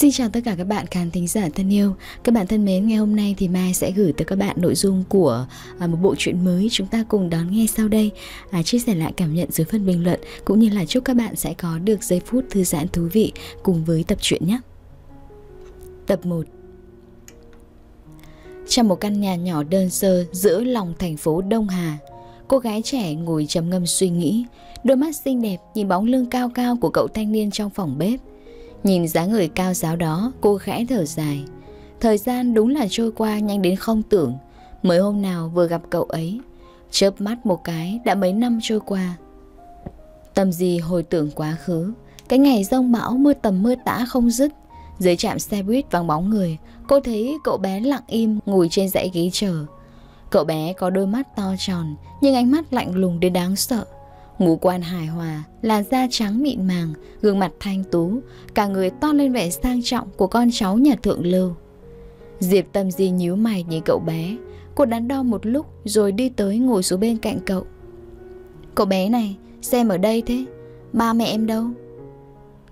Xin chào tất cả các bạn khán thính giả thân yêu Các bạn thân mến, ngày hôm nay thì Mai sẽ gửi tới các bạn nội dung của à, một bộ truyện mới chúng ta cùng đón nghe sau đây à, Chia sẻ lại cảm nhận dưới phần bình luận Cũng như là chúc các bạn sẽ có được giây phút thư giãn thú vị cùng với tập truyện nhé Tập 1 Trong một căn nhà nhỏ đơn sơ giữa lòng thành phố Đông Hà Cô gái trẻ ngồi trầm ngâm suy nghĩ Đôi mắt xinh đẹp nhìn bóng lưng cao cao của cậu thanh niên trong phòng bếp Nhìn dáng người cao giáo đó, cô khẽ thở dài. Thời gian đúng là trôi qua nhanh đến không tưởng. Mới hôm nào vừa gặp cậu ấy, chớp mắt một cái đã mấy năm trôi qua. Tâm gì hồi tưởng quá khứ, cái ngày rông bão mưa tầm mưa tã không dứt. Dưới trạm xe buýt vắng bóng người, cô thấy cậu bé lặng im ngồi trên dãy ghế chờ. Cậu bé có đôi mắt to tròn, nhưng ánh mắt lạnh lùng đến đáng sợ. Ngũ quan hài hòa, là da trắng mịn màng, gương mặt thanh tú, cả người to lên vẻ sang trọng của con cháu nhà thượng lưu. Diệp Tâm Di nhíu mày nhìn cậu bé, cô đắn đo một lúc rồi đi tới ngồi xuống bên cạnh cậu. Cậu bé này, xem ở đây thế, ba mẹ em đâu?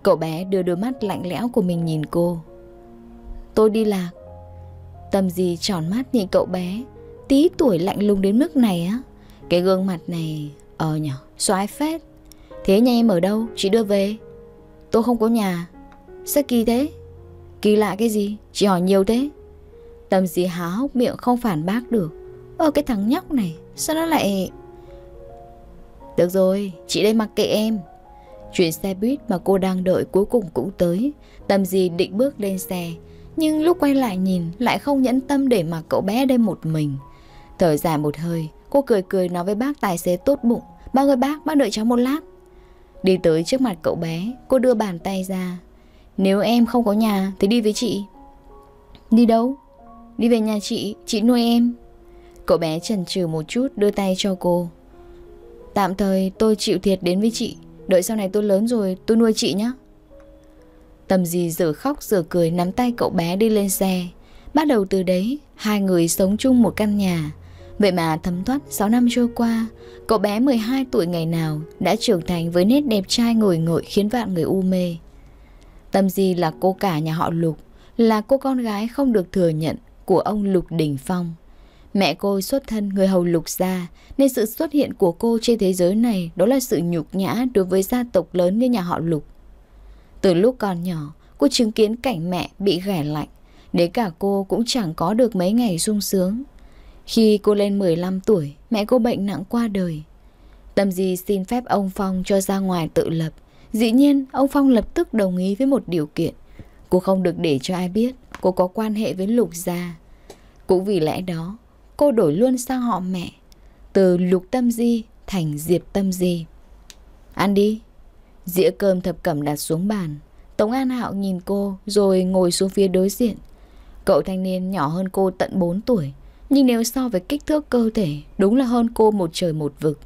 Cậu bé đưa đôi mắt lạnh lẽo của mình nhìn cô. Tôi đi lạc. Tâm Di tròn mắt nhìn cậu bé, tí tuổi lạnh lùng đến mức này á, cái gương mặt này, ờ nhở. Xoái phết Thế nhà em ở đâu chị đưa về Tôi không có nhà Sao kỳ thế Kỳ lạ cái gì chị hỏi nhiều thế Tâm gì há hốc miệng không phản bác được Ờ cái thằng nhóc này Sao nó lại Được rồi chị đây mặc kệ em Chuyện xe buýt mà cô đang đợi cuối cùng cũng tới Tâm gì định bước lên xe Nhưng lúc quay lại nhìn Lại không nhẫn tâm để mặc cậu bé đây một mình Thở dài một hơi Cô cười cười nói với bác tài xế tốt bụng Bác ơi bác, bác đợi cháu một lát Đi tới trước mặt cậu bé Cô đưa bàn tay ra Nếu em không có nhà thì đi với chị Đi đâu? Đi về nhà chị, chị nuôi em Cậu bé chần chừ một chút đưa tay cho cô Tạm thời tôi chịu thiệt đến với chị Đợi sau này tôi lớn rồi tôi nuôi chị nhé Tầm gì giờ khóc giờ cười nắm tay cậu bé đi lên xe Bắt đầu từ đấy Hai người sống chung một căn nhà Vậy mà thấm thoát 6 năm trôi qua, cậu bé 12 tuổi ngày nào đã trưởng thành với nét đẹp trai ngồi ngội khiến vạn người u mê. Tâm Di là cô cả nhà họ Lục, là cô con gái không được thừa nhận của ông Lục Đình Phong. Mẹ cô xuất thân người hầu Lục gia, nên sự xuất hiện của cô trên thế giới này đó là sự nhục nhã đối với gia tộc lớn như nhà họ Lục. Từ lúc còn nhỏ, cô chứng kiến cảnh mẹ bị ghẻ lạnh, đến cả cô cũng chẳng có được mấy ngày sung sướng. Khi cô lên 15 tuổi, mẹ cô bệnh nặng qua đời. Tâm Di xin phép ông Phong cho ra ngoài tự lập. Dĩ nhiên, ông Phong lập tức đồng ý với một điều kiện. Cô không được để cho ai biết cô có quan hệ với Lục Gia. Cũng vì lẽ đó, cô đổi luôn sang họ mẹ. Từ Lục Tâm Di thành Diệp Tâm Di. Ăn đi. Dĩa cơm thập cẩm đặt xuống bàn. Tống An Hạo nhìn cô rồi ngồi xuống phía đối diện. Cậu thanh niên nhỏ hơn cô tận 4 tuổi nhưng nếu so với kích thước cơ thể, đúng là hơn cô một trời một vực.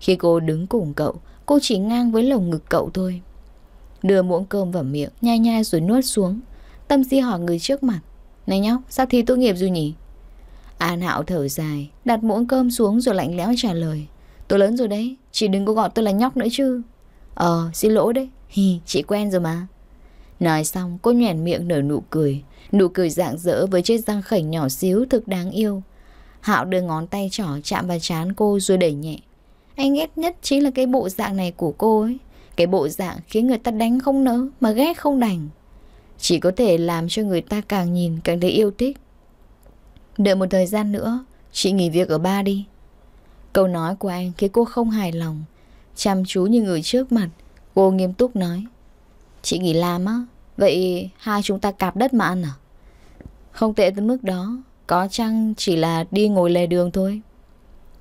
Khi cô đứng cùng cậu, cô chỉ ngang với lồng ngực cậu thôi. Đưa muỗng cơm vào miệng, nhai nhai rồi nuốt xuống. Tâm di hỏi người trước mặt. Này nhóc, sao thi tốt nghiệp rồi nhỉ? An Hạo thở dài, đặt muỗng cơm xuống rồi lạnh lẽo trả lời. Tôi lớn rồi đấy, chị đừng có gọi tôi là nhóc nữa chứ. Ờ, xin lỗi đấy. Hì, chị quen rồi mà. Nói xong cô nhoẻn miệng nở nụ cười Nụ cười rạng rỡ với chiếc răng khảnh nhỏ xíu thực đáng yêu Hạo đưa ngón tay trỏ chạm vào trán cô rồi đẩy nhẹ Anh ghét nhất chính là cái bộ dạng này của cô ấy Cái bộ dạng khiến người ta đánh không nỡ mà ghét không đành Chỉ có thể làm cho người ta càng nhìn càng thấy yêu thích Đợi một thời gian nữa Chị nghỉ việc ở ba đi Câu nói của anh khiến cô không hài lòng Chăm chú như người trước mặt Cô nghiêm túc nói Chị nghỉ làm á Vậy hai chúng ta cạp đất mà ăn à Không tệ tới mức đó Có chăng chỉ là đi ngồi lề đường thôi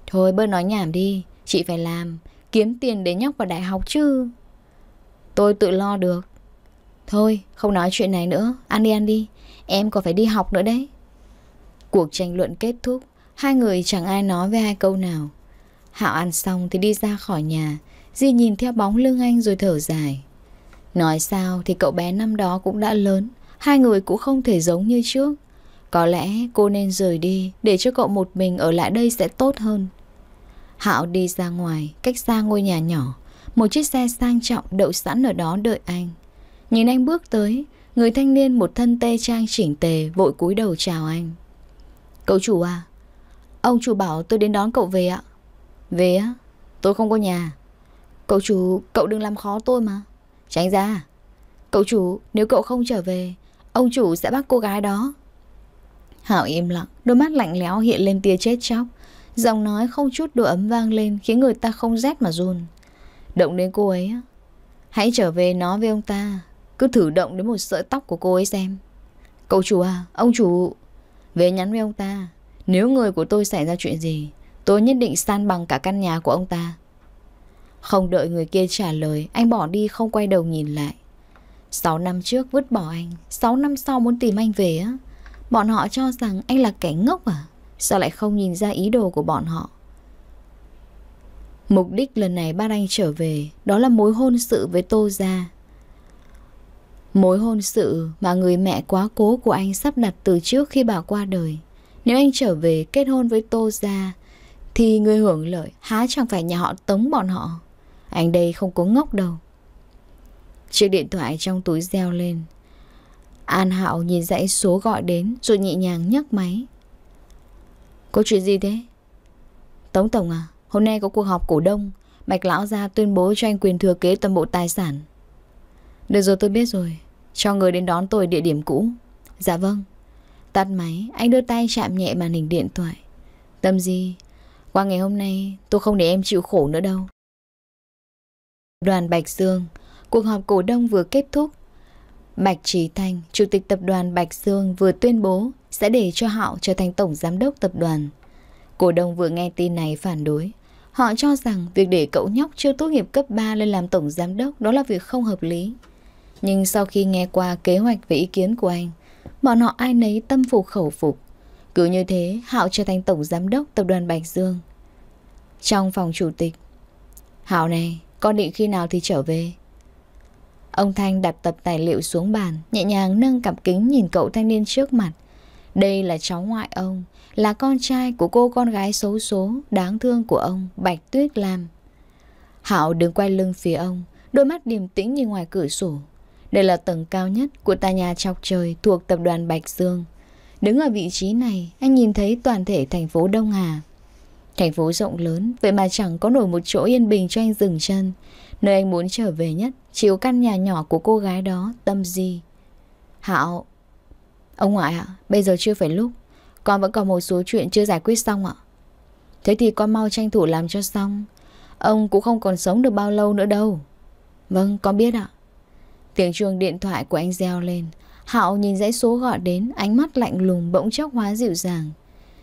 Thôi bớt nói nhảm đi Chị phải làm Kiếm tiền để nhóc vào đại học chứ Tôi tự lo được Thôi không nói chuyện này nữa Ăn đi ăn đi Em còn phải đi học nữa đấy Cuộc tranh luận kết thúc Hai người chẳng ai nói với hai câu nào Hạo ăn xong thì đi ra khỏi nhà Di nhìn theo bóng lưng anh rồi thở dài Nói sao thì cậu bé năm đó cũng đã lớn Hai người cũng không thể giống như trước Có lẽ cô nên rời đi Để cho cậu một mình ở lại đây sẽ tốt hơn Hạo đi ra ngoài Cách xa ngôi nhà nhỏ Một chiếc xe sang trọng đậu sẵn ở đó đợi anh Nhìn anh bước tới Người thanh niên một thân tê trang chỉnh tề Vội cúi đầu chào anh Cậu chủ à Ông chủ bảo tôi đến đón cậu về ạ Về á Tôi không có nhà Cậu chủ, cậu đừng làm khó tôi mà Tránh ra Cậu chủ nếu cậu không trở về Ông chủ sẽ bắt cô gái đó Hảo im lặng Đôi mắt lạnh lẽo hiện lên tia chết chóc Giọng nói không chút độ ấm vang lên Khiến người ta không rét mà run Động đến cô ấy Hãy trở về nói với ông ta Cứ thử động đến một sợi tóc của cô ấy xem Cậu chủ à, ông chủ Về nhắn với ông ta Nếu người của tôi xảy ra chuyện gì Tôi nhất định san bằng cả căn nhà của ông ta không đợi người kia trả lời, anh bỏ đi không quay đầu nhìn lại. 6 năm trước vứt bỏ anh, 6 năm sau muốn tìm anh về á. Bọn họ cho rằng anh là kẻ ngốc à? Sao lại không nhìn ra ý đồ của bọn họ? Mục đích lần này bác anh trở về, đó là mối hôn sự với Tô Gia. Mối hôn sự mà người mẹ quá cố của anh sắp đặt từ trước khi bà qua đời. Nếu anh trở về kết hôn với Tô Gia, thì người hưởng lợi há chẳng phải nhà họ tống bọn họ. Anh đây không có ngốc đâu Chiếc điện thoại trong túi reo lên An Hạo nhìn dãy số gọi đến Rồi nhẹ nhàng nhấc máy Có chuyện gì thế? Tống Tổng à Hôm nay có cuộc họp cổ đông Bạch Lão Gia tuyên bố cho anh quyền thừa kế toàn bộ tài sản Được rồi tôi biết rồi Cho người đến đón tôi địa điểm cũ Dạ vâng Tắt máy Anh đưa tay chạm nhẹ màn hình điện thoại Tâm gì Qua ngày hôm nay tôi không để em chịu khổ nữa đâu đoàn Bạch Dương, cuộc họp cổ đông vừa kết thúc. Bạch Trí thanh chủ tịch tập đoàn Bạch Dương vừa tuyên bố sẽ để cho họ trở thành tổng giám đốc tập đoàn. Cổ đông vừa nghe tin này phản đối. Họ cho rằng việc để cậu nhóc chưa tốt nghiệp cấp 3 lên làm tổng giám đốc đó là việc không hợp lý. Nhưng sau khi nghe qua kế hoạch và ý kiến của anh, bọn họ ai nấy tâm phục khẩu phục. Cứ như thế, Hạo trở thành tổng giám đốc tập đoàn Bạch Dương. Trong phòng chủ tịch, Hạo này, con định khi nào thì trở về Ông Thanh đặt tập tài liệu xuống bàn Nhẹ nhàng nâng cặp kính nhìn cậu thanh niên trước mặt Đây là cháu ngoại ông Là con trai của cô con gái xấu số Đáng thương của ông Bạch Tuyết Lam Hảo đứng quay lưng phía ông Đôi mắt điềm tĩnh như ngoài cửa sổ Đây là tầng cao nhất của tòa nhà chọc trời Thuộc tập đoàn Bạch Dương Đứng ở vị trí này Anh nhìn thấy toàn thể thành phố Đông Hà Thành phố rộng lớn, vậy mà chẳng có nổi một chỗ yên bình cho anh dừng chân. Nơi anh muốn trở về nhất, chiếu căn nhà nhỏ của cô gái đó, Tâm Di. Hạo, ông ngoại ạ, bây giờ chưa phải lúc. Con vẫn còn một số chuyện chưa giải quyết xong ạ. Thế thì con mau tranh thủ làm cho xong. Ông cũng không còn sống được bao lâu nữa đâu. Vâng, con biết ạ. Tiếng chuông điện thoại của anh reo lên. Hạo nhìn dãy số gọi đến, ánh mắt lạnh lùng bỗng chốc hóa dịu dàng.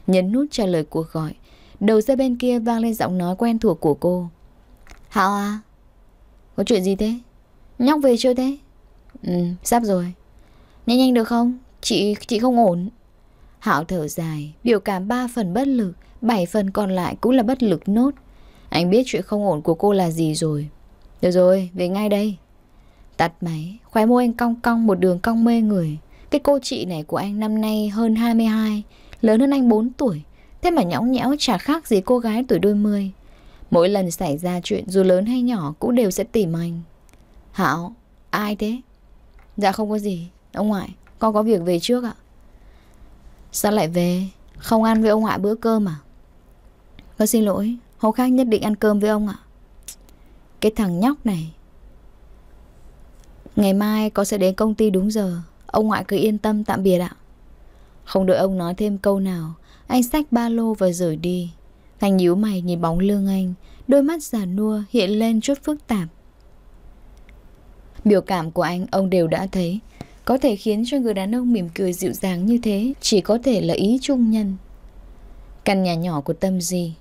Nhấn nút trả lời cuộc gọi. Đầu dây bên kia vang lên giọng nói quen thuộc của cô Hảo à Có chuyện gì thế Nhóc về chưa thế Ừ sắp rồi Nhanh nhanh được không Chị chị không ổn Hảo thở dài Biểu cảm ba phần bất lực bảy phần còn lại cũng là bất lực nốt Anh biết chuyện không ổn của cô là gì rồi Được rồi về ngay đây Tắt máy Khóe môi anh cong cong một đường cong mê người Cái cô chị này của anh năm nay hơn 22 Lớn hơn anh 4 tuổi Thế mà nhõng nhẽo chả khác gì cô gái tuổi đôi mươi Mỗi lần xảy ra chuyện dù lớn hay nhỏ cũng đều sẽ tìm anh Hảo, ai thế? Dạ không có gì Ông ngoại, con có việc về trước ạ Sao lại về? Không ăn với ông ngoại bữa cơm à? Con xin lỗi, hôm khác nhất định ăn cơm với ông ạ Cái thằng nhóc này Ngày mai con sẽ đến công ty đúng giờ Ông ngoại cứ yên tâm tạm biệt ạ Không đợi ông nói thêm câu nào anh xách ba lô và rời đi Thành nhíu mày nhìn bóng lưng anh Đôi mắt già nua hiện lên chút phức tạp Biểu cảm của anh ông đều đã thấy Có thể khiến cho người đàn ông mỉm cười dịu dàng như thế Chỉ có thể là ý trung nhân Căn nhà nhỏ của Tâm gì?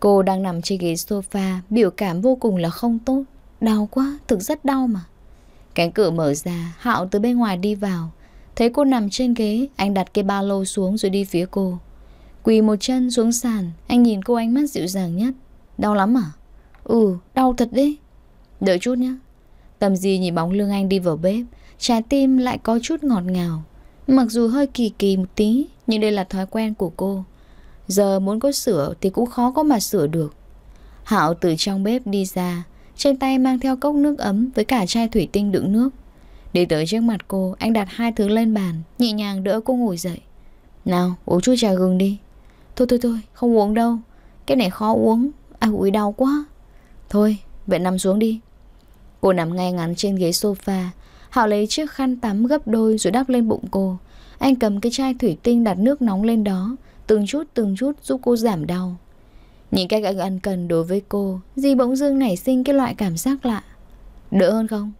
Cô đang nằm trên ghế sofa Biểu cảm vô cùng là không tốt Đau quá, thực rất đau mà Cánh cửa mở ra, Hạo từ bên ngoài đi vào Thấy cô nằm trên ghế Anh đặt cái ba lô xuống rồi đi phía cô Quỳ một chân xuống sàn Anh nhìn cô ánh mắt dịu dàng nhất Đau lắm à? Ừ, đau thật đấy Đợi chút nhé Tầm gì nhìn bóng lưng anh đi vào bếp Trái tim lại có chút ngọt ngào Mặc dù hơi kỳ kỳ một tí Nhưng đây là thói quen của cô Giờ muốn có sửa thì cũng khó có mà sửa được Hạo từ trong bếp đi ra Trên tay mang theo cốc nước ấm Với cả chai thủy tinh đựng nước Đi tới trước mặt cô Anh đặt hai thứ lên bàn Nhẹ nhàng đỡ cô ngồi dậy Nào uống chút trà gừng đi Thôi thôi thôi không uống đâu Cái này khó uống Ai ủi đau quá Thôi vậy nằm xuống đi Cô nằm ngay ngắn trên ghế sofa Hảo lấy chiếc khăn tắm gấp đôi rồi đắp lên bụng cô Anh cầm cái chai thủy tinh đặt nước nóng lên đó Từng chút từng chút giúp cô giảm đau Nhìn cách anh ân cần đối với cô Di bỗng dưng nảy sinh cái loại cảm giác lạ Đỡ hơn không?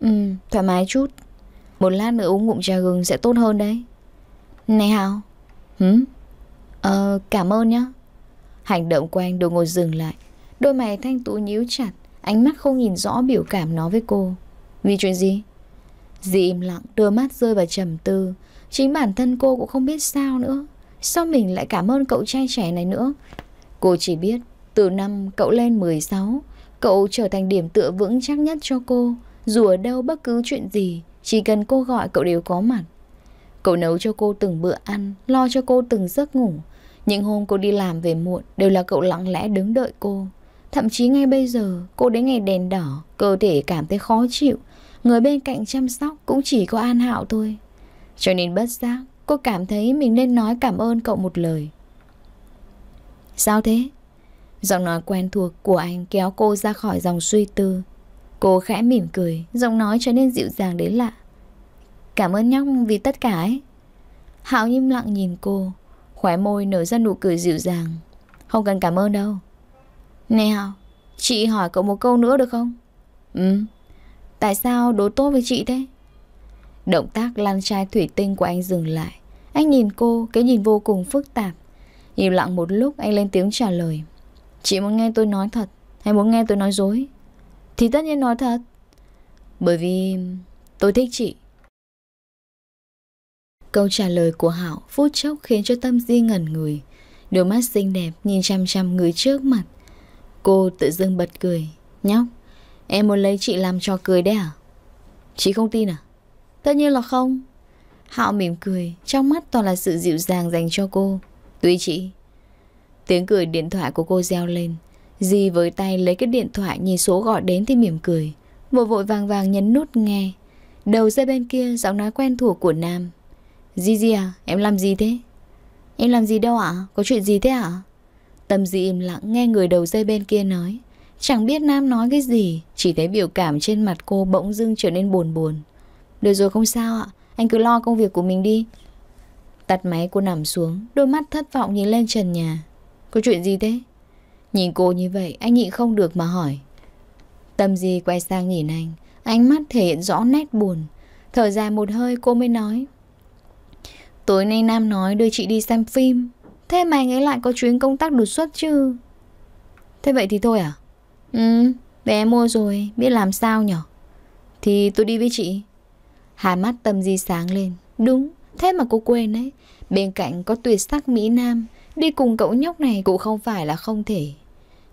Ừ, thoải mái chút Một lát nữa uống ngụm trà gừng sẽ tốt hơn đấy Này Hảo Hứng? Ờ, cảm ơn nhá. Hành động của anh đột ngột dừng lại. Đôi mày thanh tú nhíu chặt, ánh mắt không nhìn rõ biểu cảm nó với cô. Vì chuyện gì? Dì im lặng, đôi mắt rơi vào trầm tư. Chính bản thân cô cũng không biết sao nữa. Sao mình lại cảm ơn cậu trai trẻ này nữa? Cô chỉ biết, từ năm cậu lên 16, cậu trở thành điểm tựa vững chắc nhất cho cô. Dù ở đâu bất cứ chuyện gì, chỉ cần cô gọi cậu đều có mặt. Cậu nấu cho cô từng bữa ăn, lo cho cô từng giấc ngủ, những hôm cô đi làm về muộn đều là cậu lặng lẽ đứng đợi cô. Thậm chí ngay bây giờ, cô đến ngày đèn đỏ, cơ thể cảm thấy khó chịu. Người bên cạnh chăm sóc cũng chỉ có An Hạo thôi. Cho nên bất giác, cô cảm thấy mình nên nói cảm ơn cậu một lời. Sao thế? Giọng nói quen thuộc của anh kéo cô ra khỏi dòng suy tư. Cô khẽ mỉm cười, giọng nói trở nên dịu dàng đến lạ. Cảm ơn nhóc vì tất cả ấy. Hạo im lặng nhìn cô, Khóe môi nở ra nụ cười dịu dàng Không cần cảm ơn đâu Nè chị hỏi cậu một câu nữa được không? Ừ Tại sao đối tốt với chị thế? Động tác lan chai thủy tinh của anh dừng lại Anh nhìn cô Cái nhìn vô cùng phức tạp Im lặng một lúc anh lên tiếng trả lời Chị muốn nghe tôi nói thật Hay muốn nghe tôi nói dối Thì tất nhiên nói thật Bởi vì tôi thích chị Câu trả lời của Hảo phút chốc khiến cho Tâm Di ngẩn người. Đôi mắt xinh đẹp nhìn chăm chăm người trước mặt. Cô tự dưng bật cười. Nhóc, em muốn lấy chị làm trò cười đấy à? Chị không tin à? Tất nhiên là không. Hạo mỉm cười, trong mắt toàn là sự dịu dàng dành cho cô. Tuy chị. Tiếng cười điện thoại của cô reo lên. Di với tay lấy cái điện thoại nhìn số gọi đến thì mỉm cười. Vội vội vàng vàng nhấn nút nghe. Đầu dây bên kia giọng nói quen thuộc của Nam. Di à, em làm gì thế? Em làm gì đâu ạ, có chuyện gì thế ạ? À? Tâm Di im lặng nghe người đầu dây bên kia nói. Chẳng biết Nam nói cái gì, chỉ thấy biểu cảm trên mặt cô bỗng dưng trở nên buồn buồn. Được rồi không sao ạ, anh cứ lo công việc của mình đi. Tắt máy cô nằm xuống, đôi mắt thất vọng nhìn lên trần nhà. Có chuyện gì thế? Nhìn cô như vậy, anh nhịn không được mà hỏi. Tâm Di quay sang nhìn anh, ánh mắt thể hiện rõ nét buồn. Thở dài một hơi cô mới nói tối nay Nam nói đưa chị đi xem phim Thế mà anh ấy lại có chuyến công tác đột xuất chứ Thế vậy thì thôi à Ừ bé mua rồi biết làm sao nhở Thì tôi đi với chị Hai mắt tâm di sáng lên Đúng thế mà cô quên đấy Bên cạnh có tuyệt sắc Mỹ Nam Đi cùng cậu nhóc này cũng không phải là không thể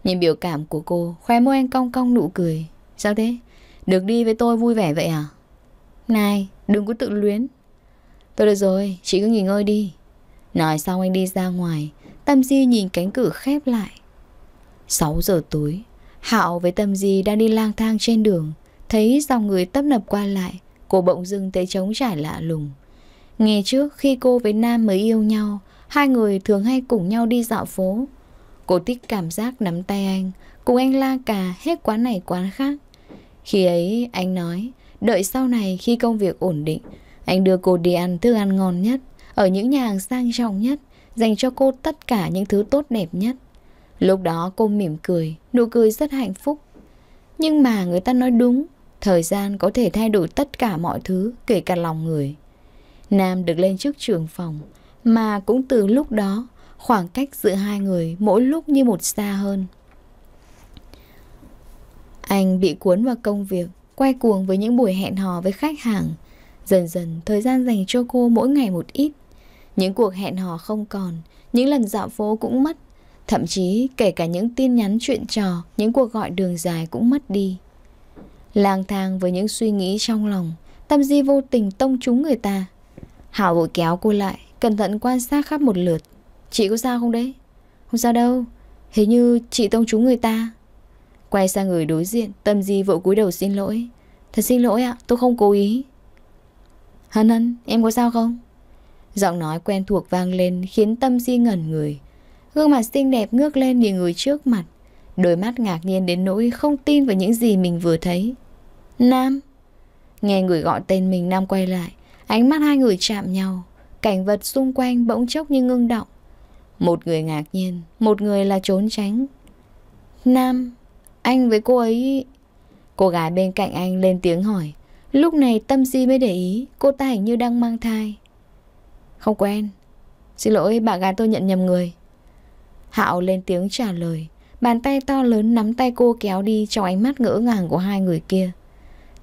Nhìn biểu cảm của cô Khóe môi anh cong cong nụ cười Sao thế? Được đi với tôi vui vẻ vậy à? Này, đừng có tự luyến Thôi được rồi, chị cứ nghỉ ngơi đi. Nói xong anh đi ra ngoài, Tâm Di nhìn cánh cửa khép lại. 6 giờ tối, Hạo với Tâm Di đang đi lang thang trên đường, thấy dòng người tấp nập qua lại, cô bỗng dưng thấy trống trải lạ lùng. Ngày trước khi cô với Nam mới yêu nhau, hai người thường hay cùng nhau đi dạo phố. Cô thích cảm giác nắm tay anh, cùng anh la cà hết quán này quán khác. Khi ấy, anh nói, đợi sau này khi công việc ổn định, anh đưa cô đi ăn thức ăn ngon nhất, ở những nhà hàng sang trọng nhất, dành cho cô tất cả những thứ tốt đẹp nhất. Lúc đó cô mỉm cười, nụ cười rất hạnh phúc. Nhưng mà người ta nói đúng, thời gian có thể thay đổi tất cả mọi thứ, kể cả lòng người. Nam được lên trước trường phòng, mà cũng từ lúc đó, khoảng cách giữa hai người mỗi lúc như một xa hơn. Anh bị cuốn vào công việc, quay cuồng với những buổi hẹn hò với khách hàng, Dần dần thời gian dành cho cô mỗi ngày một ít Những cuộc hẹn hò không còn Những lần dạo phố cũng mất Thậm chí kể cả những tin nhắn chuyện trò Những cuộc gọi đường dài cũng mất đi Lang thang với những suy nghĩ trong lòng Tâm Di vô tình tông trúng người ta Hảo vội kéo cô lại Cẩn thận quan sát khắp một lượt Chị có sao không đấy? Không sao đâu Hình như chị tông trúng người ta Quay sang người đối diện Tâm Di vội cúi đầu xin lỗi Thật xin lỗi ạ, tôi không cố ý Hân hân, em có sao không? Giọng nói quen thuộc vang lên khiến tâm di ngẩn người. Gương mặt xinh đẹp ngước lên nhìn người trước mặt. Đôi mắt ngạc nhiên đến nỗi không tin vào những gì mình vừa thấy. Nam! Nghe người gọi tên mình Nam quay lại. Ánh mắt hai người chạm nhau. Cảnh vật xung quanh bỗng chốc như ngưng động. Một người ngạc nhiên, một người là trốn tránh. Nam, anh với cô ấy... Cô gái bên cạnh anh lên tiếng hỏi. Lúc này Tâm Di mới để ý Cô ta hình như đang mang thai Không quen Xin lỗi bạn gái tôi nhận nhầm người Hạo lên tiếng trả lời Bàn tay to lớn nắm tay cô kéo đi Trong ánh mắt ngỡ ngàng của hai người kia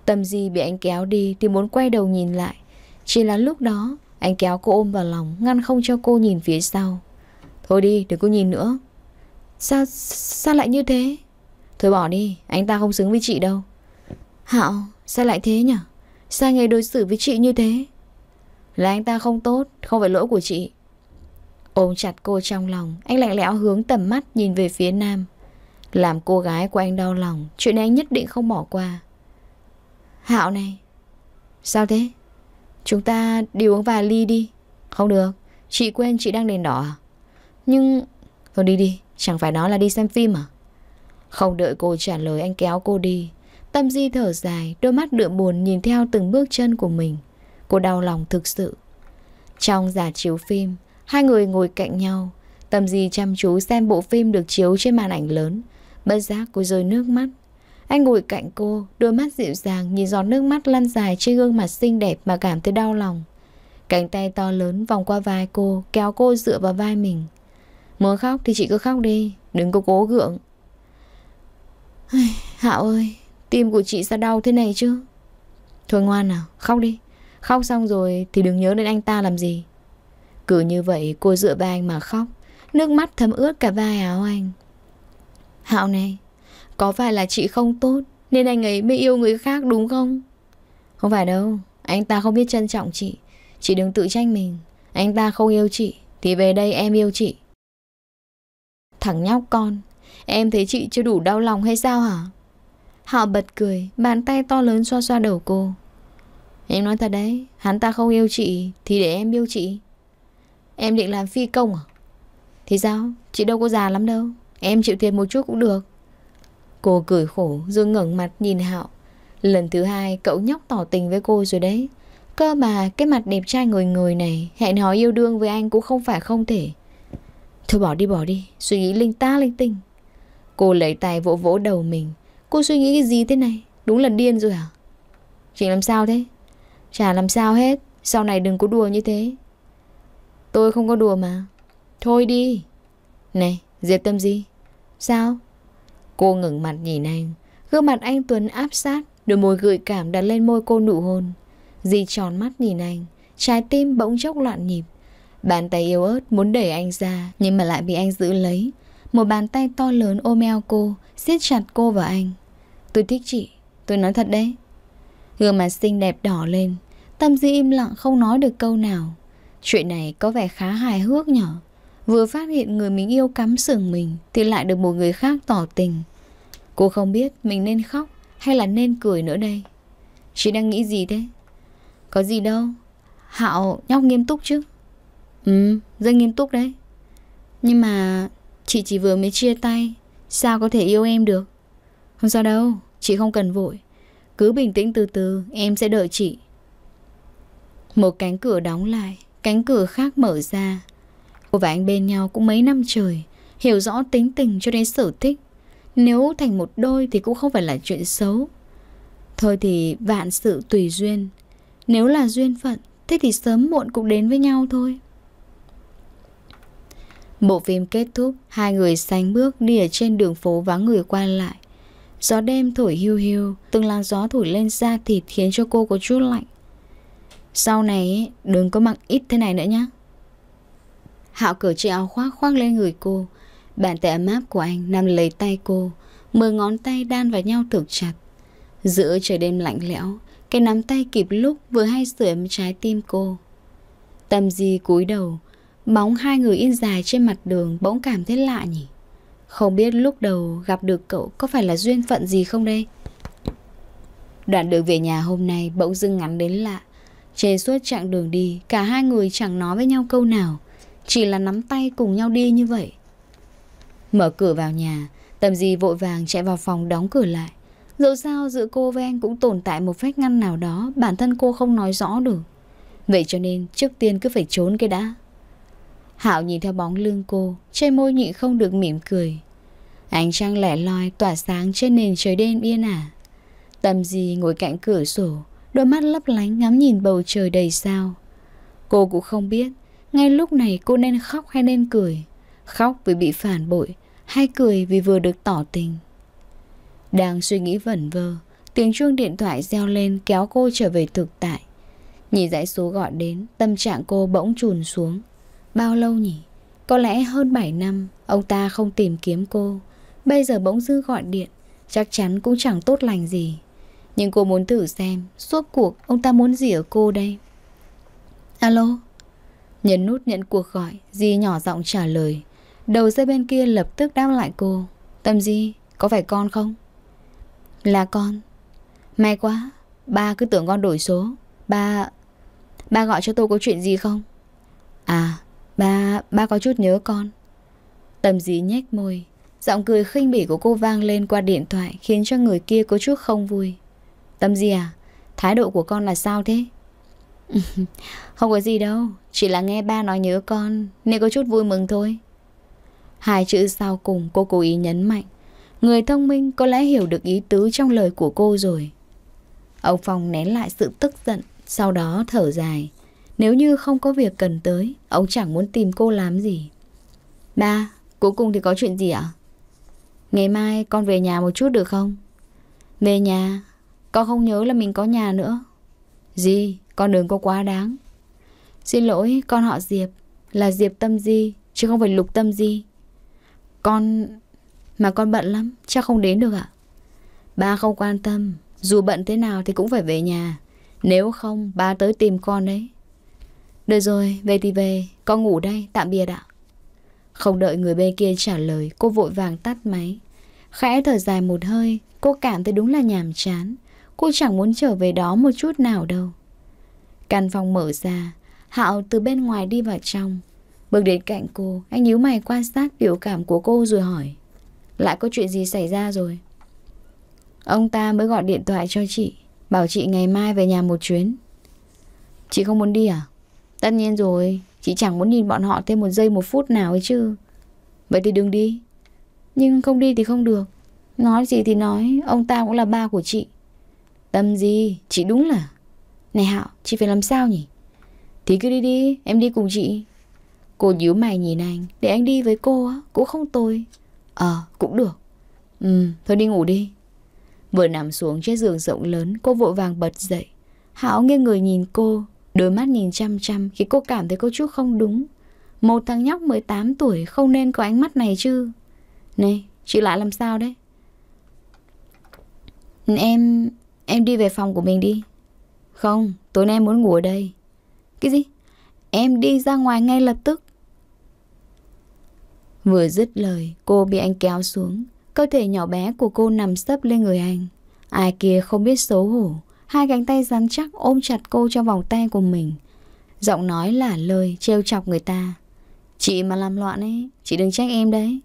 Tâm Di bị anh kéo đi Thì muốn quay đầu nhìn lại Chỉ là lúc đó Anh kéo cô ôm vào lòng Ngăn không cho cô nhìn phía sau Thôi đi đừng có nhìn nữa Sao, sao lại như thế Thôi bỏ đi Anh ta không xứng với chị đâu Hạo, sao lại thế nhỉ? Sao anh đối xử với chị như thế? Là anh ta không tốt, không phải lỗi của chị. Ôm chặt cô trong lòng, anh lạnh lẽo hướng tầm mắt nhìn về phía nam. Làm cô gái của anh đau lòng, chuyện này anh nhất định không bỏ qua. Hạo này, sao thế? Chúng ta đi uống vài ly đi. Không được, chị quên chị đang đèn đỏ à? Nhưng... Thôi đi đi, chẳng phải nói là đi xem phim à? Không đợi cô trả lời anh kéo cô đi Tâm Di thở dài, đôi mắt đượm buồn nhìn theo từng bước chân của mình. Cô đau lòng thực sự. Trong giả chiếu phim, hai người ngồi cạnh nhau. Tâm Di chăm chú xem bộ phim được chiếu trên màn ảnh lớn. Bất giác cô rơi nước mắt. Anh ngồi cạnh cô, đôi mắt dịu dàng nhìn giọt nước mắt lăn dài trên gương mặt xinh đẹp mà cảm thấy đau lòng. Cánh tay to lớn vòng qua vai cô, kéo cô dựa vào vai mình. Muốn khóc thì chị cứ khóc đi, đừng có cố gượng. Hạo ơi, Tim của chị sao đau thế này chứ Thôi ngoan nào khóc đi Khóc xong rồi thì đừng nhớ đến anh ta làm gì Cứ như vậy cô dựa vai anh mà khóc Nước mắt thấm ướt cả vai áo anh Hạo này Có phải là chị không tốt Nên anh ấy mới yêu người khác đúng không Không phải đâu Anh ta không biết trân trọng chị Chị đừng tự trách mình Anh ta không yêu chị Thì về đây em yêu chị Thằng nhóc con Em thấy chị chưa đủ đau lòng hay sao hả Họ bật cười Bàn tay to lớn xoa xoa đầu cô Em nói thật đấy Hắn ta không yêu chị Thì để em yêu chị Em định làm phi công à Thì sao Chị đâu có già lắm đâu Em chịu thiệt một chút cũng được Cô cười khổ rồi ngẩng mặt nhìn Hạo Lần thứ hai cậu nhóc tỏ tình với cô rồi đấy Cơ mà cái mặt đẹp trai người người này Hẹn hò yêu đương với anh cũng không phải không thể Thôi bỏ đi bỏ đi Suy nghĩ linh ta linh tinh Cô lấy tay vỗ vỗ đầu mình Cô suy nghĩ cái gì thế này Đúng là điên rồi hả Chị làm sao thế Chả làm sao hết Sau này đừng có đùa như thế Tôi không có đùa mà Thôi đi Này Diệp Tâm gì Sao Cô ngẩng mặt nhìn anh Gương mặt anh Tuấn áp sát Đôi môi gợi cảm đặt lên môi cô nụ hôn Di tròn mắt nhìn anh Trái tim bỗng chốc loạn nhịp Bàn tay yếu ớt muốn đẩy anh ra Nhưng mà lại bị anh giữ lấy một bàn tay to lớn ôm eo cô siết chặt cô và anh Tôi thích chị Tôi nói thật đấy Gương mặt xinh đẹp đỏ lên Tâm Di im lặng không nói được câu nào Chuyện này có vẻ khá hài hước nhở? Vừa phát hiện người mình yêu cắm sừng mình Thì lại được một người khác tỏ tình Cô không biết mình nên khóc Hay là nên cười nữa đây Chị đang nghĩ gì thế Có gì đâu Hạo nhóc nghiêm túc chứ Ừ rất nghiêm túc đấy Nhưng mà Chị chỉ vừa mới chia tay Sao có thể yêu em được Không sao đâu, chị không cần vội Cứ bình tĩnh từ từ, em sẽ đợi chị Một cánh cửa đóng lại Cánh cửa khác mở ra Cô và anh bên nhau cũng mấy năm trời Hiểu rõ tính tình cho đến sở thích Nếu thành một đôi thì cũng không phải là chuyện xấu Thôi thì vạn sự tùy duyên Nếu là duyên phận Thế thì sớm muộn cũng đến với nhau thôi Bộ phim kết thúc, hai người sánh bước đi ở trên đường phố vắng người qua lại. Gió đêm thổi hiu hiu, từng làn gió thổi lên da thịt khiến cho cô có chút lạnh. Sau này đừng có mặc ít thế này nữa nhé. Hạo cởi chiếc áo khoác khoác lên người cô. Bàn tay ấm áp của anh nằm lấy tay cô, mười ngón tay đan vào nhau thực chặt. Giữa trời đêm lạnh lẽo, cái nắm tay kịp lúc vừa hay sửa ấm trái tim cô. Tâm Di cúi đầu, Bóng hai người in dài trên mặt đường bỗng cảm thấy lạ nhỉ Không biết lúc đầu gặp được cậu có phải là duyên phận gì không đây Đoạn đường về nhà hôm nay bỗng dưng ngắn đến lạ Trên suốt chặng đường đi cả hai người chẳng nói với nhau câu nào Chỉ là nắm tay cùng nhau đi như vậy Mở cửa vào nhà Tầm gì vội vàng chạy vào phòng đóng cửa lại Dẫu sao giữa cô với anh cũng tồn tại một vách ngăn nào đó Bản thân cô không nói rõ được Vậy cho nên trước tiên cứ phải trốn cái đã Hạo nhìn theo bóng lưng cô Trên môi nhịn không được mỉm cười Ánh trăng lẻ loi tỏa sáng trên nền trời đen yên ả à. Tâm gì ngồi cạnh cửa sổ Đôi mắt lấp lánh ngắm nhìn bầu trời đầy sao Cô cũng không biết Ngay lúc này cô nên khóc hay nên cười Khóc vì bị phản bội Hay cười vì vừa được tỏ tình Đang suy nghĩ vẩn vơ Tiếng chuông điện thoại reo lên kéo cô trở về thực tại Nhìn dãy số gọi đến Tâm trạng cô bỗng trùn xuống Bao lâu nhỉ? Có lẽ hơn 7 năm Ông ta không tìm kiếm cô Bây giờ bỗng dư gọi điện Chắc chắn cũng chẳng tốt lành gì Nhưng cô muốn thử xem Suốt cuộc ông ta muốn gì ở cô đây Alo Nhấn nút nhận cuộc gọi Di nhỏ giọng trả lời Đầu dây bên kia lập tức đáp lại cô Tâm Di có phải con không Là con May quá Ba cứ tưởng con đổi số Ba Ba gọi cho tôi có chuyện gì không À Ba, ba có chút nhớ con Tâm dí nhếch môi Giọng cười khinh bỉ của cô vang lên qua điện thoại Khiến cho người kia có chút không vui Tâm gì à Thái độ của con là sao thế Không có gì đâu Chỉ là nghe ba nói nhớ con Nên có chút vui mừng thôi Hai chữ sau cùng cô cố ý nhấn mạnh Người thông minh có lẽ hiểu được ý tứ trong lời của cô rồi Ông Phong nén lại sự tức giận Sau đó thở dài nếu như không có việc cần tới, ông chẳng muốn tìm cô làm gì. Ba, cuối cùng thì có chuyện gì ạ? Ngày mai con về nhà một chút được không? Về nhà, con không nhớ là mình có nhà nữa. Gì, con đừng có quá đáng. Xin lỗi, con họ Diệp, là Diệp Tâm Di, chứ không phải Lục Tâm Di. Con... mà con bận lắm, chắc không đến được ạ. Ba không quan tâm, dù bận thế nào thì cũng phải về nhà. Nếu không, ba tới tìm con đấy. Được rồi, về thì về, con ngủ đây, tạm biệt ạ. Không đợi người bên kia trả lời, cô vội vàng tắt máy. Khẽ thở dài một hơi, cô cảm thấy đúng là nhàm chán. Cô chẳng muốn trở về đó một chút nào đâu. Căn phòng mở ra, Hạo từ bên ngoài đi vào trong. Bước đến cạnh cô, anh nhíu mày quan sát biểu cảm của cô rồi hỏi. Lại có chuyện gì xảy ra rồi? Ông ta mới gọi điện thoại cho chị, bảo chị ngày mai về nhà một chuyến. Chị không muốn đi à? Tất nhiên rồi Chị chẳng muốn nhìn bọn họ thêm một giây một phút nào ấy chứ Vậy thì đừng đi Nhưng không đi thì không được Nói gì thì nói Ông ta cũng là ba của chị Tâm gì Chị đúng là Này Hạo Chị phải làm sao nhỉ Thì cứ đi đi Em đi cùng chị Cô nhíu mày nhìn anh Để anh đi với cô á Cũng không tồi Ờ cũng được Ừ thôi đi ngủ đi Vừa nằm xuống trên giường rộng lớn Cô vội vàng bật dậy Hảo nghiêng người nhìn cô Đôi mắt nhìn chăm chăm khi cô cảm thấy cô chút không đúng. Một thằng nhóc 18 tuổi không nên có ánh mắt này chứ. Này, chị lại làm sao đấy? Em... em đi về phòng của mình đi. Không, tối nay em muốn ngủ ở đây. Cái gì? Em đi ra ngoài ngay lập tức. Vừa dứt lời, cô bị anh kéo xuống. Cơ thể nhỏ bé của cô nằm sấp lên người anh. Ai kia không biết xấu hổ. Hai cánh tay rắn chắc ôm chặt cô trong vòng tay của mình Giọng nói là lời trêu chọc người ta Chị mà làm loạn ấy Chị đừng trách em đấy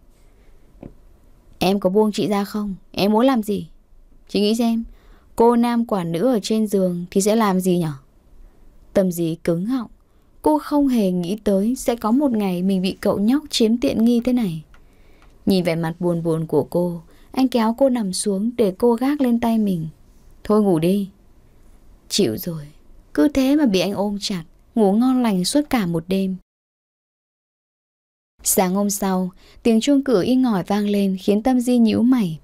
Em có buông chị ra không Em muốn làm gì Chị nghĩ xem Cô nam quả nữ ở trên giường Thì sẽ làm gì nhở Tâm dí cứng họng Cô không hề nghĩ tới Sẽ có một ngày mình bị cậu nhóc chiếm tiện nghi thế này Nhìn vẻ mặt buồn buồn của cô Anh kéo cô nằm xuống để cô gác lên tay mình Thôi ngủ đi Chịu rồi, cứ thế mà bị anh ôm chặt, ngủ ngon lành suốt cả một đêm. Sáng hôm sau, tiếng chuông cửa y ngỏi vang lên khiến Tâm Di nhíu mày.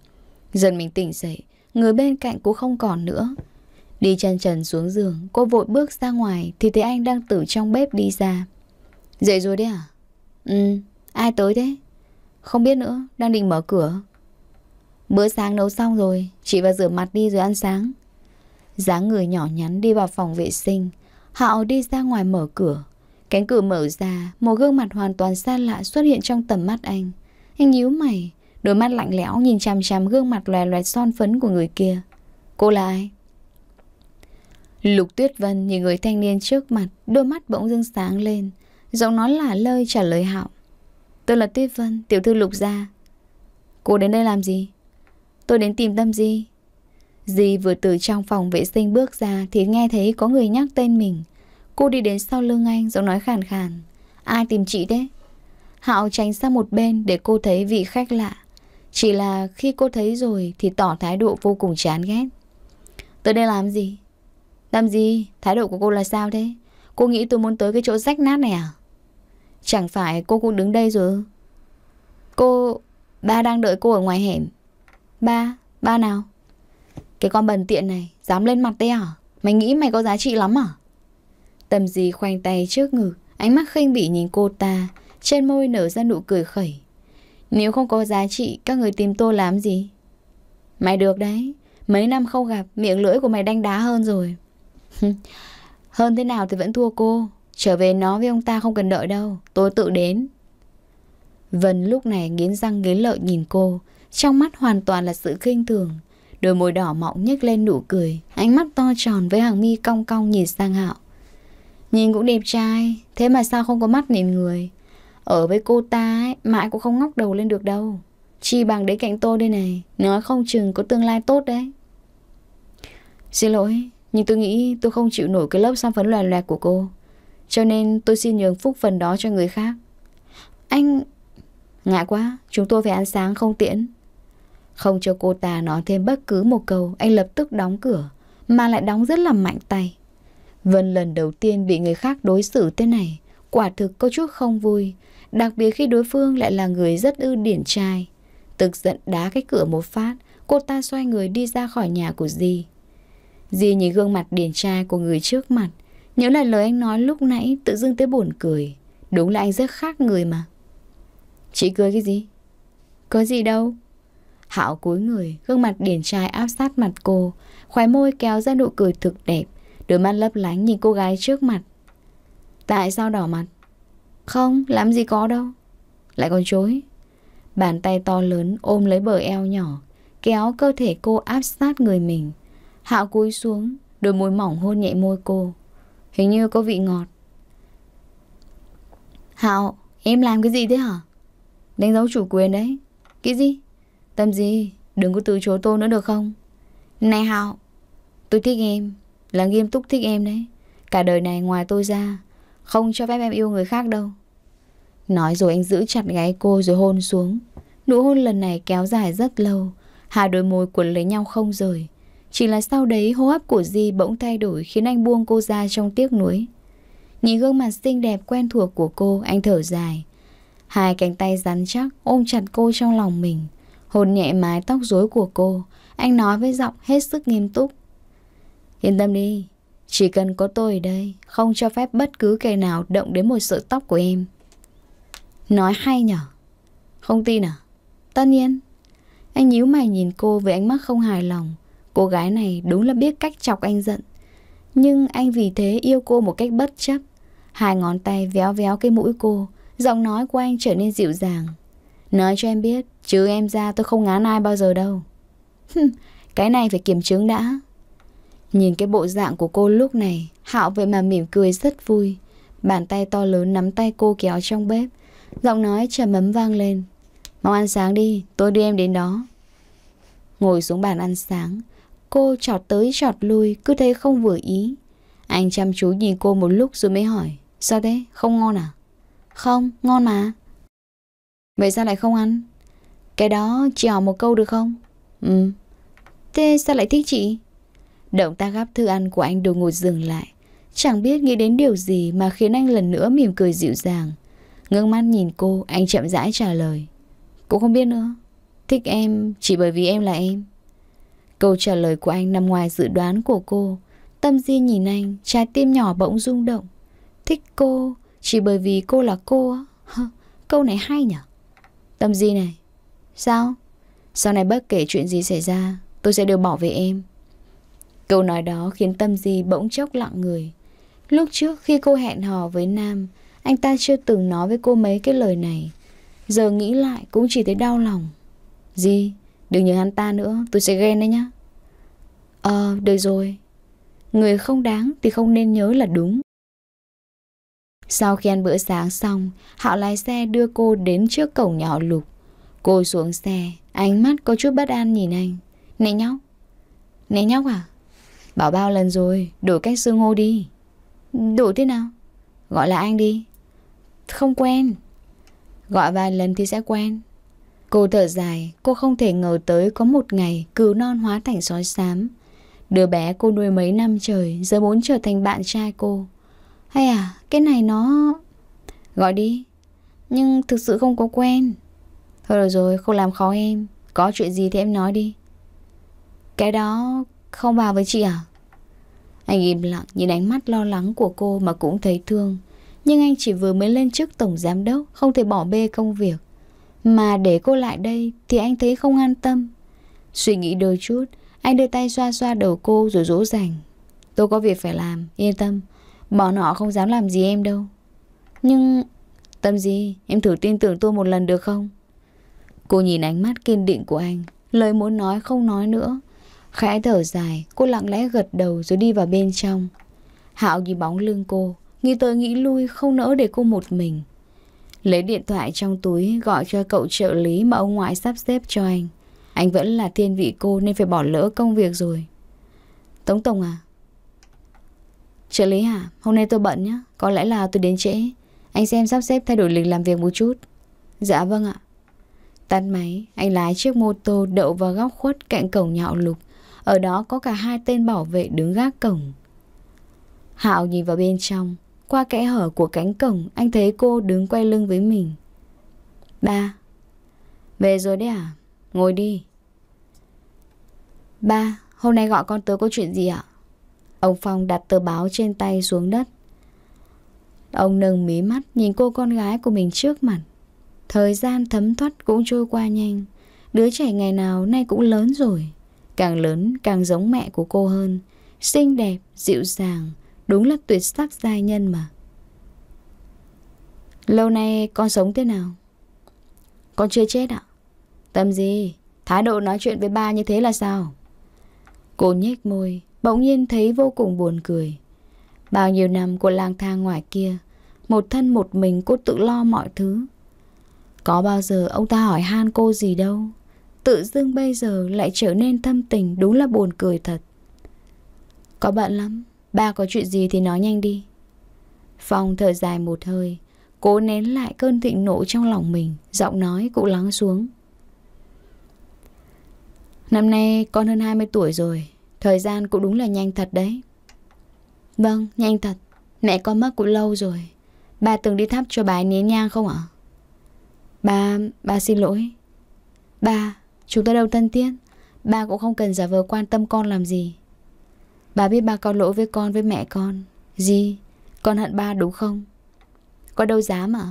Dần mình tỉnh dậy, người bên cạnh cũng không còn nữa. Đi chân trần xuống giường, cô vội bước ra ngoài thì thấy anh đang từ trong bếp đi ra. Dậy rồi đấy à? Ừ, ai tới thế? Không biết nữa, đang định mở cửa. Bữa sáng nấu xong rồi, chị vào rửa mặt đi rồi ăn sáng dáng người nhỏ nhắn đi vào phòng vệ sinh. Hạo đi ra ngoài mở cửa. Cánh cửa mở ra, một gương mặt hoàn toàn xa lạ xuất hiện trong tầm mắt anh. Anh nhíu mày, đôi mắt lạnh lẽo nhìn chằm chằm gương mặt loè loẹt son phấn của người kia. Cô là ai? Lục Tuyết Vân nhìn người thanh niên trước mặt, đôi mắt bỗng dưng sáng lên. Giọng nói lả lơi trả lời Hạo. Tôi là Tuyết Vân, tiểu thư Lục gia. Cô đến đây làm gì? Tôi đến tìm Tâm Di, Di vừa từ trong phòng vệ sinh bước ra thì nghe thấy có người nhắc tên mình. Cô đi đến sau lưng anh giọng nói khàn khàn. Ai tìm chị đấy? Hạo tránh sang một bên để cô thấy vị khách lạ. Chỉ là khi cô thấy rồi thì tỏ thái độ vô cùng chán ghét. Tới đây làm gì? Làm gì? Thái độ của cô là sao thế? Cô nghĩ tôi muốn tới cái chỗ rách nát này à? Chẳng phải cô cũng đứng đây rồi Cô... Ba đang đợi cô ở ngoài hẻm. Ba? Ba nào? Cái con bần tiện này Dám lên mặt tê à Mày nghĩ mày có giá trị lắm à Tầm gì khoanh tay trước ngực Ánh mắt khinh bỉ nhìn cô ta Trên môi nở ra nụ cười khẩy Nếu không có giá trị Các người tìm tôi làm gì Mày được đấy Mấy năm không gặp Miệng lưỡi của mày đanh đá hơn rồi Hơn thế nào thì vẫn thua cô Trở về nó với ông ta không cần đợi đâu Tôi tự đến Vân lúc này nghiến răng nghiến lợi nhìn cô Trong mắt hoàn toàn là sự khinh thường Đôi môi đỏ mọng nhếch lên nụ cười Ánh mắt to tròn với hàng mi cong cong nhìn sang hạo Nhìn cũng đẹp trai Thế mà sao không có mắt nhìn người Ở với cô ta ấy, mãi cũng không ngóc đầu lên được đâu Chi bằng đấy cạnh tôi đây này Nói không chừng có tương lai tốt đấy Xin lỗi Nhưng tôi nghĩ tôi không chịu nổi cái lớp xăm phấn loè loẹt của cô Cho nên tôi xin nhường phúc phần đó cho người khác Anh... Ngại quá Chúng tôi phải ăn sáng không tiễn không cho cô ta nói thêm bất cứ một câu, anh lập tức đóng cửa, mà lại đóng rất là mạnh tay. Vân lần đầu tiên bị người khác đối xử thế này, quả thực có chút không vui, đặc biệt khi đối phương lại là người rất ư điển trai. Tức giận đá cái cửa một phát, cô ta xoay người đi ra khỏi nhà của Di. Di nhìn gương mặt điển trai của người trước mặt, nhớ lại lời anh nói lúc nãy tự dưng tới buồn cười. Đúng là anh rất khác người mà. Chị cười cái gì? Có gì đâu, Hạo cúi người, gương mặt điển trai áp sát mặt cô, khóe môi kéo ra nụ cười thực đẹp, đôi mắt lấp lánh nhìn cô gái trước mặt. Tại sao đỏ mặt? Không, làm gì có đâu. Lại còn chối. Bàn tay to lớn ôm lấy bờ eo nhỏ, kéo cơ thể cô áp sát người mình. Hạo cúi xuống, đôi môi mỏng hôn nhẹ môi cô. Hình như có vị ngọt. Hạo, em làm cái gì thế hả? Đánh dấu chủ quyền đấy. Cái gì? Tâm gì Đừng có từ chối tôi nữa được không Này Hạo Tôi thích em Là nghiêm túc thích em đấy Cả đời này ngoài tôi ra Không cho phép em yêu người khác đâu Nói rồi anh giữ chặt gáy cô rồi hôn xuống Nụ hôn lần này kéo dài rất lâu Hai đôi môi cuốn lấy nhau không rời Chỉ là sau đấy hô hấp của Di bỗng thay đổi Khiến anh buông cô ra trong tiếc nuối Nhìn gương mặt xinh đẹp quen thuộc của cô Anh thở dài Hai cánh tay rắn chắc ôm chặt cô trong lòng mình Hôn nhẹ mái tóc rối của cô Anh nói với giọng hết sức nghiêm túc Yên tâm đi Chỉ cần có tôi ở đây Không cho phép bất cứ kẻ nào động đến một sợi tóc của em Nói hay nhở Không tin à Tất nhiên Anh nhíu mày nhìn cô với ánh mắt không hài lòng Cô gái này đúng là biết cách chọc anh giận Nhưng anh vì thế yêu cô một cách bất chấp Hai ngón tay véo véo cái mũi cô Giọng nói của anh trở nên dịu dàng Nói cho em biết, chứ em ra tôi không ngán ai bao giờ đâu. cái này phải kiểm chứng đã. Nhìn cái bộ dạng của cô lúc này, Hạo vậy mà mỉm cười rất vui. Bàn tay to lớn nắm tay cô kéo trong bếp. Giọng nói trầm ấm vang lên. Mau ăn sáng đi, tôi đưa em đến đó. Ngồi xuống bàn ăn sáng, cô trọt tới trọt lui, cứ thấy không vừa ý. Anh chăm chú nhìn cô một lúc rồi mới hỏi. Sao thế, không ngon à? Không, ngon mà. Vậy sao lại không ăn? Cái đó chị hỏi một câu được không? Ừ. Thế sao lại thích chị? Động tác gắp thư ăn của anh đột ngồi dừng lại. Chẳng biết nghĩ đến điều gì mà khiến anh lần nữa mỉm cười dịu dàng. Ngưng mắt nhìn cô, anh chậm rãi trả lời. Cũng không biết nữa. Thích em chỉ bởi vì em là em. Câu trả lời của anh nằm ngoài dự đoán của cô. Tâm Di nhìn anh, trái tim nhỏ bỗng rung động. Thích cô chỉ bởi vì cô là cô Câu này hay nhỉ? Tâm Di này Sao? Sau này bất kể chuyện gì xảy ra Tôi sẽ đều bảo vệ em Câu nói đó khiến Tâm Di bỗng chốc lặng người Lúc trước khi cô hẹn hò với Nam Anh ta chưa từng nói với cô mấy cái lời này Giờ nghĩ lại cũng chỉ thấy đau lòng Di Đừng nhớ hắn ta nữa Tôi sẽ ghen đấy nhá Ờ được rồi Người không đáng thì không nên nhớ là đúng sau khi ăn bữa sáng xong, họ lái xe đưa cô đến trước cổng nhà họ Lục. Cô xuống xe, ánh mắt có chút bất an nhìn anh. Này nhóc! Này nhóc à? Bảo bao lần rồi, đổi cách xưng hô đi. Đổi thế nào? Gọi là anh đi. Không quen. Gọi vài lần thì sẽ quen. Cô thở dài, cô không thể ngờ tới có một ngày cứu non hóa thành sói xám. Đứa bé cô nuôi mấy năm trời giờ muốn trở thành bạn trai cô. Hay à, cái này nó... Gọi đi. Nhưng thực sự không có quen. Thôi rồi rồi, không làm khó em. Có chuyện gì thì em nói đi. Cái đó không vào với chị à? Anh im lặng nhìn ánh mắt lo lắng của cô mà cũng thấy thương. Nhưng anh chỉ vừa mới lên chức tổng giám đốc, không thể bỏ bê công việc. Mà để cô lại đây thì anh thấy không an tâm. Suy nghĩ đôi chút, anh đưa tay xoa xoa đầu cô rồi dỗ dành. Tôi có việc phải làm, yên tâm. Bọn họ không dám làm gì em đâu Nhưng Tâm gì em thử tin tưởng tôi một lần được không Cô nhìn ánh mắt kiên định của anh Lời muốn nói không nói nữa Khẽ thở dài Cô lặng lẽ gật đầu rồi đi vào bên trong Hạo nhìn bóng lưng cô Nghĩ tới nghĩ lui không nỡ để cô một mình Lấy điện thoại trong túi Gọi cho cậu trợ lý mà ông ngoại sắp xếp cho anh Anh vẫn là thiên vị cô Nên phải bỏ lỡ công việc rồi Tống Tổng à Trợ lý hả? À, hôm nay tôi bận nhá. Có lẽ là tôi đến trễ. Anh xem sắp xếp thay đổi lịch làm việc một chút. Dạ vâng ạ. Tắt máy, anh lái chiếc mô tô đậu vào góc khuất cạnh cổng nhạo lục. Ở đó có cả hai tên bảo vệ đứng gác cổng. Hạo nhìn vào bên trong. Qua kẽ hở của cánh cổng, anh thấy cô đứng quay lưng với mình. Ba. Về rồi đấy à? Ngồi đi. Ba, hôm nay gọi con tớ có chuyện gì ạ? À? Ông Phong đặt tờ báo trên tay xuống đất Ông nâng mí mắt nhìn cô con gái của mình trước mặt Thời gian thấm thoát cũng trôi qua nhanh Đứa trẻ ngày nào nay cũng lớn rồi Càng lớn càng giống mẹ của cô hơn Xinh đẹp, dịu dàng Đúng là tuyệt sắc giai nhân mà Lâu nay con sống thế nào? Con chưa chết ạ à? Tâm gì? Thái độ nói chuyện với ba như thế là sao? Cô nhếch môi Bỗng nhiên thấy vô cùng buồn cười Bao nhiêu năm cô lang thang ngoài kia Một thân một mình cô tự lo mọi thứ Có bao giờ ông ta hỏi han cô gì đâu Tự dưng bây giờ lại trở nên thâm tình Đúng là buồn cười thật Có bận lắm Ba có chuyện gì thì nói nhanh đi Phong thở dài một hơi Cố nén lại cơn thịnh nộ trong lòng mình Giọng nói cũng lắng xuống Năm nay con hơn 20 tuổi rồi Thời gian cũng đúng là nhanh thật đấy Vâng, nhanh thật Mẹ con mất cũng lâu rồi Bà từng đi thắp cho bà ấy nén nhang không ạ? bà bà xin lỗi bà chúng ta đâu thân thiết bà cũng không cần giả vờ quan tâm con làm gì Bà biết bà có lỗi với con với mẹ con Gì? Con hận ba đúng không? Có đâu dám ạ?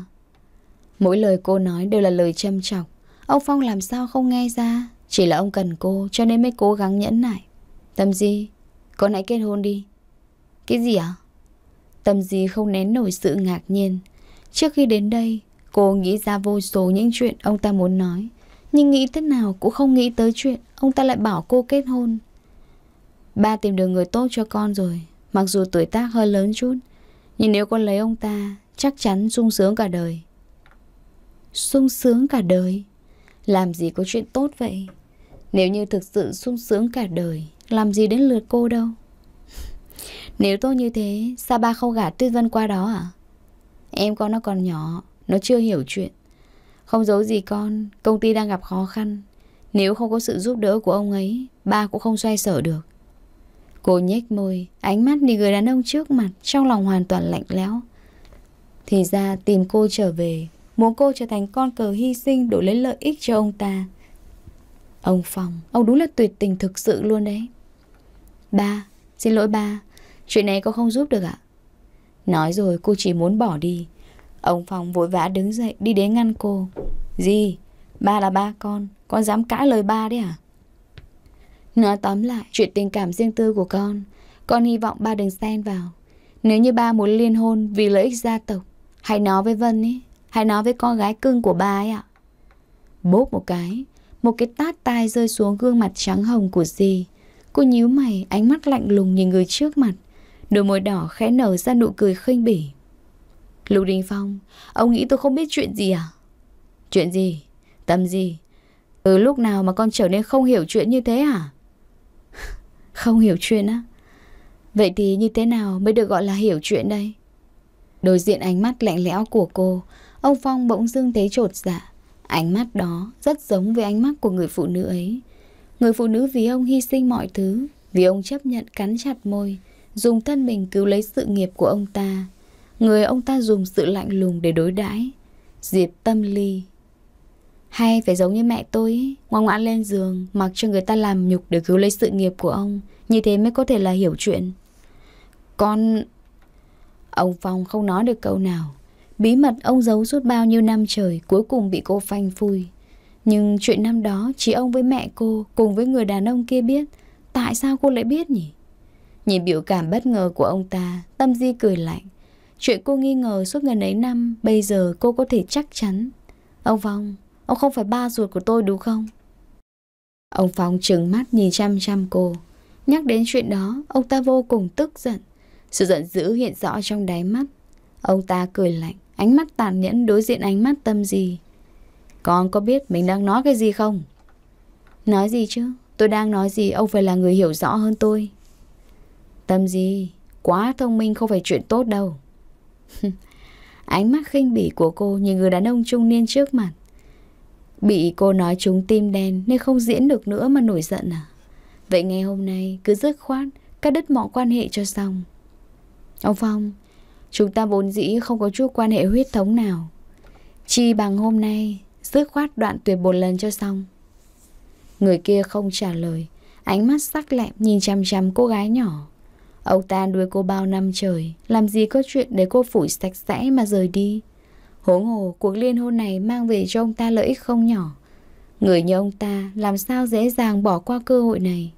Mỗi lời cô nói đều là lời châm chọc Ông Phong làm sao không nghe ra Chỉ là ông cần cô cho nên mới cố gắng nhẫn nại Tâm Di, con hãy kết hôn đi. Cái gì ạ? À? Tâm Di không nén nổi sự ngạc nhiên. Trước khi đến đây, cô nghĩ ra vô số những chuyện ông ta muốn nói. Nhưng nghĩ thế nào cũng không nghĩ tới chuyện ông ta lại bảo cô kết hôn. Ba tìm được người tốt cho con rồi, mặc dù tuổi tác hơi lớn chút. Nhưng nếu con lấy ông ta, chắc chắn sung sướng cả đời. Sung sướng cả đời? Làm gì có chuyện tốt vậy? Nếu như thực sự sung sướng cả đời làm gì đến lượt cô đâu Nếu tôi như thế Sao ba không gả Tuyết Vân qua đó à Em con nó còn nhỏ Nó chưa hiểu chuyện Không giấu gì con Công ty đang gặp khó khăn Nếu không có sự giúp đỡ của ông ấy Ba cũng không xoay sở được Cô nhếch môi Ánh mắt đi người đàn ông trước mặt Trong lòng hoàn toàn lạnh lẽo Thì ra tìm cô trở về Muốn cô trở thành con cờ hy sinh Đổi lấy lợi ích cho ông ta Ông Phong Ông đúng là tuyệt tình thực sự luôn đấy Ba, xin lỗi ba, chuyện này con không giúp được ạ. Nói rồi cô chỉ muốn bỏ đi. Ông Phong vội vã đứng dậy đi đến ngăn cô. Gì? Ba là ba con, con dám cãi lời ba đấy à? Nói tóm lại, chuyện tình cảm riêng tư của con, con hy vọng ba đừng xen vào. Nếu như ba muốn liên hôn vì lợi ích gia tộc, hãy nói với Vân ấy, hãy nói với con gái cưng của ba ấy ạ. Bốp một cái, một cái tát tai rơi xuống gương mặt trắng hồng của dì. Cô nhíu mày, ánh mắt lạnh lùng nhìn người trước mặt. Đôi môi đỏ khẽ nở ra nụ cười khinh bỉ. Lưu Đình Phong, ông nghĩ tôi không biết chuyện gì à? Chuyện gì? Tâm gì? Từ lúc nào mà con trở nên không hiểu chuyện như thế à? Không hiểu chuyện á? Vậy thì như thế nào mới được gọi là hiểu chuyện đây? Đối diện ánh mắt lạnh lẽo của cô, ông Phong bỗng dưng thấy trột dạ. Ánh mắt đó rất giống với ánh mắt của người phụ nữ ấy. Người phụ nữ vì ông hy sinh mọi thứ, vì ông chấp nhận cắn chặt môi, dùng thân mình cứu lấy sự nghiệp của ông ta. Người ông ta dùng sự lạnh lùng để đối đãi. Diệp tâm ly. Hay phải giống như mẹ tôi ngoan ngoãn lên giường, mặc cho người ta làm nhục để cứu lấy sự nghiệp của ông. Như thế mới có thể là hiểu chuyện. Con... Ông Phong không nói được câu nào. Bí mật ông giấu suốt bao nhiêu năm trời cuối cùng bị cô phanh phui. Nhưng chuyện năm đó chỉ ông với mẹ cô cùng với người đàn ông kia biết. Tại sao cô lại biết nhỉ? Nhìn biểu cảm bất ngờ của ông ta, Tâm Di cười lạnh. Chuyện cô nghi ngờ suốt gần ấy năm, bây giờ cô có thể chắc chắn. Ông Phong, ông không phải ba ruột của tôi đúng không? Ông Phong trừng mắt nhìn chăm chăm cô. Nhắc đến chuyện đó, ông ta vô cùng tức giận. Sự giận dữ hiện rõ trong đáy mắt. Ông ta cười lạnh, ánh mắt tàn nhẫn đối diện ánh mắt Tâm Di. Con có biết mình đang nói cái gì không? Nói gì chứ? Tôi đang nói gì ông phải là người hiểu rõ hơn tôi. Tâm gì? Quá thông minh không phải chuyện tốt đâu. Ánh mắt khinh bỉ của cô nhìn người đàn ông trung niên trước mặt. Bị cô nói trúng tim đen nên không diễn được nữa mà nổi giận à? Vậy ngày hôm nay cứ dứt khoát, cắt đứt mọi quan hệ cho xong. Ông Phong, chúng ta vốn dĩ không có chút quan hệ huyết thống nào. Chỉ bằng hôm nay Dứt khoát đoạn tuyệt một lần cho xong Người kia không trả lời Ánh mắt sắc lẹm nhìn chăm chăm cô gái nhỏ Ông ta nuôi cô bao năm trời Làm gì có chuyện để cô phủi sạch sẽ mà rời đi Huống hồ cuộc liên hôn này mang về cho ông ta lợi ích không nhỏ Người như ông ta làm sao dễ dàng bỏ qua cơ hội này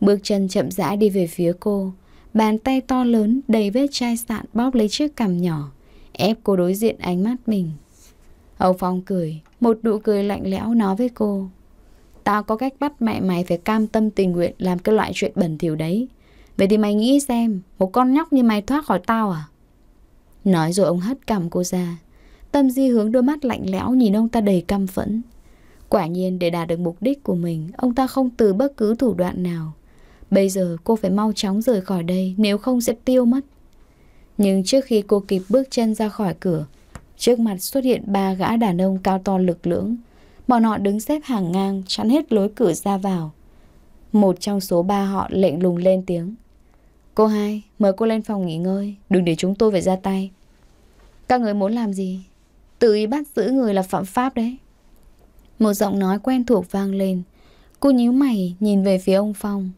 Bước chân chậm rãi đi về phía cô Bàn tay to lớn đầy vết chai sạn bóp lấy chiếc cằm nhỏ Ép cô đối diện ánh mắt mình Âu Phong cười, một nụ cười lạnh lẽo nói với cô. Tao có cách bắt mẹ mày phải cam tâm tình nguyện làm cái loại chuyện bẩn thỉu đấy. Vậy thì mày nghĩ xem, một con nhóc như mày thoát khỏi tao à? Nói rồi ông hất cằm cô ra. Tâm Di hướng đôi mắt lạnh lẽo nhìn ông ta đầy căm phẫn. Quả nhiên để đạt được mục đích của mình, ông ta không từ bất cứ thủ đoạn nào. Bây giờ cô phải mau chóng rời khỏi đây nếu không sẽ tiêu mất. Nhưng trước khi cô kịp bước chân ra khỏi cửa, Trước mặt xuất hiện ba gã đàn ông cao to lực lưỡng. Bọn họ đứng xếp hàng ngang, chắn hết lối cửa ra vào. Một trong số ba họ lệnh lùng lên tiếng. Cô hai, mời cô lên phòng nghỉ ngơi, đừng để chúng tôi phải ra tay. Các người muốn làm gì? Tự ý bắt giữ người là phạm pháp đấy. Một giọng nói quen thuộc vang lên. Cô nhíu mày nhìn về phía ông Phong.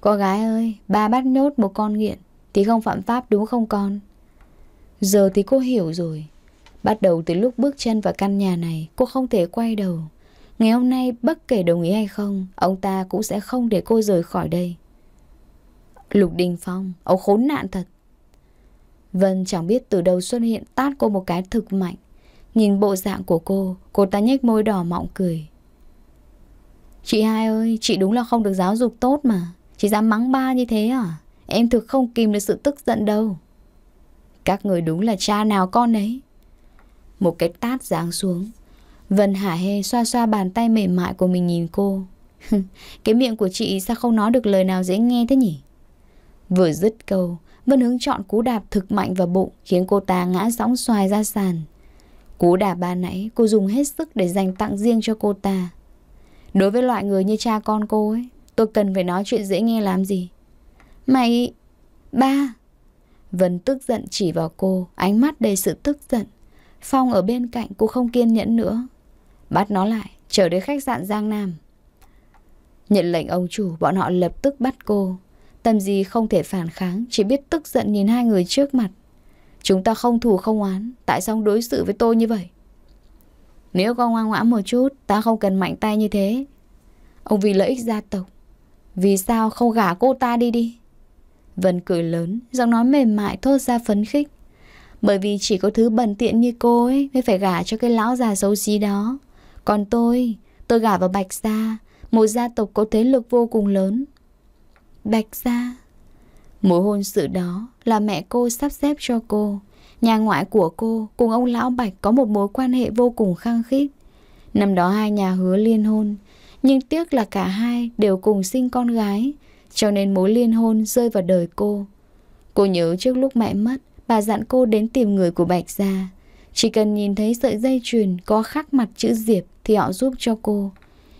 Cô gái ơi, ba bắt nhốt một con nghiện, thì không phạm pháp đúng không con? Giờ thì cô hiểu rồi. Bắt đầu từ lúc bước chân vào căn nhà này, cô không thể quay đầu. Ngày hôm nay, bất kể đồng ý hay không, ông ta cũng sẽ không để cô rời khỏi đây. Lục Đình Phong, ông khốn nạn thật. Vân chẳng biết từ đâu xuất hiện tát cô một cái thực mạnh. Nhìn bộ dạng của cô, cô ta nhếch môi đỏ mọng cười. Chị hai ơi, chị đúng là không được giáo dục tốt mà. Chị dám mắng ba như thế à? Em thực không kìm được sự tức giận đâu. Các người đúng là cha nào con ấy. Một cái tát giáng xuống Vân hả hê xoa xoa bàn tay mềm mại của mình nhìn cô Cái miệng của chị sao không nói được lời nào dễ nghe thế nhỉ Vừa dứt câu Vân hướng chọn cú đạp thực mạnh vào bụng Khiến cô ta ngã sóng xoài ra sàn Cú đạp ba nãy cô dùng hết sức để dành tặng riêng cho cô ta Đối với loại người như cha con cô ấy Tôi cần phải nói chuyện dễ nghe làm gì Mày Ba Vân tức giận chỉ vào cô Ánh mắt đầy sự tức giận Phong ở bên cạnh cũng không kiên nhẫn nữa. Bắt nó lại, trở đến khách sạn Giang Nam. Nhận lệnh ông chủ, bọn họ lập tức bắt cô. Tâm gì không thể phản kháng, chỉ biết tức giận nhìn hai người trước mặt. Chúng ta không thù không oán, tại sao đối xử với tôi như vậy? Nếu con ngoan ngoãn một chút, ta không cần mạnh tay như thế. Ông vì lợi ích gia tộc. Vì sao không gả cô ta đi đi? Vân cười lớn, giọng nói mềm mại thốt ra phấn khích. Bởi vì chỉ có thứ bẩn tiện như cô ấy mới phải gả cho cái lão già xấu xí đó. Còn tôi, tôi gả vào Bạch Gia, một gia tộc có thế lực vô cùng lớn. Bạch Gia... Mối hôn sự đó là mẹ cô sắp xếp cho cô. Nhà ngoại của cô cùng ông lão Bạch có một mối quan hệ vô cùng khăng khít. Năm đó hai nhà hứa liên hôn, nhưng tiếc là cả hai đều cùng sinh con gái, cho nên mối liên hôn rơi vào đời cô. Cô nhớ trước lúc mẹ mất, Bà dặn cô đến tìm người của Bạch Gia Chỉ cần nhìn thấy sợi dây chuyền có khắc mặt chữ Diệp thì họ giúp cho cô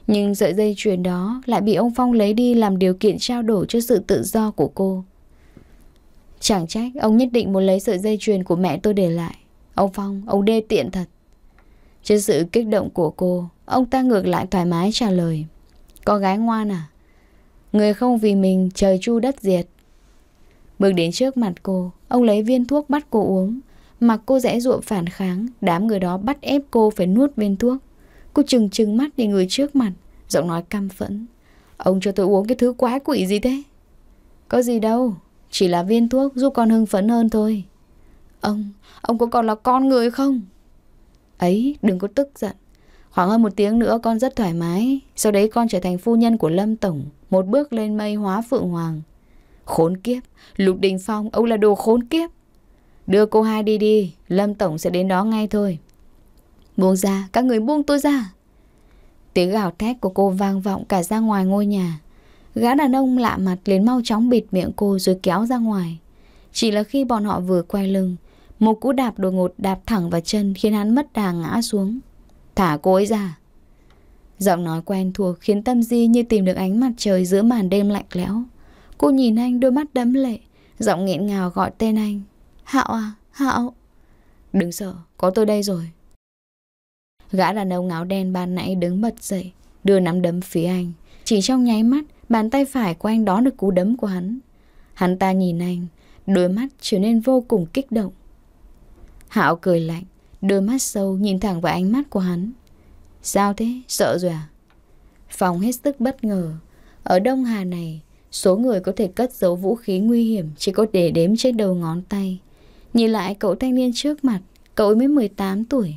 Nhưng sợi dây chuyền đó lại bị ông Phong lấy đi làm điều kiện trao đổi cho sự tự do của cô Chẳng trách ông nhất định muốn lấy sợi dây chuyền của mẹ tôi để lại Ông Phong, ông đê tiện thật Trước sự kích động của cô Ông ta ngược lại thoải mái trả lời Con gái ngoan à Người không vì mình trời chu đất diệt Bước đến trước mặt cô Ông lấy viên thuốc bắt cô uống Mặc cô rẽ ruộng phản kháng Đám người đó bắt ép cô phải nuốt viên thuốc Cô trừng trừng mắt nhìn người trước mặt Giọng nói căm phẫn Ông cho tôi uống cái thứ quái quỷ gì thế Có gì đâu Chỉ là viên thuốc giúp con hưng phấn hơn thôi Ông, ông có còn là con người không? Ấy, đừng có tức giận Khoảng hơn một tiếng nữa con rất thoải mái Sau đấy con trở thành phu nhân của Lâm Tổng Một bước lên mây hóa phượng hoàng Khốn kiếp, Lục Đình Phong, ông là đồ khốn kiếp. Đưa cô hai đi đi, Lâm Tổng sẽ đến đó ngay thôi. Buông ra, các người buông tôi ra. Tiếng gào thét của cô vang vọng cả ra ngoài ngôi nhà. Gã đàn ông lạ mặt liền mau chóng bịt miệng cô rồi kéo ra ngoài. Chỉ là khi bọn họ vừa quay lưng, một cú đạp đột ngột đạp thẳng vào chân khiến hắn mất đà ngã xuống. Thả cô ấy ra. Giọng nói quen thuộc khiến Tâm Di như tìm được ánh mặt trời giữa màn đêm lạnh lẽo. Cô nhìn anh đôi mắt đấm lệ Giọng nghẹn ngào gọi tên anh Hạo à, Hạo Đừng sợ, có tôi đây rồi Gã đàn ông áo đen ban nãy đứng bật dậy Đưa nắm đấm phía anh Chỉ trong nháy mắt Bàn tay phải của anh đón được cú đấm của hắn Hắn ta nhìn anh Đôi mắt trở nên vô cùng kích động Hạo cười lạnh Đôi mắt sâu nhìn thẳng vào ánh mắt của hắn Sao thế? Sợ rồi à? Phòng hết sức bất ngờ Ở Đông Hà này Số người có thể cất giấu vũ khí nguy hiểm chỉ có để đếm trên đầu ngón tay. Nhìn lại cậu thanh niên trước mặt, cậu ấy mới 18 tuổi.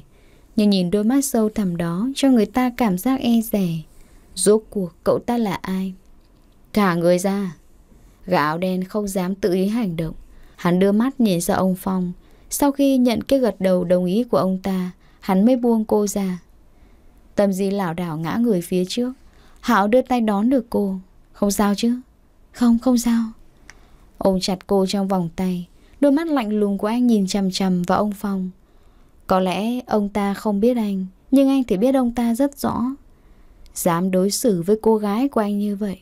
Nhưng nhìn đôi mắt sâu thẳm đó cho người ta cảm giác e rẻ. Rốt cuộc cậu ta là ai? Cả người ra. gạo đen không dám tự ý hành động. Hắn đưa mắt nhìn ra ông Phong. Sau khi nhận cái gật đầu đồng ý của ông ta, hắn mới buông cô ra. Tâm di lảo đảo ngã người phía trước. Hảo đưa tay đón được cô. Không sao chứ? Không, không sao. Ôm chặt cô trong vòng tay, đôi mắt lạnh lùng của anh nhìn chằm chằm vào ông Phong. Có lẽ ông ta không biết anh, nhưng anh thì biết ông ta rất rõ. Dám đối xử với cô gái của anh như vậy.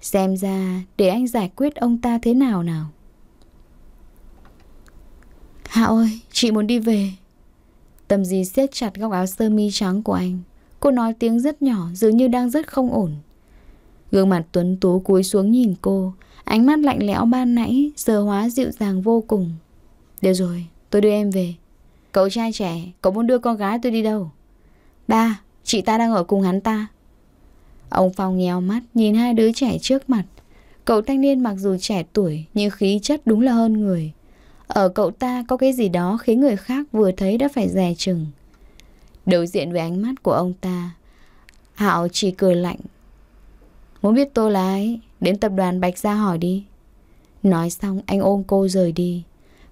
Xem ra để anh giải quyết ông ta thế nào nào. Hạ ơi, chị muốn đi về. Tâm gì siết chặt góc áo sơ mi trắng của anh. Cô nói tiếng rất nhỏ dường như đang rất không ổn. Gương mặt tuấn tú cúi xuống nhìn cô Ánh mắt lạnh lẽo ban nãy Giờ hóa dịu dàng vô cùng Được rồi, tôi đưa em về Cậu trai trẻ, cậu muốn đưa con gái tôi đi đâu? Ba, chị ta đang ở cùng hắn ta Ông Phong nghèo mắt nhìn hai đứa trẻ trước mặt Cậu thanh niên mặc dù trẻ tuổi Nhưng khí chất đúng là hơn người Ở cậu ta có cái gì đó khiến người khác vừa thấy đã phải dè chừng Đối diện với ánh mắt của ông ta Hạo chỉ cười lạnh Muốn biết tôi là ai Đến tập đoàn Bạch ra hỏi đi Nói xong anh ôm cô rời đi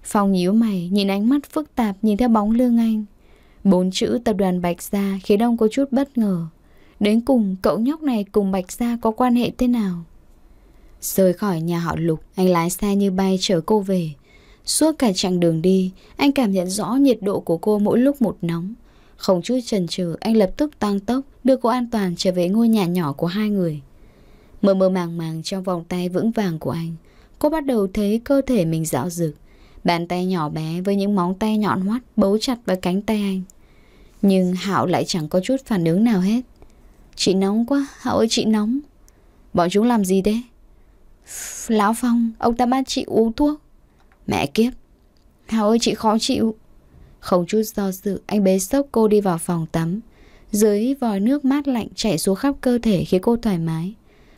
Phong nhíu mày nhìn ánh mắt phức tạp Nhìn theo bóng lưng anh Bốn chữ tập đoàn Bạch Gia khiến ông có chút bất ngờ. Đến cùng, cậu nhóc này cùng Bạch Gia có quan hệ thế nào? Rời khỏi nhà họ Lục, anh lái xe như bay chở cô về. Suốt cả chặng đường đi, anh cảm nhận rõ nhiệt độ của cô mỗi lúc một nóng. Không chút chần chừ, anh lập tức tăng tốc, đưa cô an toàn trở về ngôi nhà nhỏ của hai người. Mơ mơ màng màng trong vòng tay vững vàng của anh Cô bắt đầu thấy cơ thể mình dạo rực Bàn tay nhỏ bé với những móng tay nhọn hoắt Bấu chặt vào cánh tay anh Nhưng Hạo lại chẳng có chút phản ứng nào hết Chị nóng quá Hạo ơi chị nóng Bọn chúng làm gì thế Lão Phong Ông ta bắt chị uống thuốc Mẹ kiếp Hạo ơi chị khó chịu Không chút do dự Anh bế sốc cô đi vào phòng tắm Dưới vòi nước mát lạnh chảy xuống khắp cơ thể Khiến cô thoải mái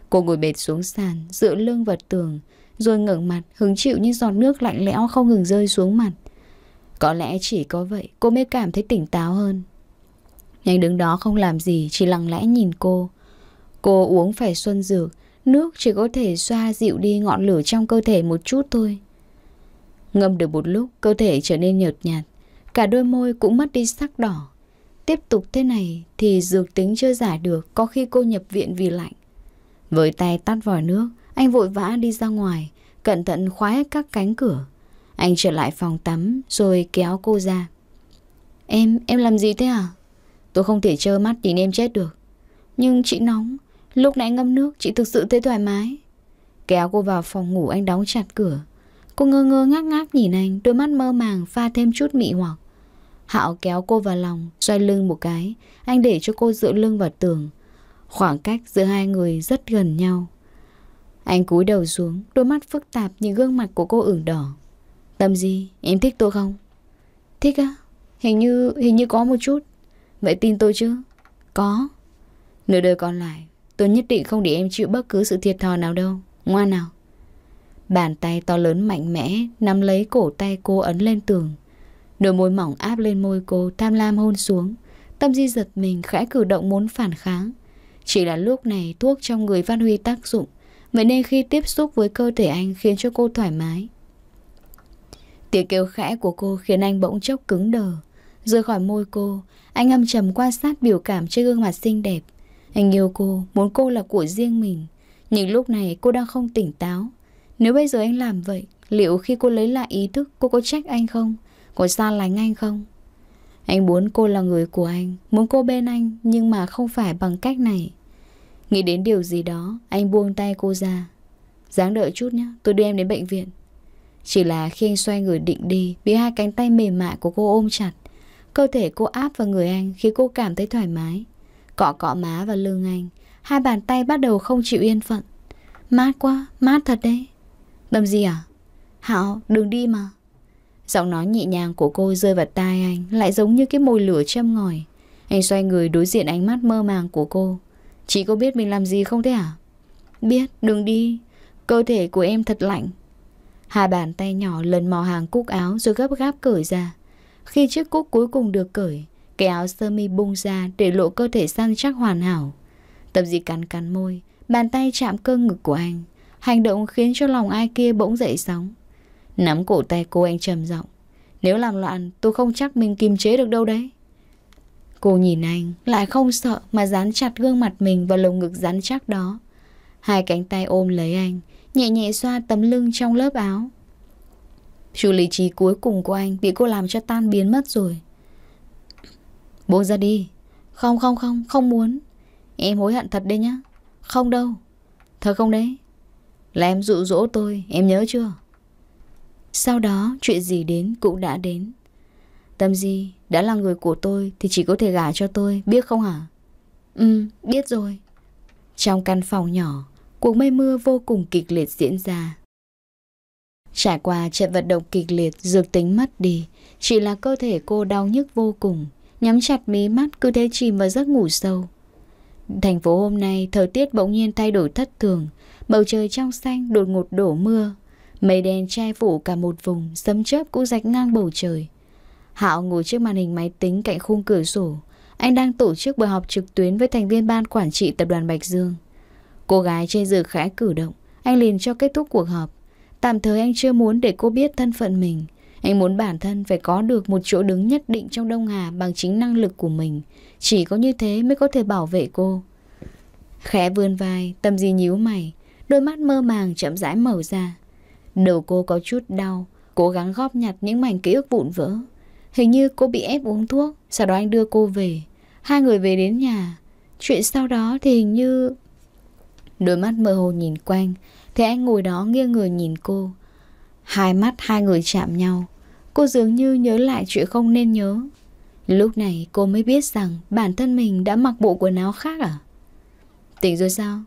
Cô ngồi bệt xuống sàn, dựa lưng vật tường, rồi ngẩng mặt, hứng chịu những giọt nước lạnh lẽo không ngừng rơi xuống mặt. Có lẽ chỉ có vậy cô mới cảm thấy tỉnh táo hơn. Nhưng đứng đó không làm gì, chỉ lặng lẽ nhìn cô. Cô uống phải xuân dược, nước chỉ có thể xoa dịu đi ngọn lửa trong cơ thể một chút thôi. Ngâm được một lúc, cơ thể trở nên nhợt nhạt, cả đôi môi cũng mất đi sắc đỏ. Tiếp tục thế này thì dược tính chưa giải được, có khi cô nhập viện vì lạnh. Với tay tắt vòi nước, anh vội vã đi ra ngoài, cẩn thận khóa hết các cánh cửa. Anh trở lại phòng tắm rồi kéo cô ra. Em, em làm gì thế à? Tôi không thể trơ mắt nhìn em chết được. Nhưng chị nóng, lúc nãy ngâm nước chị thực sự thấy thoải mái. Kéo cô vào phòng ngủ anh đóng chặt cửa. Cô ngơ ngơ ngác ngác nhìn anh, đôi mắt mơ màng pha thêm chút mị hoặc. Hạo kéo cô vào lòng, xoay lưng một cái, anh để cho cô dựa lưng vào tường, Khoảng cách giữa hai người rất gần nhau. Anh cúi đầu xuống, đôi mắt phức tạp nhìn gương mặt của cô ửng đỏ. Tâm gì, em thích tôi không? Thích á, hình như hình như có một chút. Vậy tin tôi chứ? Có. Nửa đời còn lại, tôi nhất định không để em chịu bất cứ sự thiệt thò nào đâu. Ngoan nào. Bàn tay to lớn mạnh mẽ nắm lấy cổ tay cô ấn lên tường. Đôi môi mỏng áp lên môi cô tham lam hôn xuống. Tâm di giật mình khẽ cử động muốn phản kháng. Chỉ là lúc này thuốc trong người phát huy tác dụng, vậy nên khi tiếp xúc với cơ thể anh khiến cho cô thoải mái. Tiếng kêu khẽ của cô khiến anh bỗng chốc cứng đờ. Rời khỏi môi cô, anh âm trầm quan sát biểu cảm trên gương mặt xinh đẹp. Anh yêu cô, muốn cô là của riêng mình. Nhưng lúc này cô đang không tỉnh táo. Nếu bây giờ anh làm vậy, liệu khi cô lấy lại ý thức cô có trách anh không? Có xa lánh anh không? Anh muốn cô là người của anh, muốn cô bên anh nhưng mà không phải bằng cách này. Nghĩ đến điều gì đó Anh buông tay cô ra Dáng đợi chút nhé tôi đưa em đến bệnh viện Chỉ là khi anh xoay người định đi Bị hai cánh tay mềm mại của cô ôm chặt Cơ thể cô áp vào người anh Khi cô cảm thấy thoải mái Cọ cọ má và lưng anh Hai bàn tay bắt đầu không chịu yên phận Mát quá, mát thật đấy Tâm gì à? Hảo, đừng đi mà Giọng nói nhẹ nhàng của cô rơi vào tai anh Lại giống như cái mồi lửa châm ngòi Anh xoay người đối diện ánh mắt mơ màng của cô Chị có biết mình làm gì không thế à? Biết, đừng đi. Cơ thể của em thật lạnh. Hai bàn tay nhỏ lần mò hàng cúc áo rồi gấp gáp cởi ra. Khi chiếc cúc cuối cùng được cởi, cái áo sơ mi bung ra để lộ cơ thể săn chắc hoàn hảo. Tập dị cắn cắn môi, bàn tay chạm cơ ngực của anh. Hành động khiến cho lòng ai kia bỗng dậy sóng. Nắm cổ tay cô anh trầm giọng Nếu làm loạn tôi không chắc mình kiềm chế được đâu đấy. Cô nhìn anh, lại không sợ mà dán chặt gương mặt mình vào lồng ngực rắn chắc đó. Hai cánh tay ôm lấy anh, nhẹ nhẹ xoa tấm lưng trong lớp áo. chủ lý trí cuối cùng của anh bị cô làm cho tan biến mất rồi. Buông ra đi. Không không không, không muốn. Em hối hận thật đấy nhá. Không đâu. Thật không đấy. Là em dụ dỗ tôi, em nhớ chưa? Sau đó, chuyện gì đến cũng đã đến. Tâm Di đã là người của tôi thì chỉ có thể gả cho tôi, biết không hả? Ừ, biết rồi. Trong căn phòng nhỏ, cuộc mây mưa vô cùng kịch liệt diễn ra. Trải qua trận vận động kịch liệt dược tính mất đi, chỉ là cơ thể cô đau nhức vô cùng, nhắm chặt mí mắt cứ thế chìm vào giấc ngủ sâu. Thành phố hôm nay thời tiết bỗng nhiên thay đổi thất thường, bầu trời trong xanh đột ngột đổ mưa, mây đen che phủ cả một vùng, sấm chớp cũng rạch ngang bầu trời. Hạo ngồi trước màn hình máy tính cạnh khung cửa sổ. Anh đang tổ chức buổi họp trực tuyến với thành viên ban quản trị tập đoàn Bạch Dương. Cô gái trên giường khẽ cử động, anh liền cho kết thúc cuộc họp. Tạm thời anh chưa muốn để cô biết thân phận mình. Anh muốn bản thân phải có được một chỗ đứng nhất định trong Đông Hà bằng chính năng lực của mình. Chỉ có như thế mới có thể bảo vệ cô. Khẽ vươn vai, tâm di nhíu mày, đôi mắt mơ màng chậm rãi mở ra. Đầu cô có chút đau, cố gắng góp nhặt những mảnh ký ức vụn vỡ. Hình như cô bị ép uống thuốc, sau đó anh đưa cô về. Hai người về đến nhà. Chuyện sau đó thì hình như... Đôi mắt mơ hồ nhìn quanh, thì anh ngồi đó nghiêng người nhìn cô. Hai mắt hai người chạm nhau. Cô dường như nhớ lại chuyện không nên nhớ. Lúc này cô mới biết rằng bản thân mình đã mặc bộ quần áo khác à? Tỉnh rồi sao?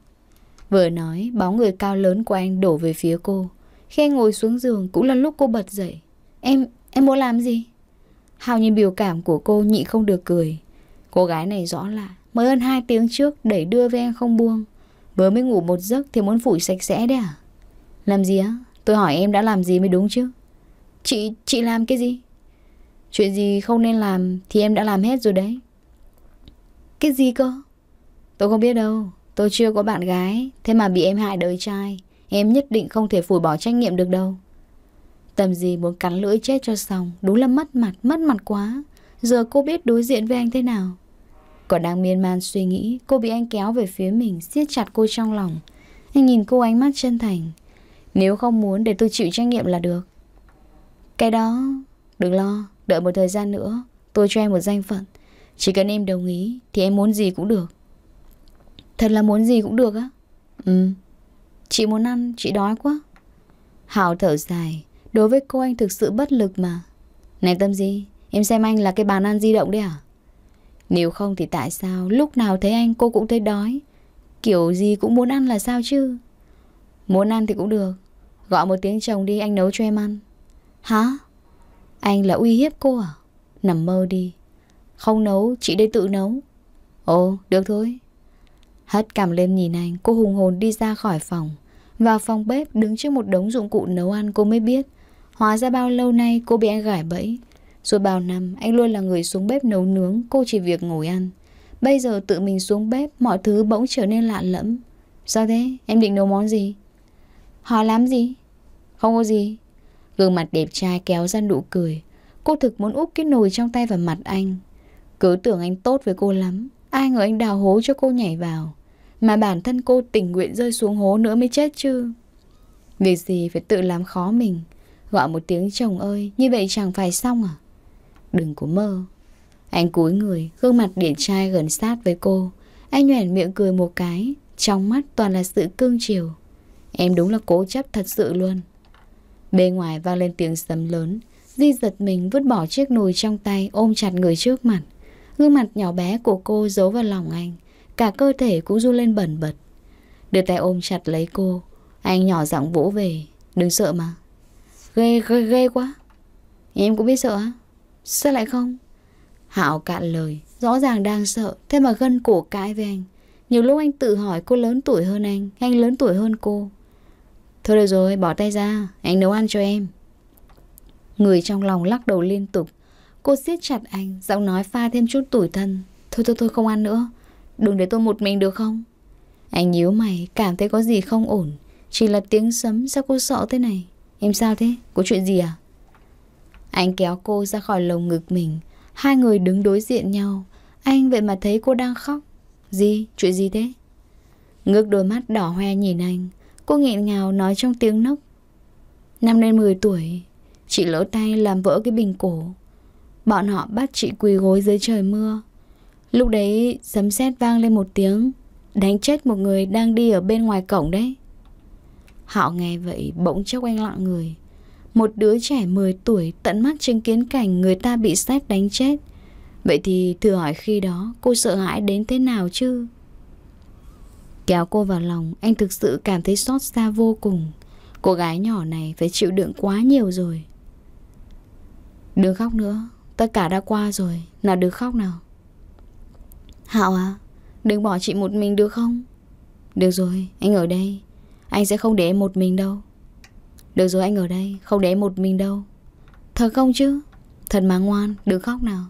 Vừa nói, bóng người cao lớn của anh đổ về phía cô. Khi anh ngồi xuống giường cũng là lúc cô bật dậy. Em, em muốn làm gì? Hào nhìn biểu cảm của cô nhị không được cười. Cô gái này rõ là mới hơn 2 tiếng trước đẩy đưa với em không buông. Vừa mới ngủ một giấc thì muốn phủi sạch sẽ đấy à? Làm gì á? Tôi hỏi em đã làm gì mới đúng chứ? Chị, chị làm cái gì? Chuyện gì không nên làm thì em đã làm hết rồi đấy. Cái gì cơ? Tôi không biết đâu. Tôi chưa có bạn gái, thế mà bị em hại đời trai. Em nhất định không thể phủi bỏ trách nhiệm được đâu. Tâm gì muốn cắn lưỡi chết cho xong Đúng là mất mặt, mất mặt quá Giờ cô biết đối diện với anh thế nào Còn đang miên man suy nghĩ Cô bị anh kéo về phía mình siết chặt cô trong lòng Anh nhìn cô ánh mắt chân thành Nếu không muốn để tôi chịu trách nhiệm là được Cái đó Đừng lo, đợi một thời gian nữa Tôi cho em một danh phận Chỉ cần em đồng ý thì em muốn gì cũng được Thật là muốn gì cũng được á Ừ Chị muốn ăn, chị đói quá Hào thở dài Đối với cô anh thực sự bất lực mà Này Tâm Di Em xem anh là cái bàn ăn di động đấy à Nếu không thì tại sao Lúc nào thấy anh cô cũng thấy đói Kiểu gì cũng muốn ăn là sao chứ Muốn ăn thì cũng được Gọi một tiếng chồng đi anh nấu cho em ăn Hả Anh là uy hiếp cô à Nằm mơ đi Không nấu chị đây tự nấu Ồ được thôi Hất cảm lên nhìn anh Cô hùng hồn đi ra khỏi phòng Vào phòng bếp đứng trước một đống dụng cụ nấu ăn cô mới biết Hóa ra bao lâu nay cô bị anh gải bẫy. Suốt bao năm, anh luôn là người xuống bếp nấu nướng, cô chỉ việc ngồi ăn. Bây giờ tự mình xuống bếp, mọi thứ bỗng trở nên lạ lẫm. Sao thế? Em định nấu món gì? Hỏi làm gì? Không có gì. Gương mặt đẹp trai kéo ra nụ cười. Cô thực muốn úp cái nồi trong tay vào mặt anh. Cứ tưởng anh tốt với cô lắm. Ai ngờ anh đào hố cho cô nhảy vào. Mà bản thân cô tình nguyện rơi xuống hố nữa mới chết chứ. Việc gì phải tự làm khó mình. Gọi một tiếng chồng ơi Như vậy chẳng phải xong à Đừng có mơ Anh cúi người Gương mặt điển trai gần sát với cô Anh nhoẻn miệng cười một cái Trong mắt toàn là sự cương chiều Em đúng là cố chấp thật sự luôn Bên ngoài vang lên tiếng sấm lớn Di giật mình vứt bỏ chiếc nồi trong tay Ôm chặt người trước mặt Gương mặt nhỏ bé của cô giấu vào lòng anh Cả cơ thể cũng run lên bẩn bật Đưa tay ôm chặt lấy cô Anh nhỏ giọng vỗ về Đừng sợ mà Ghê, ghê, ghê quá Em cũng biết sợ á Sao lại không Hảo cạn lời Rõ ràng đang sợ Thế mà gân cổ cãi với anh Nhiều lúc anh tự hỏi cô lớn tuổi hơn anh Anh lớn tuổi hơn cô Thôi được rồi bỏ tay ra Anh nấu ăn cho em Người trong lòng lắc đầu liên tục Cô siết chặt anh Giọng nói pha thêm chút tủi thân Thôi thôi thôi không ăn nữa Đừng để tôi một mình được không Anh nhíu mày cảm thấy có gì không ổn Chỉ là tiếng sấm sao cô sợ thế này Em sao thế? Có chuyện gì à? Anh kéo cô ra khỏi lồng ngực mình Hai người đứng đối diện nhau Anh vậy mà thấy cô đang khóc Gì? Chuyện gì thế? Ngước đôi mắt đỏ hoe nhìn anh Cô nghẹn ngào nói trong tiếng nấc Năm lên 10 tuổi Chị lỡ tay làm vỡ cái bình cổ Bọn họ bắt chị quỳ gối dưới trời mưa Lúc đấy sấm sét vang lên một tiếng Đánh chết một người đang đi ở bên ngoài cổng đấy Họ nghe vậy bỗng chốc anh lặng người Một đứa trẻ 10 tuổi tận mắt chứng kiến cảnh người ta bị xét đánh chết Vậy thì thử hỏi khi đó cô sợ hãi đến thế nào chứ? Kéo cô vào lòng, anh thực sự cảm thấy xót xa vô cùng. Cô gái nhỏ này phải chịu đựng quá nhiều rồi. Đừng khóc nữa, tất cả đã qua rồi, nào đừng khóc nào. Hạo à, đừng bỏ chị một mình được không? Được rồi, anh ở đây. Anh sẽ không để em một mình đâu Được rồi anh ở đây Không để em một mình đâu Thật không chứ Thật mà ngoan Đừng khóc nào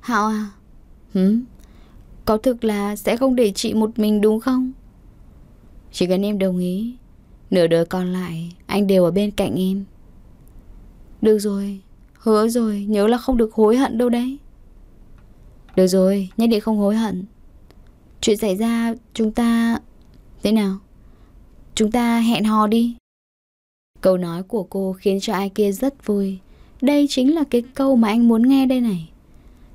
Hạo à Hứng Có thực là sẽ không để chị một mình đúng không Chỉ cần em đồng ý Nửa đời còn lại Anh đều ở bên cạnh em Được rồi Hứa rồi Nhớ là không được hối hận đâu đấy Được rồi Nhất định không hối hận Chuyện xảy ra chúng ta Thế nào Chúng ta hẹn hò đi. Câu nói của cô khiến cho ai kia rất vui. Đây chính là cái câu mà anh muốn nghe đây này.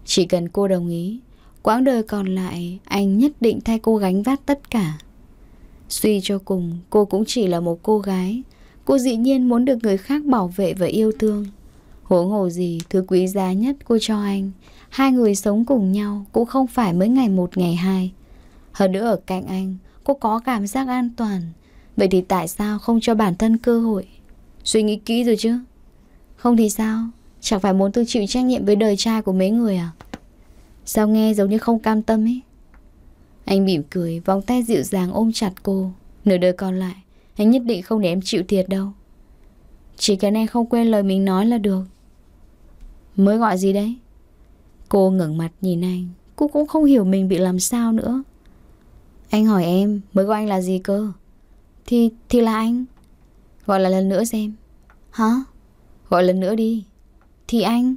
Chỉ cần cô đồng ý, quãng đời còn lại anh nhất định thay cô gánh vác tất cả. Suy cho cùng, cô cũng chỉ là một cô gái. Cô dĩ nhiên muốn được người khác bảo vệ và yêu thương. Hổ ngổ gì, thứ quý giá nhất cô cho anh. Hai người sống cùng nhau cũng không phải mới ngày một ngày hai. Hơn nữa ở cạnh anh, cô có cảm giác an toàn. Vậy thì tại sao không cho bản thân cơ hội Suy nghĩ kỹ rồi chứ Không thì sao Chẳng phải muốn tôi chịu trách nhiệm với đời trai của mấy người à Sao nghe giống như không cam tâm ấy Anh mỉm cười Vòng tay dịu dàng ôm chặt cô Nửa đời còn lại Anh nhất định không để em chịu thiệt đâu Chỉ cần em không quên lời mình nói là được Mới gọi gì đấy Cô ngẩng mặt nhìn anh Cô cũng không hiểu mình bị làm sao nữa Anh hỏi em Mới gọi anh là gì cơ thì, thì là anh Gọi là lần nữa xem Hả? Gọi lần nữa đi Thì anh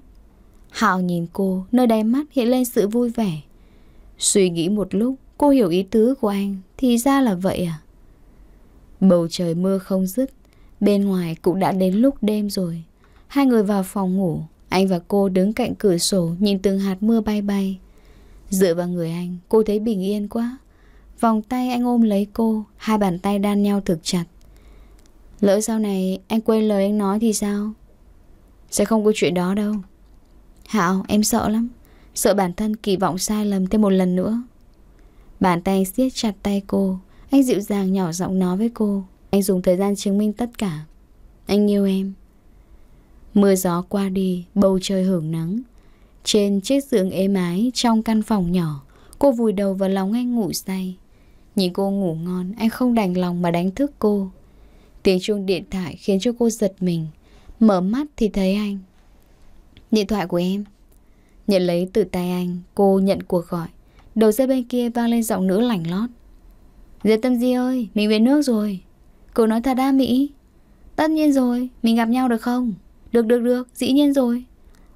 Hảo nhìn cô, nơi đáy mắt hiện lên sự vui vẻ Suy nghĩ một lúc Cô hiểu ý tứ của anh Thì ra là vậy à Bầu trời mưa không dứt Bên ngoài cũng đã đến lúc đêm rồi Hai người vào phòng ngủ Anh và cô đứng cạnh cửa sổ Nhìn từng hạt mưa bay bay Dựa vào người anh Cô thấy bình yên quá Vòng tay anh ôm lấy cô Hai bàn tay đan nhau thực chặt Lỡ sau này anh quên lời anh nói thì sao Sẽ không có chuyện đó đâu Hạo em sợ lắm Sợ bản thân kỳ vọng sai lầm thêm một lần nữa Bàn tay siết chặt tay cô Anh dịu dàng nhỏ giọng nói với cô Anh dùng thời gian chứng minh tất cả Anh yêu em Mưa gió qua đi Bầu trời hưởng nắng Trên chiếc giường êm ái trong căn phòng nhỏ Cô vùi đầu vào lòng anh ngủ say Nhìn cô ngủ ngon Anh không đành lòng mà đánh thức cô Tiếng chuông điện thoại khiến cho cô giật mình Mở mắt thì thấy anh Điện thoại của em Nhận lấy từ tay anh Cô nhận cuộc gọi Đầu dây bên kia vang lên giọng nữ lảnh lót Diệp dạ Tâm Di ơi Mình về nước rồi Cô nói thật đa Mỹ Tất nhiên rồi Mình gặp nhau được không Được được được Dĩ nhiên rồi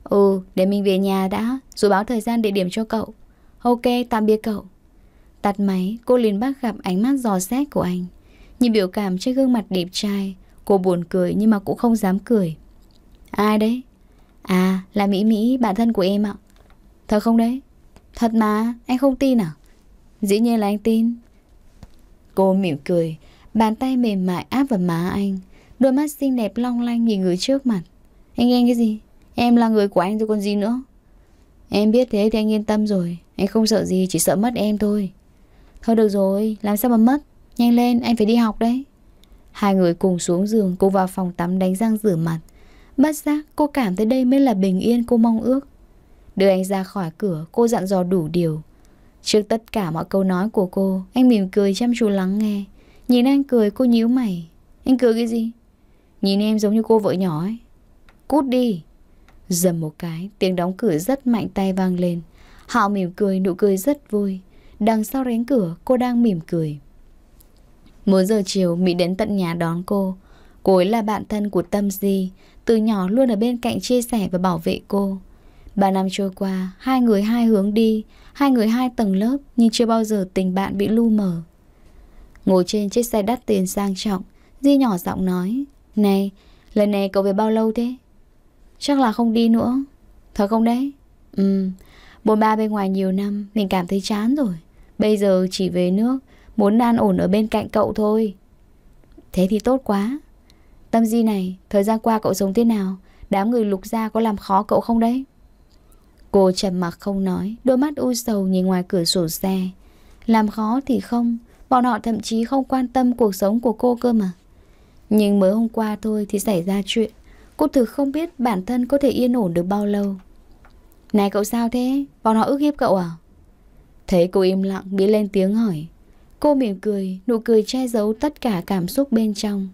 Ừ để mình về nhà đã Rồi báo thời gian địa điểm cho cậu Ok tạm biệt cậu Tắt máy, cô liền bắt gặp ánh mắt giò xét của anh. Nhìn biểu cảm trên gương mặt đẹp trai, cô buồn cười nhưng mà cũng không dám cười. Ai đấy? À, là Mỹ Mỹ, bạn thân của em ạ. Thật không đấy? Thật mà, anh không tin à? Dĩ nhiên là anh tin. Cô mỉm cười, bàn tay mềm mại áp vào má anh. Đôi mắt xinh đẹp long lanh nhìn người trước mặt. Anh nghe cái gì? Em là người của anh rồi còn gì nữa? Em biết thế thì anh yên tâm rồi. Anh không sợ gì, chỉ sợ mất em thôi. Thôi được rồi, làm sao mà mất Nhanh lên, anh phải đi học đấy Hai người cùng xuống giường Cô vào phòng tắm đánh răng rửa mặt Bất giác cô cảm thấy đây mới là bình yên cô mong ước Đưa anh ra khỏi cửa Cô dặn dò đủ điều Trước tất cả mọi câu nói của cô Anh mỉm cười chăm chú lắng nghe Nhìn anh cười cô nhíu mày Anh cười cái gì Nhìn em giống như cô vợ nhỏ ấy Cút đi Dầm một cái Tiếng đóng cửa rất mạnh tay vang lên Họ mỉm cười nụ cười rất vui Đằng sau rén cửa cô đang mỉm cười 4 giờ chiều Mỹ đến tận nhà đón cô Cô ấy là bạn thân của Tâm Di Từ nhỏ luôn ở bên cạnh chia sẻ và bảo vệ cô Ba năm trôi qua Hai người hai hướng đi Hai người hai tầng lớp Nhưng chưa bao giờ tình bạn bị lu mờ Ngồi trên chiếc xe đắt tiền sang trọng Di nhỏ giọng nói Này, lần này cậu về bao lâu thế? Chắc là không đi nữa Thôi không đấy? Ừ, bồn ba bên ngoài nhiều năm Mình cảm thấy chán rồi Bây giờ chỉ về nước, muốn an ổn ở bên cạnh cậu thôi. Thế thì tốt quá. Tâm Di này, thời gian qua cậu sống thế nào? Đám người lục gia có làm khó cậu không đấy? Cô trầm mặc không nói, đôi mắt u sầu nhìn ngoài cửa sổ xe. Làm khó thì không, bọn họ thậm chí không quan tâm cuộc sống của cô cơ mà. Nhưng mới hôm qua thôi thì xảy ra chuyện. Cô thực không biết bản thân có thể yên ổn được bao lâu. Này cậu sao thế? Bọn họ ức hiếp cậu à? Thấy cô im lặng Mỹ lên tiếng hỏi Cô mỉm cười Nụ cười che giấu tất cả cảm xúc bên trong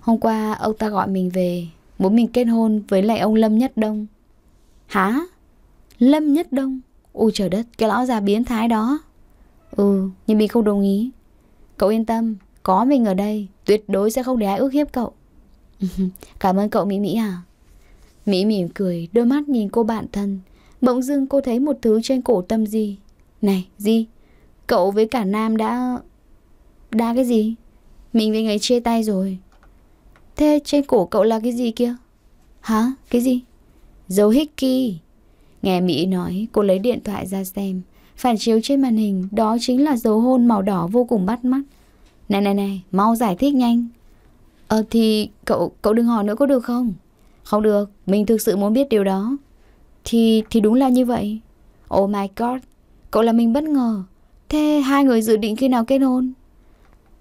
Hôm qua ông ta gọi mình về Muốn mình kết hôn với lại ông Lâm Nhất Đông Hả? Lâm Nhất Đông? u trời đất, cái lão già biến thái đó Ừ, nhưng mình không đồng ý Cậu yên tâm, có mình ở đây Tuyệt đối sẽ không để ai ước hiếp cậu Cảm ơn cậu Mỹ Mỹ à Mỹ mỉm cười, đôi mắt nhìn cô bạn thân Bỗng dưng cô thấy một thứ trên cổ tâm gì này, Di, cậu với cả Nam đã... Đã cái gì? Mình với người chia tay rồi. Thế trên cổ cậu là cái gì kia? Hả? Cái gì? Dấu Hickey. Nghe Mỹ nói, cô lấy điện thoại ra xem. Phản chiếu trên màn hình, đó chính là dấu hôn màu đỏ vô cùng bắt mắt. Này này này, mau giải thích nhanh. Ờ thì cậu cậu đừng hỏi nữa có được không? Không được, mình thực sự muốn biết điều đó. Thì thì đúng là như vậy. Oh my god, Cậu là mình bất ngờ Thế hai người dự định khi nào kết hôn?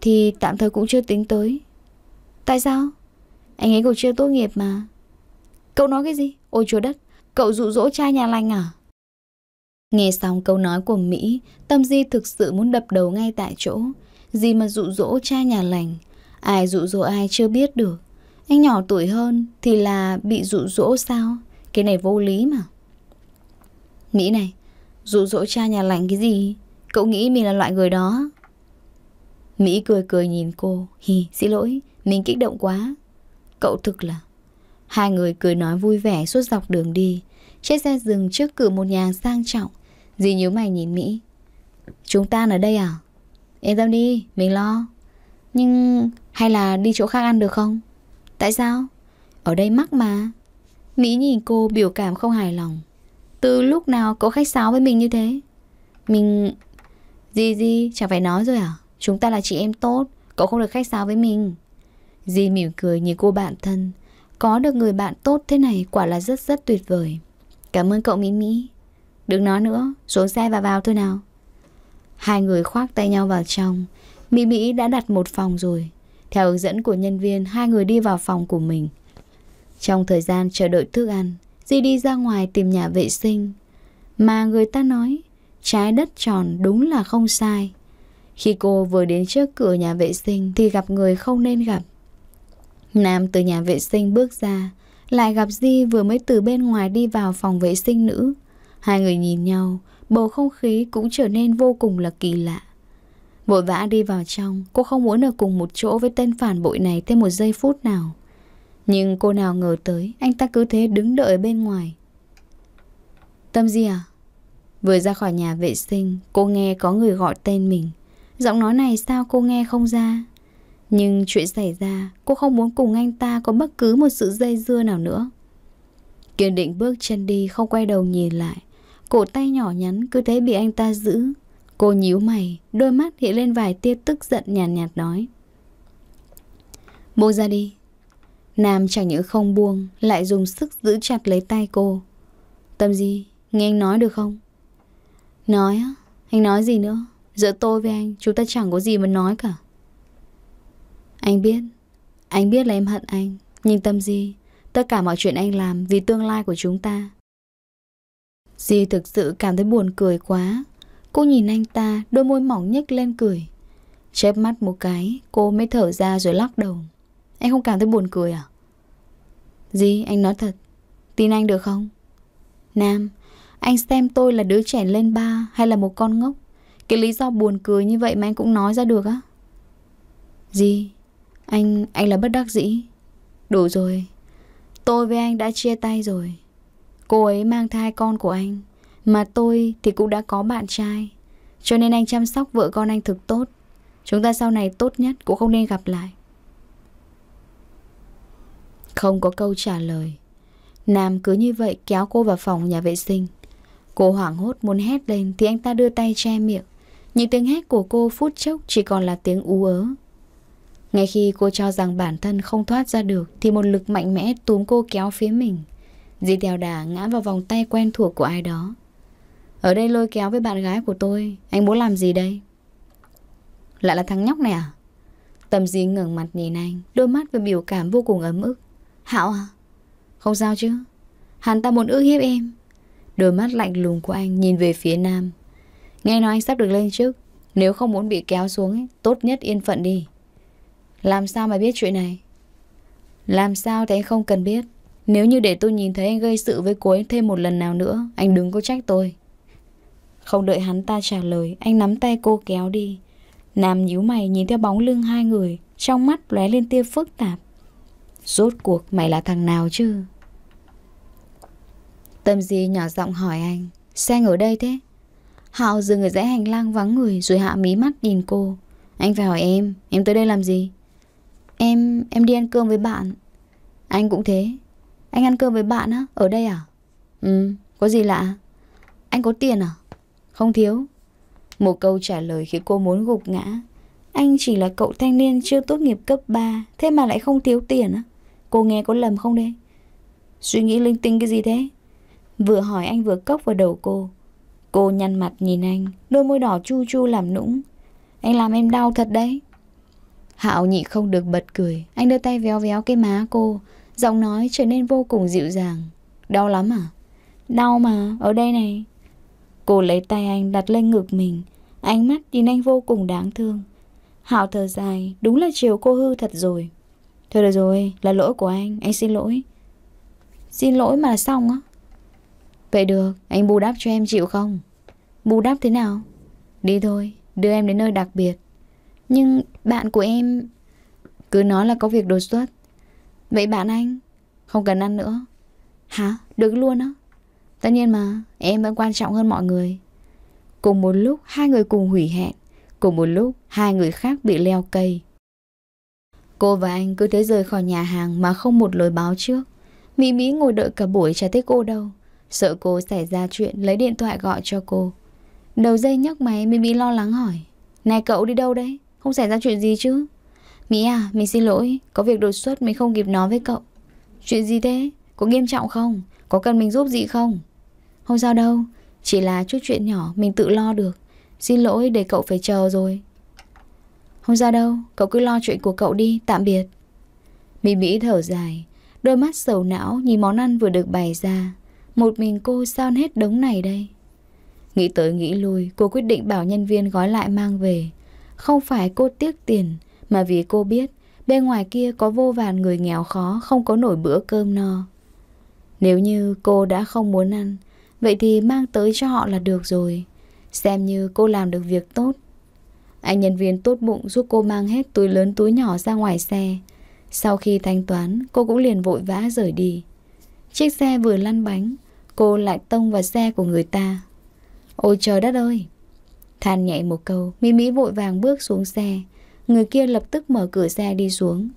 Thì tạm thời cũng chưa tính tới Tại sao? Anh ấy còn chưa tốt nghiệp mà Cậu nói cái gì? Ôi chúa đất Cậu dụ dỗ cha nhà lành à? Nghe xong câu nói của Mỹ Tâm Di thực sự muốn đập đầu ngay tại chỗ Gì mà dụ dỗ cha nhà lành Ai dụ dỗ ai chưa biết được Anh nhỏ tuổi hơn Thì là bị dụ dỗ sao Cái này vô lý mà Mỹ này Dụ dỗ cha nhà lạnh cái gì Cậu nghĩ mình là loại người đó Mỹ cười cười nhìn cô Hì xin lỗi Mình kích động quá Cậu thực là Hai người cười nói vui vẻ suốt dọc đường đi Chiếc xe dừng trước cửa một nhà sang trọng Dì nhớ mày nhìn Mỹ Chúng ta ở đây à Yên tâm đi mình lo Nhưng hay là đi chỗ khác ăn được không Tại sao Ở đây mắc mà Mỹ nhìn cô biểu cảm không hài lòng từ lúc nào cậu khách sáo với mình như thế Mình Gì gì chẳng phải nói rồi à Chúng ta là chị em tốt Cậu không được khách sáo với mình Di mỉm cười như cô bạn thân Có được người bạn tốt thế này quả là rất rất tuyệt vời Cảm ơn cậu Mỹ Mỹ Đừng nói nữa, xuống xe và vào thôi nào Hai người khoác tay nhau vào trong Mỹ Mỹ đã đặt một phòng rồi Theo hướng dẫn của nhân viên Hai người đi vào phòng của mình Trong thời gian chờ đợi thức ăn Di đi ra ngoài tìm nhà vệ sinh Mà người ta nói Trái đất tròn đúng là không sai Khi cô vừa đến trước cửa nhà vệ sinh Thì gặp người không nên gặp Nam từ nhà vệ sinh bước ra Lại gặp Di vừa mới từ bên ngoài đi vào phòng vệ sinh nữ Hai người nhìn nhau Bầu không khí cũng trở nên vô cùng là kỳ lạ Vội vã đi vào trong Cô không muốn ở cùng một chỗ với tên phản bội này Thêm một giây phút nào nhưng cô nào ngờ tới Anh ta cứ thế đứng đợi bên ngoài Tâm Di à Vừa ra khỏi nhà vệ sinh Cô nghe có người gọi tên mình Giọng nói này sao cô nghe không ra Nhưng chuyện xảy ra Cô không muốn cùng anh ta có bất cứ một sự dây dưa nào nữa Kiên định bước chân đi Không quay đầu nhìn lại Cổ tay nhỏ nhắn cứ thế bị anh ta giữ Cô nhíu mày Đôi mắt hiện lên vài tia tức giận nhàn nhạt, nhạt nói Buông ra đi Nam chẳng những không buông Lại dùng sức giữ chặt lấy tay cô Tâm gì Nghe anh nói được không Nói á Anh nói gì nữa Giữa tôi với anh Chúng ta chẳng có gì mà nói cả Anh biết Anh biết là em hận anh Nhưng Tâm gì, Tất cả mọi chuyện anh làm Vì tương lai của chúng ta Di thực sự cảm thấy buồn cười quá Cô nhìn anh ta Đôi môi mỏng nhếch lên cười Chớp mắt một cái Cô mới thở ra rồi lắc đầu anh không cảm thấy buồn cười à Gì anh nói thật Tin anh được không Nam Anh xem tôi là đứa trẻ lên ba Hay là một con ngốc Cái lý do buồn cười như vậy mà anh cũng nói ra được á Gì Anh Anh là bất đắc dĩ Đủ rồi Tôi với anh đã chia tay rồi Cô ấy mang thai con của anh Mà tôi thì cũng đã có bạn trai Cho nên anh chăm sóc vợ con anh thực tốt Chúng ta sau này tốt nhất cũng không nên gặp lại không có câu trả lời Nam cứ như vậy kéo cô vào phòng nhà vệ sinh Cô hoảng hốt muốn hét lên Thì anh ta đưa tay che miệng Những tiếng hét của cô phút chốc chỉ còn là tiếng ú ớ Ngay khi cô cho rằng bản thân không thoát ra được Thì một lực mạnh mẽ túm cô kéo phía mình dì tèo đà ngã vào vòng tay quen thuộc của ai đó Ở đây lôi kéo với bạn gái của tôi Anh muốn làm gì đây? Lại là thằng nhóc này à? Tầm Di ngẩng mặt nhìn anh Đôi mắt với biểu cảm vô cùng ấm ức hảo, à? Không sao chứ. Hắn ta muốn ước hiếp em. Đôi mắt lạnh lùng của anh nhìn về phía nam. Nghe nói anh sắp được lên trước. Nếu không muốn bị kéo xuống, ấy, tốt nhất yên phận đi. Làm sao mà biết chuyện này? Làm sao thì anh không cần biết. Nếu như để tôi nhìn thấy anh gây sự với cô ấy thêm một lần nào nữa, anh đừng có trách tôi. Không đợi hắn ta trả lời, anh nắm tay cô kéo đi. Nam nhíu mày nhìn theo bóng lưng hai người, trong mắt lóe lên tia phức tạp. Rốt cuộc mày là thằng nào chứ Tâm Di nhỏ giọng hỏi anh Xe ở đây thế Hạo dừng ở dãy hành lang vắng người Rồi hạ mí mắt nhìn cô Anh phải hỏi em Em tới đây làm gì Em em đi ăn cơm với bạn Anh cũng thế Anh ăn cơm với bạn á Ở đây à Ừ có gì lạ Anh có tiền à Không thiếu Một câu trả lời khiến cô muốn gục ngã Anh chỉ là cậu thanh niên chưa tốt nghiệp cấp 3 Thế mà lại không thiếu tiền á Cô nghe có lầm không đấy Suy nghĩ linh tinh cái gì thế Vừa hỏi anh vừa cốc vào đầu cô Cô nhăn mặt nhìn anh Đôi môi đỏ chu chu làm nũng Anh làm em đau thật đấy Hạo nhị không được bật cười Anh đưa tay véo véo cái má cô Giọng nói trở nên vô cùng dịu dàng Đau lắm à Đau mà, ở đây này Cô lấy tay anh đặt lên ngực mình Ánh mắt nhìn anh vô cùng đáng thương Hạo thở dài Đúng là chiều cô hư thật rồi Thôi được rồi, là lỗi của anh, anh xin lỗi. Xin lỗi mà là xong á. Vậy được, anh bù đắp cho em chịu không? Bù đắp thế nào? Đi thôi, đưa em đến nơi đặc biệt. Nhưng bạn của em... Cứ nói là có việc đột xuất. Vậy bạn anh? Không cần ăn nữa. Hả? Được luôn á? Tất nhiên mà, em vẫn quan trọng hơn mọi người. Cùng một lúc, hai người cùng hủy hẹn. Cùng một lúc, hai người khác bị leo cây. Cô và anh cứ thế rời khỏi nhà hàng mà không một lời báo trước. Mỹ Mỹ ngồi đợi cả buổi chả thấy cô đâu. Sợ cô xảy ra chuyện lấy điện thoại gọi cho cô. Đầu dây nhấc máy Mỹ Mỹ lo lắng hỏi. Này cậu đi đâu đấy? Không xảy ra chuyện gì chứ? Mỹ à, mình xin lỗi. Có việc đột xuất mình không kịp nói với cậu. Chuyện gì thế? Có nghiêm trọng không? Có cần mình giúp gì không? Không sao đâu. Chỉ là chút chuyện nhỏ mình tự lo được. Xin lỗi để cậu phải chờ rồi. Không ra đâu, cậu cứ lo chuyện của cậu đi, tạm biệt. Mỹ Mỹ thở dài, đôi mắt sầu não nhìn món ăn vừa được bày ra. Một mình cô san hết đống này đây. Nghĩ tới nghĩ lui, cô quyết định bảo nhân viên gói lại mang về. Không phải cô tiếc tiền, mà vì cô biết bên ngoài kia có vô vàn người nghèo khó không có nổi bữa cơm no. Nếu như cô đã không muốn ăn, vậy thì mang tới cho họ là được rồi. Xem như cô làm được việc tốt, anh nhân viên tốt bụng giúp cô mang hết túi lớn túi nhỏ ra ngoài xe. Sau khi thanh toán, cô cũng liền vội vã rời đi. Chiếc xe vừa lăn bánh, cô lại tông vào xe của người ta. Ôi trời đất ơi! Than nhảy một câu, Mỹ Mỹ vội vàng bước xuống xe. Người kia lập tức mở cửa xe đi xuống.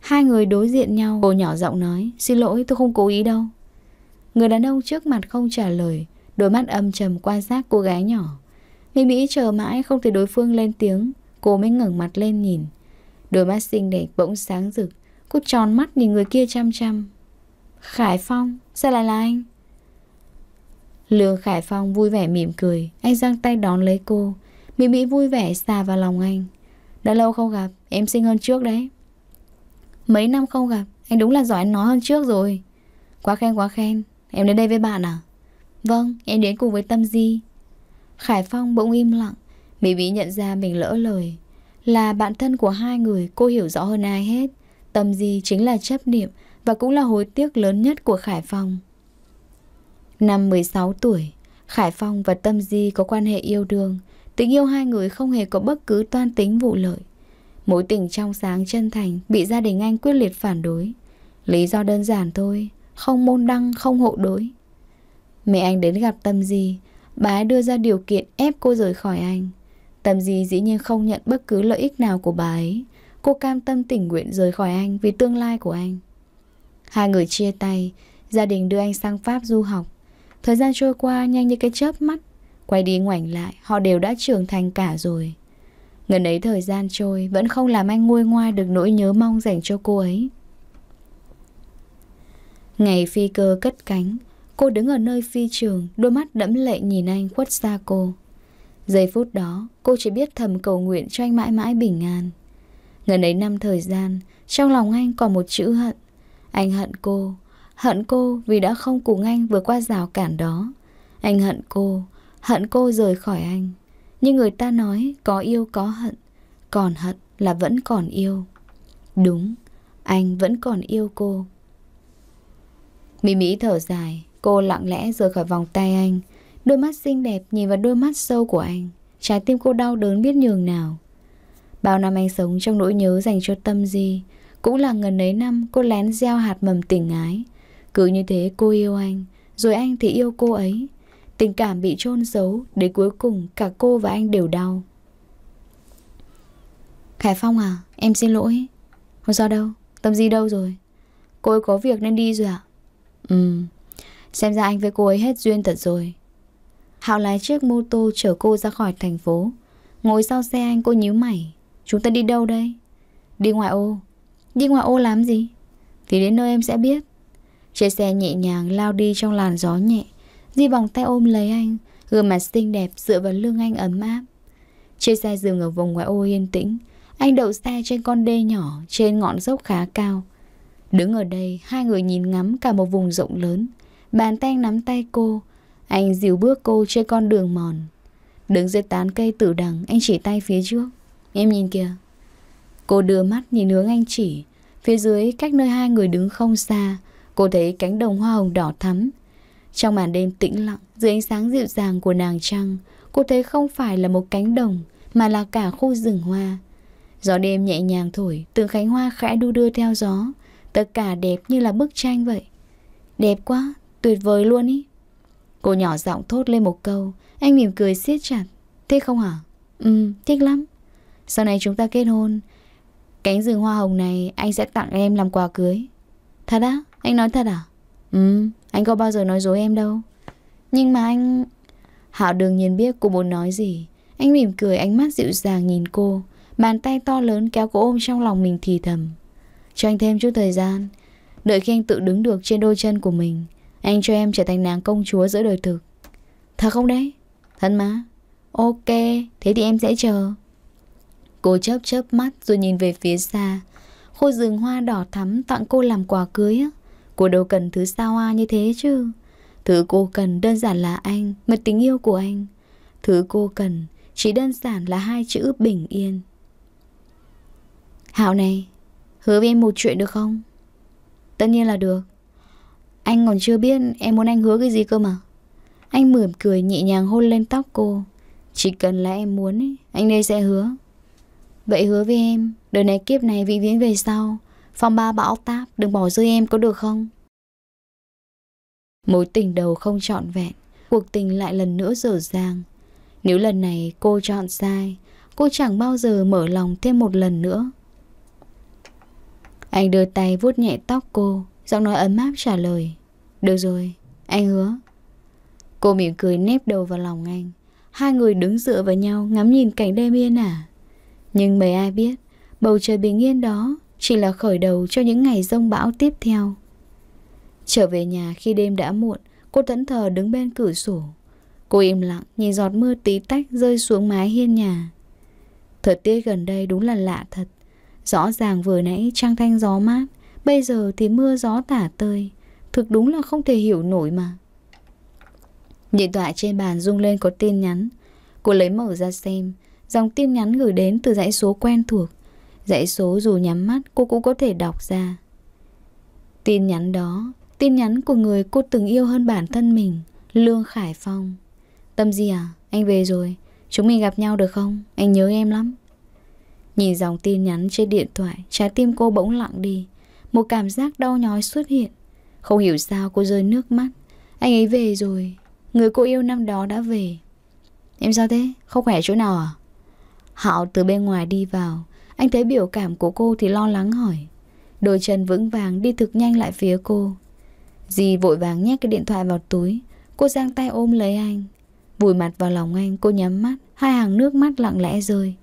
Hai người đối diện nhau, cô nhỏ giọng nói, xin lỗi tôi không cố ý đâu. Người đàn ông trước mặt không trả lời, đôi mắt âm trầm quan sát cô gái nhỏ. Mỹ Mỹ chờ mãi không thấy đối phương lên tiếng Cô mới ngẩng mặt lên nhìn Đôi mắt xinh đẹp bỗng sáng rực Cô tròn mắt nhìn người kia chăm chăm Khải Phong, sao lại là anh? Lương Khải Phong vui vẻ mỉm cười Anh giang tay đón lấy cô Mỹ Mỹ vui vẻ xà vào lòng anh Đã lâu không gặp, em xinh hơn trước đấy Mấy năm không gặp Anh đúng là giỏi nói hơn trước rồi Quá khen quá khen Em đến đây với bạn à? Vâng, em đến cùng với Tâm Di Khải Phong bỗng im lặng Mỹ Bí nhận ra mình lỡ lời Là bạn thân của hai người cô hiểu rõ hơn ai hết Tâm gì chính là chấp niệm Và cũng là hối tiếc lớn nhất của Khải Phong Năm 16 tuổi Khải Phong và Tâm Di có quan hệ yêu đương Tình yêu hai người không hề có bất cứ toan tính vụ lợi Mối tình trong sáng chân thành Bị gia đình anh quyết liệt phản đối Lý do đơn giản thôi Không môn đăng không hộ đối Mẹ anh đến gặp Tâm Di bà ấy đưa ra điều kiện ép cô rời khỏi anh. Tâm gì dĩ nhiên không nhận bất cứ lợi ích nào của bà ấy. Cô cam tâm tình nguyện rời khỏi anh vì tương lai của anh. Hai người chia tay, gia đình đưa anh sang Pháp du học. Thời gian trôi qua nhanh như cái chớp mắt. Quay đi ngoảnh lại, họ đều đã trưởng thành cả rồi. Ngần ấy thời gian trôi vẫn không làm anh nguôi ngoai được nỗi nhớ mong dành cho cô ấy. Ngày phi cơ cất cánh, Cô đứng ở nơi phi trường, đôi mắt đẫm lệ nhìn anh khuất xa cô. Giây phút đó, cô chỉ biết thầm cầu nguyện cho anh mãi mãi bình an. Ngần ấy năm thời gian, trong lòng anh còn một chữ hận. Anh hận cô, hận cô vì đã không cùng anh vượt qua rào cản đó. Anh hận cô, hận cô rời khỏi anh. Nhưng người ta nói có yêu có hận, còn hận là vẫn còn yêu. Đúng, anh vẫn còn yêu cô. Mỹ Mỹ thở dài, Cô lặng lẽ rời khỏi vòng tay anh Đôi mắt xinh đẹp nhìn vào đôi mắt sâu của anh Trái tim cô đau đớn biết nhường nào Bao năm anh sống trong nỗi nhớ dành cho Tâm Di Cũng là ngần ấy năm cô lén gieo hạt mầm tình ái Cứ như thế cô yêu anh Rồi anh thì yêu cô ấy Tình cảm bị chôn giấu để cuối cùng cả cô và anh đều đau Khải Phong à Em xin lỗi Không sao đâu Tâm Di đâu rồi Cô ấy có việc nên đi rồi ạ ừ Xem ra anh với cô ấy hết duyên thật rồi Hạo lái chiếc mô tô chở cô ra khỏi thành phố Ngồi sau xe anh cô nhíu mày Chúng ta đi đâu đây? Đi ngoại ô Đi ngoại ô làm gì? Thì đến nơi em sẽ biết Chiếc xe nhẹ nhàng lao đi trong làn gió nhẹ Di vòng tay ôm lấy anh Gương mặt xinh đẹp dựa vào lưng anh ấm áp Chiếc xe dừng ở vùng ngoại ô yên tĩnh Anh đậu xe trên con đê nhỏ Trên ngọn dốc khá cao Đứng ở đây hai người nhìn ngắm cả một vùng rộng lớn Bàn tay nắm tay cô Anh dìu bước cô trên con đường mòn Đứng dưới tán cây tử đằng Anh chỉ tay phía trước Em nhìn kìa Cô đưa mắt nhìn hướng anh chỉ Phía dưới cách nơi hai người đứng không xa Cô thấy cánh đồng hoa hồng đỏ thắm Trong màn đêm tĩnh lặng Dưới ánh sáng dịu dàng của nàng trăng Cô thấy không phải là một cánh đồng Mà là cả khu rừng hoa Gió đêm nhẹ nhàng thổi Từng cánh hoa khẽ đu đưa theo gió Tất cả đẹp như là bức tranh vậy Đẹp quá tuyệt vời luôn ý. Cô nhỏ giọng thốt lên một câu, anh mỉm cười siết chặt. Thích không hả? Ừ, thích lắm. Sau này chúng ta kết hôn, cánh rừng hoa hồng này anh sẽ tặng em làm quà cưới. Thật á? Anh nói thật à? Ừ, anh có bao giờ nói dối em đâu. Nhưng mà anh... Hảo đường nhiên biết cô muốn nói gì. Anh mỉm cười ánh mắt dịu dàng nhìn cô, bàn tay to lớn kéo cô ôm trong lòng mình thì thầm. Cho anh thêm chút thời gian, đợi khi anh tự đứng được trên đôi chân của mình, anh cho em trở thành nàng công chúa giữa đời thực Thật không đấy? Thật má. Ok, thế thì em sẽ chờ Cô chớp chớp mắt rồi nhìn về phía xa Khu rừng hoa đỏ thắm tặng cô làm quà cưới Cô đâu cần thứ sao hoa như thế chứ Thứ cô cần đơn giản là anh Mà tình yêu của anh Thứ cô cần chỉ đơn giản là hai chữ bình yên Hảo này Hứa với em một chuyện được không Tất nhiên là được anh còn chưa biết em muốn anh hứa cái gì cơ mà Anh mỉm cười nhẹ nhàng hôn lên tóc cô Chỉ cần là em muốn ấy, Anh đây sẽ hứa Vậy hứa với em Đời này kiếp này vĩnh viễn về sau Phòng ba bão táp Đừng bỏ rơi em có được không Mối tình đầu không trọn vẹn Cuộc tình lại lần nữa dở dàng Nếu lần này cô chọn sai Cô chẳng bao giờ mở lòng thêm một lần nữa Anh đưa tay vuốt nhẹ tóc cô Giọng nói ấm áp trả lời được rồi, anh hứa. Cô mỉm cười nếp đầu vào lòng anh. Hai người đứng dựa vào nhau ngắm nhìn cảnh đêm yên ả. Nhưng mấy ai biết, bầu trời bình yên đó chỉ là khởi đầu cho những ngày rông bão tiếp theo. Trở về nhà khi đêm đã muộn, cô thẫn thờ đứng bên cửa sổ. Cô im lặng nhìn giọt mưa tí tách rơi xuống mái hiên nhà. Thời tiết gần đây đúng là lạ thật. Rõ ràng vừa nãy trăng thanh gió mát, bây giờ thì mưa gió tả tơi. Thực đúng là không thể hiểu nổi mà Điện thoại trên bàn rung lên có tin nhắn Cô lấy mở ra xem Dòng tin nhắn gửi đến từ dãy số quen thuộc Dãy số dù nhắm mắt cô cũng có thể đọc ra Tin nhắn đó Tin nhắn của người cô từng yêu hơn bản thân mình Lương Khải Phong Tâm gì à? Anh về rồi Chúng mình gặp nhau được không? Anh nhớ em lắm Nhìn dòng tin nhắn trên điện thoại Trái tim cô bỗng lặng đi Một cảm giác đau nhói xuất hiện không hiểu sao cô rơi nước mắt Anh ấy về rồi Người cô yêu năm đó đã về Em sao thế? Không khỏe chỗ nào à? Hạo từ bên ngoài đi vào Anh thấy biểu cảm của cô thì lo lắng hỏi Đôi chân vững vàng đi thực nhanh lại phía cô Dì vội vàng nhét cái điện thoại vào túi Cô giang tay ôm lấy anh Vùi mặt vào lòng anh Cô nhắm mắt Hai hàng nước mắt lặng lẽ rơi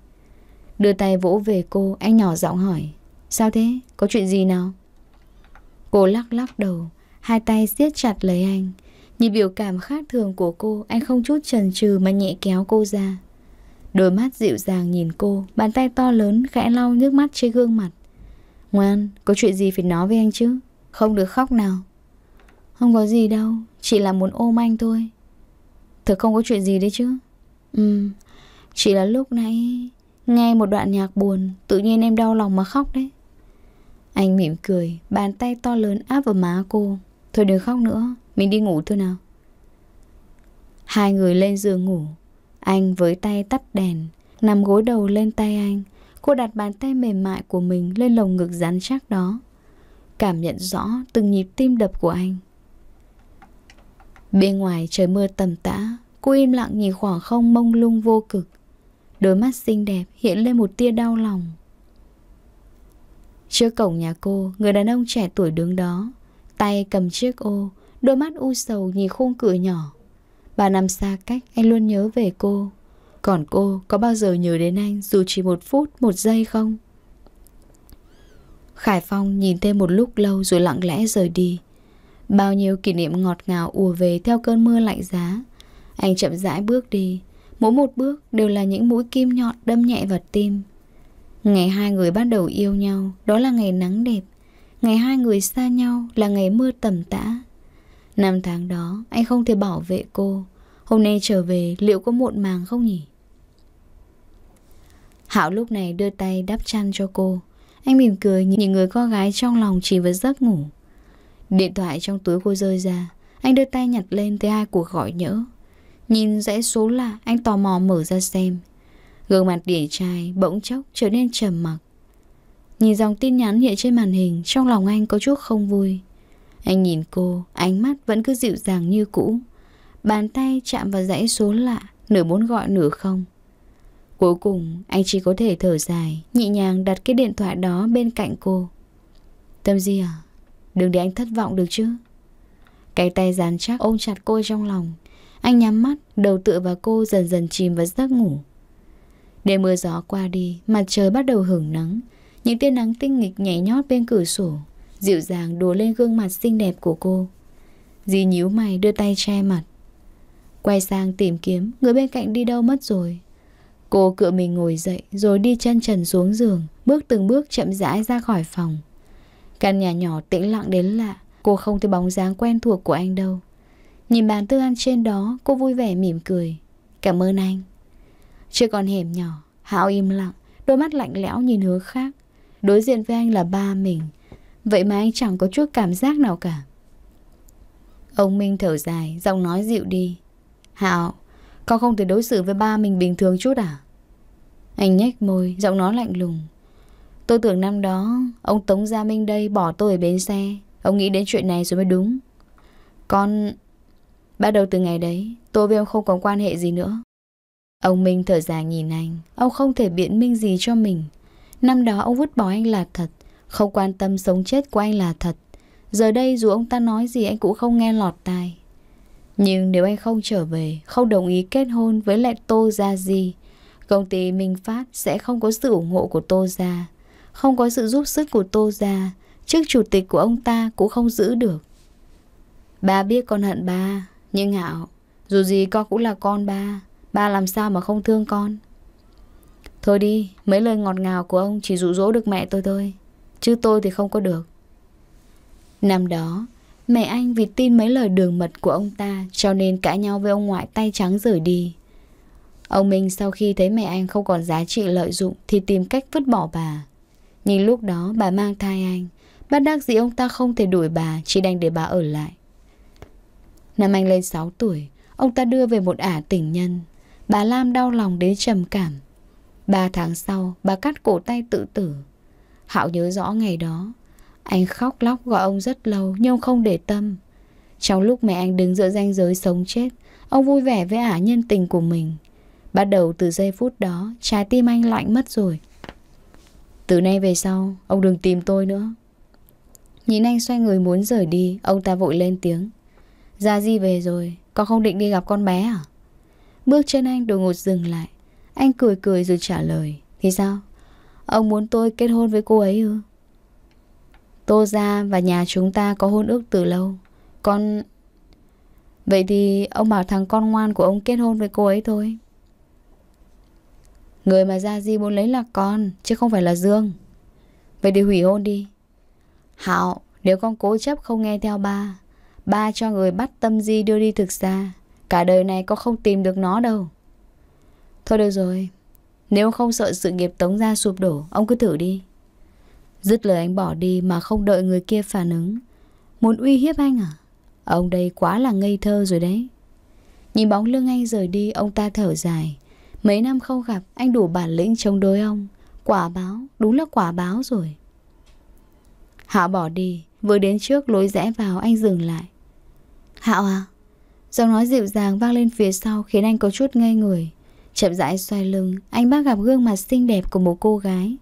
Đưa tay vỗ về cô Anh nhỏ giọng hỏi Sao thế? Có chuyện gì nào? Cô lắc lắc đầu Hai tay siết chặt lấy anh Nhìn biểu cảm khác thường của cô Anh không chút chần chừ mà nhẹ kéo cô ra Đôi mắt dịu dàng nhìn cô Bàn tay to lớn khẽ lau nước mắt trên gương mặt Ngoan, có chuyện gì phải nói với anh chứ Không được khóc nào Không có gì đâu Chỉ là muốn ôm anh thôi thật không có chuyện gì đấy chứ Ừ, chỉ là lúc nãy Nghe một đoạn nhạc buồn Tự nhiên em đau lòng mà khóc đấy Anh mỉm cười Bàn tay to lớn áp vào má cô Thôi đừng khóc nữa Mình đi ngủ thôi nào Hai người lên giường ngủ Anh với tay tắt đèn Nằm gối đầu lên tay anh Cô đặt bàn tay mềm mại của mình Lên lồng ngực rắn chắc đó Cảm nhận rõ từng nhịp tim đập của anh Bên ngoài trời mưa tầm tã Cô im lặng nhìn khoảng không mông lung vô cực Đôi mắt xinh đẹp hiện lên một tia đau lòng Trước cổng nhà cô Người đàn ông trẻ tuổi đứng đó Tay cầm chiếc ô Đôi mắt u sầu nhìn khung cửa nhỏ Ba năm xa cách anh luôn nhớ về cô Còn cô có bao giờ nhớ đến anh Dù chỉ một phút một giây không Khải Phong nhìn thêm một lúc lâu Rồi lặng lẽ rời đi Bao nhiêu kỷ niệm ngọt ngào ùa về Theo cơn mưa lạnh giá Anh chậm rãi bước đi Mỗi một bước đều là những mũi kim nhọn đâm nhẹ vào tim Ngày hai người bắt đầu yêu nhau Đó là ngày nắng đẹp Ngày hai người xa nhau là ngày mưa tầm tã Năm tháng đó anh không thể bảo vệ cô Hôm nay trở về liệu có muộn màng không nhỉ? Hảo lúc này đưa tay đắp chăn cho cô Anh mỉm cười nhìn người con gái trong lòng chỉ vừa giấc ngủ Điện thoại trong túi cô rơi ra Anh đưa tay nhặt lên thấy hai cuộc gọi nhỡ Nhìn dãy số lạ anh tò mò mở ra xem Gương mặt đỉa trai bỗng chốc trở nên trầm mặc Nhìn dòng tin nhắn hiện trên màn hình Trong lòng anh có chút không vui Anh nhìn cô, ánh mắt vẫn cứ dịu dàng như cũ Bàn tay chạm vào dãy số lạ Nửa muốn gọi nửa không Cuối cùng anh chỉ có thể thở dài Nhẹ nhàng đặt cái điện thoại đó bên cạnh cô Tâm gì à Đừng để anh thất vọng được chứ Cái tay dán chắc ôm chặt cô trong lòng Anh nhắm mắt Đầu tựa vào cô dần dần chìm vào giấc ngủ để mưa gió qua đi Mặt trời bắt đầu hưởng nắng những tia nắng tinh nghịch nhảy nhót bên cửa sổ Dịu dàng đùa lên gương mặt xinh đẹp của cô Dì nhíu mày đưa tay che mặt Quay sang tìm kiếm Người bên cạnh đi đâu mất rồi Cô cựa mình ngồi dậy Rồi đi chân trần xuống giường Bước từng bước chậm rãi ra khỏi phòng Căn nhà nhỏ tĩnh lặng đến lạ Cô không thấy bóng dáng quen thuộc của anh đâu Nhìn bàn thức ăn trên đó Cô vui vẻ mỉm cười Cảm ơn anh Chưa còn hẻm nhỏ Hạo im lặng Đôi mắt lạnh lẽo nhìn hướng khác Đối diện với anh là ba mình Vậy mà anh chẳng có chút cảm giác nào cả Ông Minh thở dài Giọng nói dịu đi Hạo Con không thể đối xử với ba mình bình thường chút à Anh nhếch môi Giọng nói lạnh lùng Tôi tưởng năm đó Ông Tống Gia Minh đây bỏ tôi ở bến xe Ông nghĩ đến chuyện này rồi mới đúng Con Bắt đầu từ ngày đấy Tôi với ông không có quan hệ gì nữa Ông Minh thở dài nhìn anh Ông không thể biện minh gì cho mình Năm đó ông vứt bỏ anh là thật Không quan tâm sống chết của anh là thật Giờ đây dù ông ta nói gì anh cũng không nghe lọt tai Nhưng nếu anh không trở về Không đồng ý kết hôn với lại Tô Gia Di Công ty Minh Phát sẽ không có sự ủng hộ của Tô Gia Không có sự giúp sức của Tô Gia Chức chủ tịch của ông ta cũng không giữ được Ba biết con hận ba Nhưng Hạo Dù gì con cũng là con ba Ba làm sao mà không thương con Thôi đi, mấy lời ngọt ngào của ông chỉ dụ dỗ được mẹ tôi thôi. Chứ tôi thì không có được. Năm đó, mẹ anh vì tin mấy lời đường mật của ông ta cho nên cãi nhau với ông ngoại tay trắng rời đi. Ông Minh sau khi thấy mẹ anh không còn giá trị lợi dụng thì tìm cách vứt bỏ bà. Nhưng lúc đó bà mang thai anh, bắt đắc dĩ ông ta không thể đuổi bà, chỉ đành để bà ở lại. Năm anh lên 6 tuổi, ông ta đưa về một ả tỉnh nhân. Bà Lam đau lòng đến trầm cảm. Ba tháng sau, bà cắt cổ tay tự tử. Hạo nhớ rõ ngày đó. Anh khóc lóc gọi ông rất lâu nhưng ông không để tâm. Trong lúc mẹ anh đứng giữa ranh giới sống chết, ông vui vẻ với ả nhân tình của mình. Bắt đầu từ giây phút đó, trái tim anh lạnh mất rồi. Từ nay về sau, ông đừng tìm tôi nữa. Nhìn anh xoay người muốn rời đi, ông ta vội lên tiếng. Ra di về rồi, con không định đi gặp con bé à? Bước chân anh đột ngột dừng lại. Anh cười cười rồi trả lời Thì sao? Ông muốn tôi kết hôn với cô ấy ư? Tô ra và nhà chúng ta có hôn ước từ lâu Con... Vậy thì ông bảo thằng con ngoan của ông kết hôn với cô ấy thôi Người mà gia di muốn lấy là con Chứ không phải là Dương Vậy thì hủy hôn đi hạo nếu con cố chấp không nghe theo ba Ba cho người bắt tâm di đưa đi thực ra Cả đời này con không tìm được nó đâu Thôi được rồi Nếu không sợ sự nghiệp tống ra sụp đổ Ông cứ thử đi Dứt lời anh bỏ đi mà không đợi người kia phản ứng Muốn uy hiếp anh à Ông đây quá là ngây thơ rồi đấy Nhìn bóng lưng anh rời đi Ông ta thở dài Mấy năm không gặp anh đủ bản lĩnh chống đối ông Quả báo Đúng là quả báo rồi hạo bỏ đi Vừa đến trước lối rẽ vào anh dừng lại Hạo à Giọng nói dịu dàng vang lên phía sau Khiến anh có chút ngây người Chậm rãi xoay lưng, anh bác gặp gương mặt xinh đẹp của một cô gái.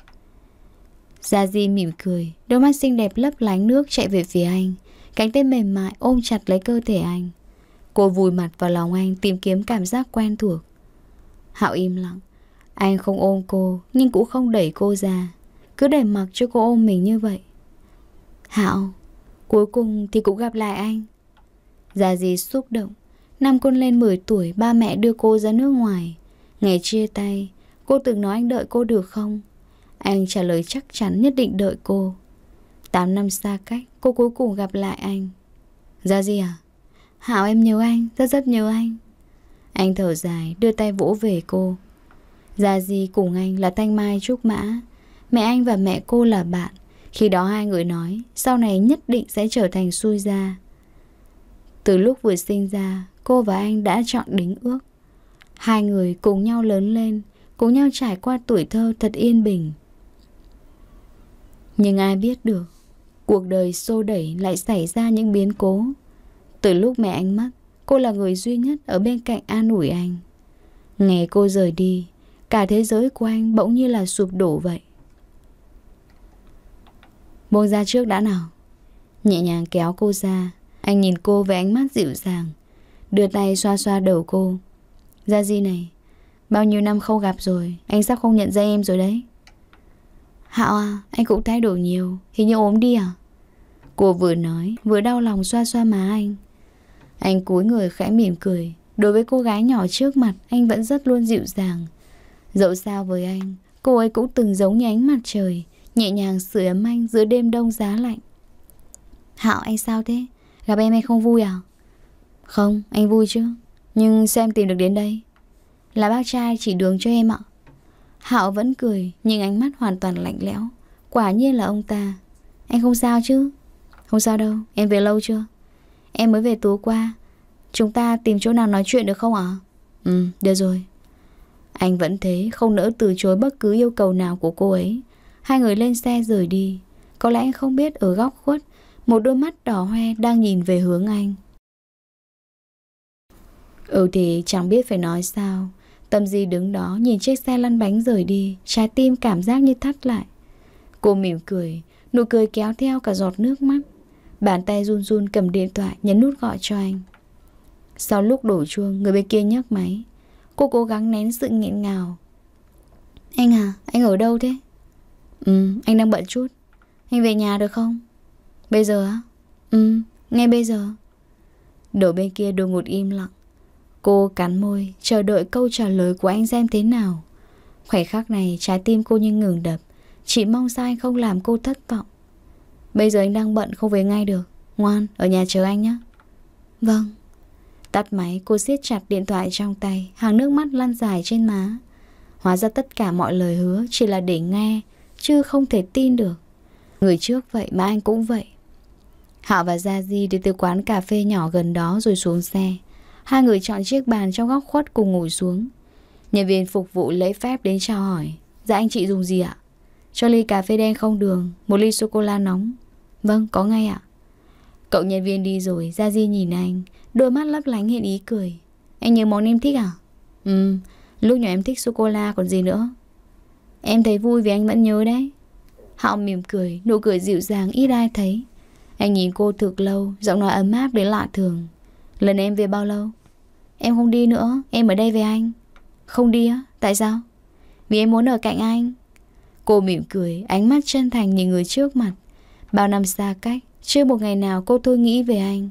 Gia Di mỉm cười, đôi mắt xinh đẹp lấp lánh nước chạy về phía anh. Cánh tay mềm mại ôm chặt lấy cơ thể anh. Cô vùi mặt vào lòng anh tìm kiếm cảm giác quen thuộc. Hạo im lặng. Anh không ôm cô, nhưng cũng không đẩy cô ra. Cứ để mặc cho cô ôm mình như vậy. Hạo, cuối cùng thì cũng gặp lại anh. Gia Di xúc động. Năm con lên 10 tuổi, ba mẹ đưa cô ra nước ngoài. Ngày chia tay, cô từng nói anh đợi cô được không? Anh trả lời chắc chắn nhất định đợi cô. tám năm xa cách, cô cuối cùng gặp lại anh. Ra gì à? Hảo em nhớ anh, rất rất nhớ anh. Anh thở dài, đưa tay vỗ về cô. ra gì cùng anh là Thanh Mai Trúc Mã. Mẹ anh và mẹ cô là bạn. Khi đó hai người nói, sau này nhất định sẽ trở thành xui ra. Từ lúc vừa sinh ra, cô và anh đã chọn đính ước. Hai người cùng nhau lớn lên, cùng nhau trải qua tuổi thơ thật yên bình. Nhưng ai biết được, cuộc đời xô đẩy lại xảy ra những biến cố. Từ lúc mẹ anh mất, cô là người duy nhất ở bên cạnh an ủi anh. Ngày cô rời đi, cả thế giới của anh bỗng như là sụp đổ vậy. Buông ra trước đã nào. Nhẹ nhàng kéo cô ra, anh nhìn cô với ánh mắt dịu dàng, đưa tay xoa xoa đầu cô, Gia Di này Bao nhiêu năm không gặp rồi Anh sắp không nhận ra em rồi đấy Hạo à Anh cũng thay đổi nhiều Hình như ốm đi à Cô vừa nói Vừa đau lòng xoa xoa má anh Anh cúi người khẽ mỉm cười Đối với cô gái nhỏ trước mặt Anh vẫn rất luôn dịu dàng Dẫu sao với anh Cô ấy cũng từng giống như ánh mặt trời Nhẹ nhàng sửa ấm anh giữa đêm đông giá lạnh Hạo anh sao thế Gặp em anh không vui à Không anh vui chứ nhưng xem tìm được đến đây? Là bác trai chỉ đường cho em ạ. Hạo vẫn cười, nhưng ánh mắt hoàn toàn lạnh lẽo. Quả nhiên là ông ta. em không sao chứ? Không sao đâu, em về lâu chưa? Em mới về tối qua. Chúng ta tìm chỗ nào nói chuyện được không ạ? Ừ, được rồi. Anh vẫn thế, không nỡ từ chối bất cứ yêu cầu nào của cô ấy. Hai người lên xe rời đi. Có lẽ anh không biết ở góc khuất, một đôi mắt đỏ hoe đang nhìn về hướng anh. Ừ thì chẳng biết phải nói sao Tâm Di đứng đó nhìn chiếc xe lăn bánh rời đi Trái tim cảm giác như thắt lại Cô mỉm cười Nụ cười kéo theo cả giọt nước mắt Bàn tay run run cầm điện thoại Nhấn nút gọi cho anh Sau lúc đổ chuông người bên kia nhấc máy Cô cố gắng nén sự nghẹn ngào Anh à anh ở đâu thế Ừ anh đang bận chút Anh về nhà được không Bây giờ á Ừ ngay bây giờ Đầu bên kia đột ngột im lặng Cô cắn môi, chờ đợi câu trả lời của anh xem thế nào. khỏe khắc này, trái tim cô như ngừng đập. Chỉ mong sao anh không làm cô thất vọng. Bây giờ anh đang bận không về ngay được. Ngoan, ở nhà chờ anh nhé. Vâng. Tắt máy, cô siết chặt điện thoại trong tay, hàng nước mắt lăn dài trên má. Hóa ra tất cả mọi lời hứa chỉ là để nghe, chứ không thể tin được. Người trước vậy mà anh cũng vậy. Hạo và Gia Di đi từ quán cà phê nhỏ gần đó rồi xuống xe. Hai người chọn chiếc bàn trong góc khuất cùng ngồi xuống. Nhân viên phục vụ lấy phép đến chào hỏi. Dạ anh chị dùng gì ạ? Cho ly cà phê đen không đường, một ly sô-cô-la nóng. Vâng, có ngay ạ. Cậu nhân viên đi rồi, ra di nhìn anh, đôi mắt lấp lánh hiện ý cười. Anh nhớ món em thích à? Ừ, lúc nhỏ em thích sô-cô-la còn gì nữa. Em thấy vui vì anh vẫn nhớ đấy. Hạo mỉm cười, nụ cười dịu dàng ít ai thấy. Anh nhìn cô thực lâu, giọng nói ấm áp đến lạ thường. Lần em về bao lâu? Em không đi nữa, em ở đây với anh. Không đi á, tại sao? Vì em muốn ở cạnh anh. Cô mỉm cười, ánh mắt chân thành nhìn người trước mặt. Bao năm xa cách, chưa một ngày nào cô thôi nghĩ về anh.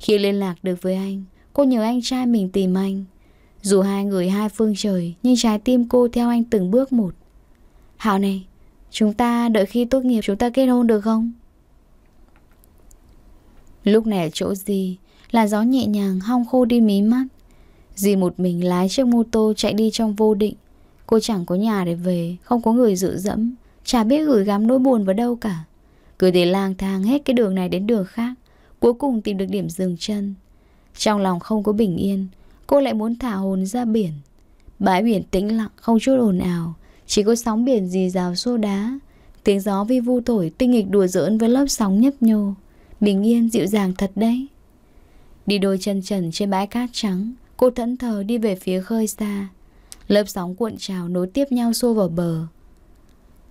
Khi liên lạc được với anh, cô nhờ anh trai mình tìm anh. Dù hai người hai phương trời, nhưng trái tim cô theo anh từng bước một. Hảo này, chúng ta đợi khi tốt nghiệp chúng ta kết hôn được không? Lúc này ở chỗ gì, là gió nhẹ nhàng hong khô đi mí mắt Dì một mình lái chiếc mô tô chạy đi trong vô định Cô chẳng có nhà để về Không có người dự dẫm Chả biết gửi gắm nỗi buồn vào đâu cả Cứ để lang thang hết cái đường này đến đường khác Cuối cùng tìm được điểm dừng chân Trong lòng không có bình yên Cô lại muốn thả hồn ra biển Bãi biển tĩnh lặng không chút ồn ào Chỉ có sóng biển dì rào xô đá Tiếng gió vi vu thổi tinh nghịch đùa giỡn với lớp sóng nhấp nhô Bình yên dịu dàng thật đấy Đi đôi chân trần trên bãi cát trắng Cô thẫn thờ đi về phía khơi xa Lớp sóng cuộn trào nối tiếp nhau xô vào bờ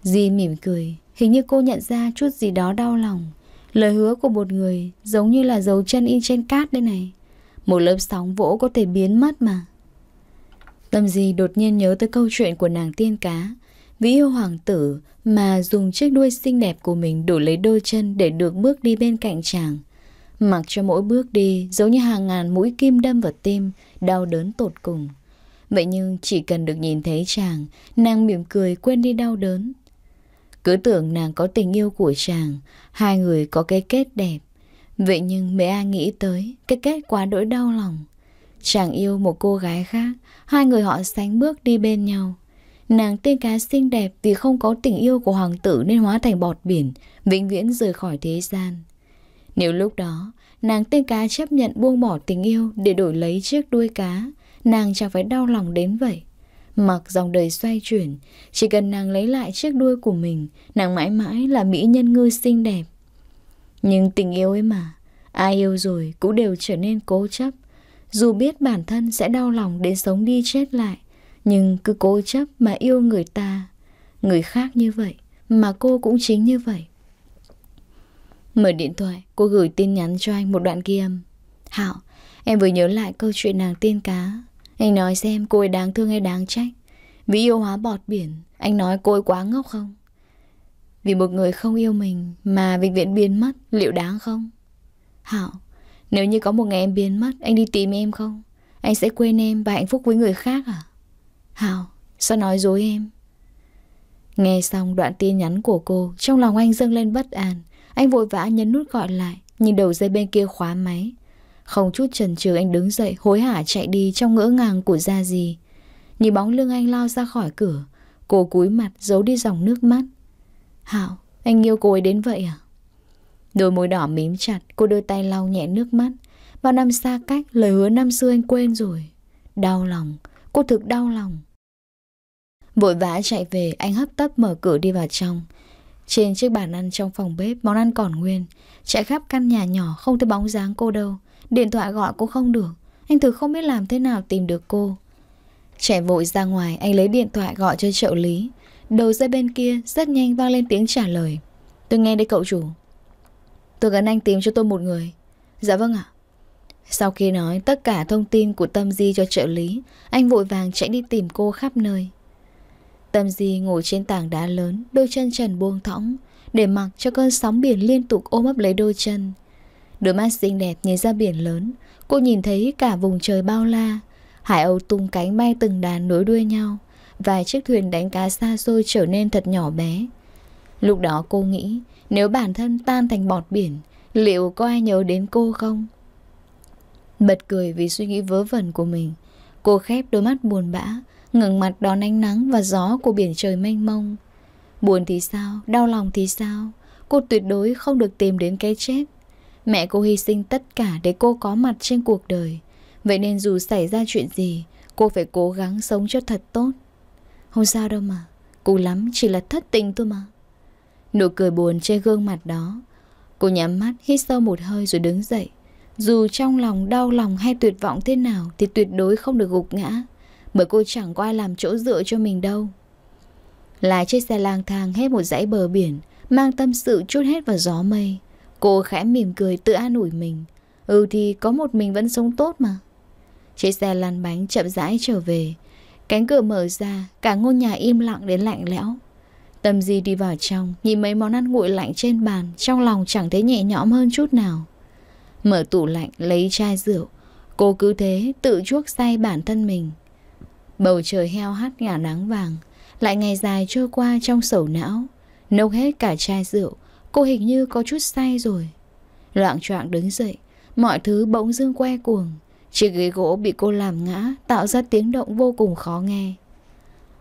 Di mỉm cười Hình như cô nhận ra chút gì đó đau lòng Lời hứa của một người Giống như là dấu chân in trên cát đây này Một lớp sóng vỗ có thể biến mất mà Tâm Di đột nhiên nhớ tới câu chuyện của nàng tiên cá Vì yêu hoàng tử Mà dùng chiếc đuôi xinh đẹp của mình đổ lấy đôi chân để được bước đi bên cạnh chàng Mặc cho mỗi bước đi giống như hàng ngàn mũi kim đâm vào tim, đau đớn tột cùng. Vậy nhưng chỉ cần được nhìn thấy chàng, nàng mỉm cười quên đi đau đớn. Cứ tưởng nàng có tình yêu của chàng, hai người có cái kết đẹp. Vậy nhưng mẹ A nghĩ tới, cái kết quá đỗi đau lòng. Chàng yêu một cô gái khác, hai người họ sánh bước đi bên nhau. Nàng tiên cá xinh đẹp vì không có tình yêu của hoàng tử nên hóa thành bọt biển, vĩnh viễn rời khỏi thế gian. Nếu lúc đó, nàng tên cá chấp nhận buông bỏ tình yêu để đổi lấy chiếc đuôi cá, nàng chẳng phải đau lòng đến vậy. Mặc dòng đời xoay chuyển, chỉ cần nàng lấy lại chiếc đuôi của mình, nàng mãi mãi là mỹ nhân ngư xinh đẹp. Nhưng tình yêu ấy mà, ai yêu rồi cũng đều trở nên cố chấp. Dù biết bản thân sẽ đau lòng đến sống đi chết lại, nhưng cứ cố chấp mà yêu người ta. Người khác như vậy, mà cô cũng chính như vậy. Mở điện thoại, cô gửi tin nhắn cho anh một đoạn ghi âm. Hảo, em vừa nhớ lại câu chuyện nàng tiên cá. Anh nói xem cô ấy đáng thương hay đáng trách. Vì yêu hóa bọt biển, anh nói cô ấy quá ngốc không? Vì một người không yêu mình mà vĩnh viễn biến mất, liệu đáng không? Hảo, nếu như có một ngày em biến mất, anh đi tìm em không? Anh sẽ quên em và hạnh phúc với người khác à? Hảo, sao nói dối em? Nghe xong đoạn tin nhắn của cô, trong lòng anh dâng lên bất an. Anh vội vã nhấn nút gọi lại, nhìn đầu dây bên kia khóa máy. Không chút chần chừ anh đứng dậy hối hả chạy đi trong ngỡ ngàng của Gia Di. Nhìn bóng lưng anh lao ra khỏi cửa, cô cúi mặt giấu đi dòng nước mắt. Hảo, anh yêu cô ấy đến vậy à? Đôi môi đỏ mím chặt, cô đôi tay lau nhẹ nước mắt. Bao năm xa cách, lời hứa năm xưa anh quên rồi. Đau lòng, cô thực đau lòng. Vội vã chạy về, anh hấp tấp mở cửa đi vào trong. Trên chiếc bàn ăn trong phòng bếp Món ăn còn nguyên Chạy khắp căn nhà nhỏ không thấy bóng dáng cô đâu Điện thoại gọi cũng không được Anh thử không biết làm thế nào tìm được cô Trẻ vội ra ngoài Anh lấy điện thoại gọi cho trợ lý Đầu dây bên kia rất nhanh vang lên tiếng trả lời Tôi nghe đây cậu chủ Tôi cần anh tìm cho tôi một người Dạ vâng ạ Sau khi nói tất cả thông tin của Tâm Di cho trợ lý Anh vội vàng chạy đi tìm cô khắp nơi Tâm Di ngồi trên tảng đá lớn, đôi chân trần buông thõng, để mặc cho cơn sóng biển liên tục ôm ấp lấy đôi chân. Đôi mắt xinh đẹp nhìn ra biển lớn, cô nhìn thấy cả vùng trời bao la. Hải Âu tung cánh bay từng đàn nối đuôi nhau, vài chiếc thuyền đánh cá xa xôi trở nên thật nhỏ bé. Lúc đó cô nghĩ, nếu bản thân tan thành bọt biển, liệu có ai nhớ đến cô không? Bật cười vì suy nghĩ vớ vẩn của mình, cô khép đôi mắt buồn bã, ngừng mặt đón ánh nắng và gió của biển trời mênh mông. Buồn thì sao, đau lòng thì sao, cô tuyệt đối không được tìm đến cái chết. Mẹ cô hy sinh tất cả để cô có mặt trên cuộc đời. Vậy nên dù xảy ra chuyện gì, cô phải cố gắng sống cho thật tốt. Không sao đâu mà, cô lắm chỉ là thất tình thôi mà. Nụ cười buồn trên gương mặt đó. Cô nhắm mắt hít sâu một hơi rồi đứng dậy. Dù trong lòng đau lòng hay tuyệt vọng thế nào thì tuyệt đối không được gục ngã bởi cô chẳng có ai làm chỗ dựa cho mình đâu. Lái chiếc xe lang thang hết một dãy bờ biển, mang tâm sự chút hết vào gió mây. Cô khẽ mỉm cười tự an ủi mình. Ừ thì có một mình vẫn sống tốt mà. Chiếc xe lăn bánh chậm rãi trở về. Cánh cửa mở ra, cả ngôi nhà im lặng đến lạnh lẽo. Tâm Di đi vào trong, nhìn mấy món ăn nguội lạnh trên bàn, trong lòng chẳng thấy nhẹ nhõm hơn chút nào. Mở tủ lạnh, lấy chai rượu. Cô cứ thế, tự chuốc say bản thân mình. Bầu trời heo hắt ngả nắng vàng Lại ngày dài trôi qua trong sầu não nâu hết cả chai rượu Cô hình như có chút say rồi Loạn choạng đứng dậy Mọi thứ bỗng dưng que cuồng Chiếc ghế gỗ bị cô làm ngã Tạo ra tiếng động vô cùng khó nghe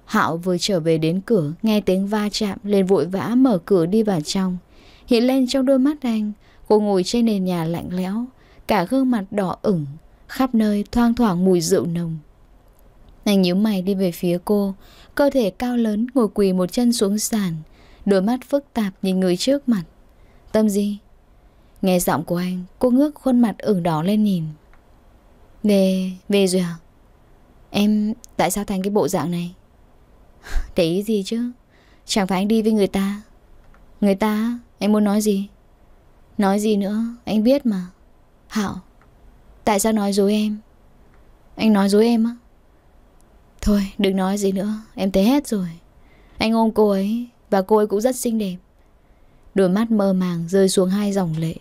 Hạo vừa trở về đến cửa Nghe tiếng va chạm liền vội vã mở cửa đi vào trong Hiện lên trong đôi mắt anh Cô ngồi trên nền nhà lạnh lẽo Cả gương mặt đỏ ửng Khắp nơi thoang thoảng mùi rượu nồng anh nhíu mày đi về phía cô Cơ thể cao lớn ngồi quỳ một chân xuống sàn Đôi mắt phức tạp nhìn người trước mặt Tâm gì? Nghe giọng của anh Cô ngước khuôn mặt ửng đỏ lên nhìn Về... về rồi à? Em... tại sao thành cái bộ dạng này? Để ý gì chứ? Chẳng phải anh đi với người ta Người ta... anh muốn nói gì? Nói gì nữa? Anh biết mà Hảo Tại sao nói dối em? Anh nói dối em á? Thôi đừng nói gì nữa Em thấy hết rồi Anh ôm cô ấy Và cô ấy cũng rất xinh đẹp Đôi mắt mơ màng rơi xuống hai dòng lệ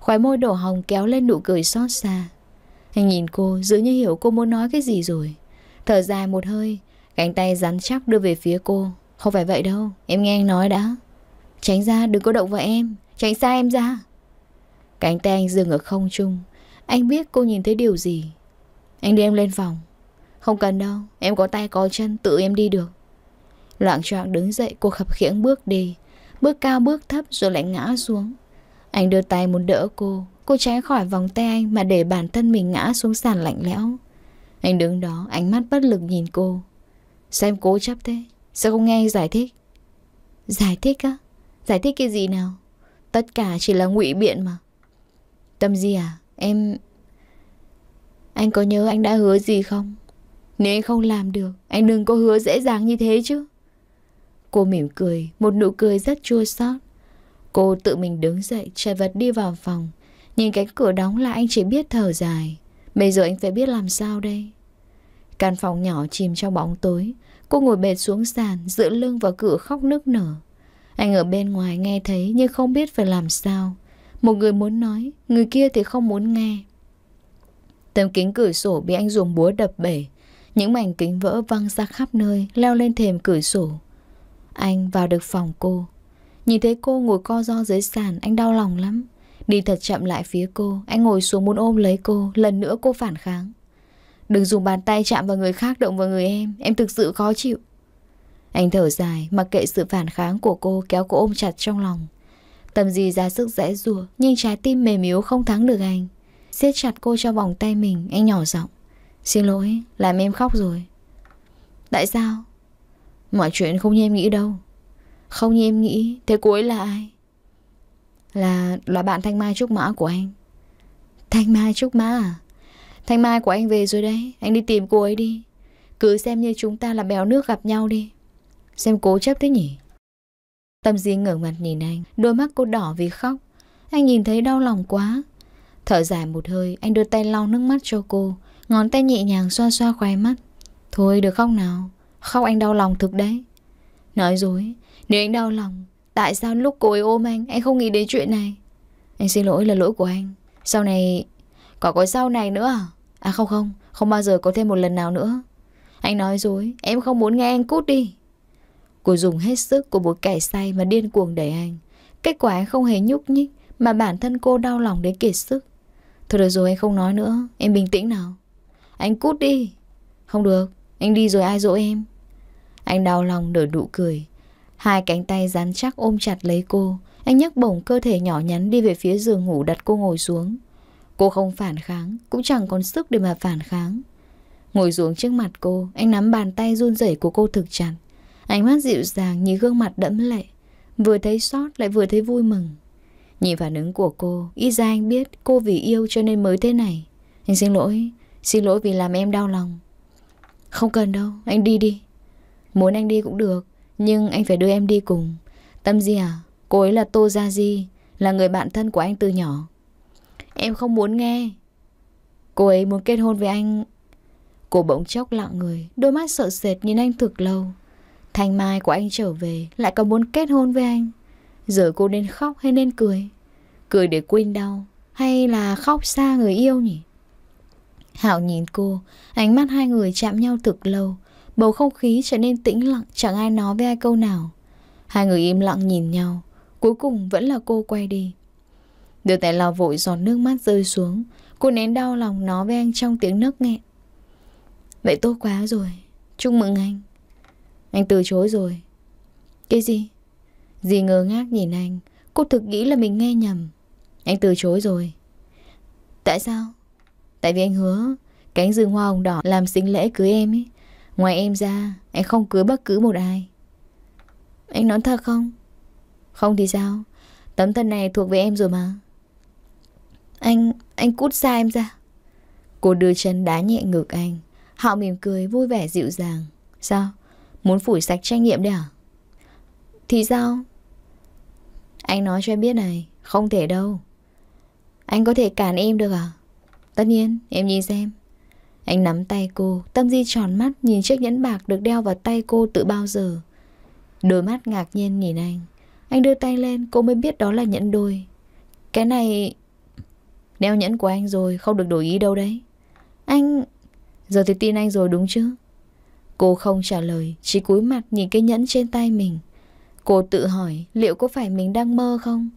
Khói môi đổ hồng kéo lên nụ cười xót xa Anh nhìn cô dường như hiểu cô muốn nói cái gì rồi Thở dài một hơi Cánh tay rắn chắc đưa về phía cô Không phải vậy đâu Em nghe anh nói đã Tránh ra đừng có động vào em Tránh xa em ra Cánh tay anh dừng ở không trung Anh biết cô nhìn thấy điều gì Anh đem lên phòng không cần đâu, em có tay có chân tự em đi được Loạn choạng đứng dậy cô khập khiễng bước đi Bước cao bước thấp rồi lại ngã xuống Anh đưa tay muốn đỡ cô Cô tránh khỏi vòng tay anh mà để bản thân mình ngã xuống sàn lạnh lẽo Anh đứng đó ánh mắt bất lực nhìn cô xem em cố chấp thế? Sao không nghe anh giải thích? Giải thích á? Giải thích cái gì nào? Tất cả chỉ là ngụy biện mà Tâm gì à? Em... Anh có nhớ anh đã hứa gì không? Nếu anh không làm được, anh đừng có hứa dễ dàng như thế chứ. Cô mỉm cười, một nụ cười rất chua xót. Cô tự mình đứng dậy, chạy vật đi vào phòng. Nhìn cánh cửa đóng lại anh chỉ biết thở dài. Bây giờ anh phải biết làm sao đây? Căn phòng nhỏ chìm trong bóng tối. Cô ngồi bệt xuống sàn, dựa lưng vào cửa khóc nức nở. Anh ở bên ngoài nghe thấy nhưng không biết phải làm sao. Một người muốn nói, người kia thì không muốn nghe. Tấm kính cửa sổ bị anh dùng búa đập bể. Những mảnh kính vỡ văng ra khắp nơi Leo lên thềm cửa sổ Anh vào được phòng cô Nhìn thấy cô ngồi co do dưới sàn Anh đau lòng lắm Đi thật chậm lại phía cô Anh ngồi xuống muốn ôm lấy cô Lần nữa cô phản kháng Đừng dùng bàn tay chạm vào người khác động vào người em Em thực sự khó chịu Anh thở dài mặc kệ sự phản kháng của cô Kéo cô ôm chặt trong lòng Tầm gì ra sức dễ dùa Nhưng trái tim mềm yếu không thắng được anh siết chặt cô trong vòng tay mình Anh nhỏ giọng Xin lỗi, làm em khóc rồi Tại sao? Mọi chuyện không như em nghĩ đâu Không như em nghĩ, thế cô ấy là ai? Là là bạn Thanh Mai Trúc Mã của anh Thanh Mai Trúc Mã à? Thanh Mai của anh về rồi đấy Anh đi tìm cô ấy đi Cứ xem như chúng ta là bèo nước gặp nhau đi Xem cố chấp thế nhỉ Tâm Di ngẩn mặt nhìn anh Đôi mắt cô đỏ vì khóc Anh nhìn thấy đau lòng quá Thở dài một hơi Anh đưa tay lau nước mắt cho cô Ngón tay nhẹ nhàng xoa xoa khóe mắt Thôi được khóc nào Khóc anh đau lòng thực đấy Nói dối Nếu anh đau lòng Tại sao lúc cô ấy ôm anh Anh không nghĩ đến chuyện này Anh xin lỗi là lỗi của anh Sau này Có có sau này nữa à À không không Không bao giờ có thêm một lần nào nữa Anh nói dối Em không muốn nghe anh cút đi Cô dùng hết sức của một kẻ say mà điên cuồng đẩy anh Kết quả anh không hề nhúc nhích Mà bản thân cô đau lòng đến kiệt sức Thôi được rồi anh không nói nữa Em bình tĩnh nào anh cút đi Không được, anh đi rồi ai dỗ em Anh đau lòng nở nụ cười Hai cánh tay rắn chắc ôm chặt lấy cô Anh nhấc bổng cơ thể nhỏ nhắn đi về phía giường ngủ đặt cô ngồi xuống Cô không phản kháng Cũng chẳng còn sức để mà phản kháng Ngồi xuống trước mặt cô Anh nắm bàn tay run rẩy của cô thực chặt Ánh mắt dịu dàng như gương mặt đẫm lệ Vừa thấy xót lại vừa thấy vui mừng Nhìn phản ứng của cô Ít ra anh biết cô vì yêu cho nên mới thế này Anh xin lỗi Xin lỗi vì làm em đau lòng Không cần đâu, anh đi đi Muốn anh đi cũng được Nhưng anh phải đưa em đi cùng Tâm Di à, cô ấy là Tô Gia Di Là người bạn thân của anh từ nhỏ Em không muốn nghe Cô ấy muốn kết hôn với anh Cô bỗng chốc lặng người Đôi mắt sợ sệt nhìn anh thực lâu Thanh mai của anh trở về Lại còn muốn kết hôn với anh Giờ cô nên khóc hay nên cười Cười để quên đau Hay là khóc xa người yêu nhỉ Hảo nhìn cô, ánh mắt hai người chạm nhau thực lâu, bầu không khí trở nên tĩnh lặng, chẳng ai nói với ai câu nào. Hai người im lặng nhìn nhau, cuối cùng vẫn là cô quay đi. Đưa tay lau vội giọt nước mắt rơi xuống, cô nén đau lòng nó với anh trong tiếng nấc nghẹn. Vậy tốt quá rồi, chúc mừng anh. Anh từ chối rồi. Cái gì? Dì ngơ ngác nhìn anh, cô thực nghĩ là mình nghe nhầm. Anh từ chối rồi. Tại sao? Tại vì anh hứa Cánh rừng hoa hồng đỏ làm sinh lễ cưới em ấy Ngoài em ra Anh không cưới bất cứ một ai Anh nói thật không Không thì sao Tấm thân này thuộc về em rồi mà Anh, anh cút xa em ra Cô đưa chân đá nhẹ ngực anh Họ mỉm cười vui vẻ dịu dàng Sao? Muốn phủi sạch trách nhiệm đấy à? Thì sao? Anh nói cho em biết này Không thể đâu Anh có thể cản em được à? Tất nhiên, em nhìn xem. Anh nắm tay cô, tâm di tròn mắt nhìn chiếc nhẫn bạc được đeo vào tay cô từ bao giờ. Đôi mắt ngạc nhiên nhìn anh. Anh đưa tay lên, cô mới biết đó là nhẫn đôi. Cái này... Đeo nhẫn của anh rồi, không được đổi ý đâu đấy. Anh... Giờ thì tin anh rồi đúng chứ? Cô không trả lời, chỉ cúi mặt nhìn cái nhẫn trên tay mình. Cô tự hỏi liệu có phải mình đang mơ không?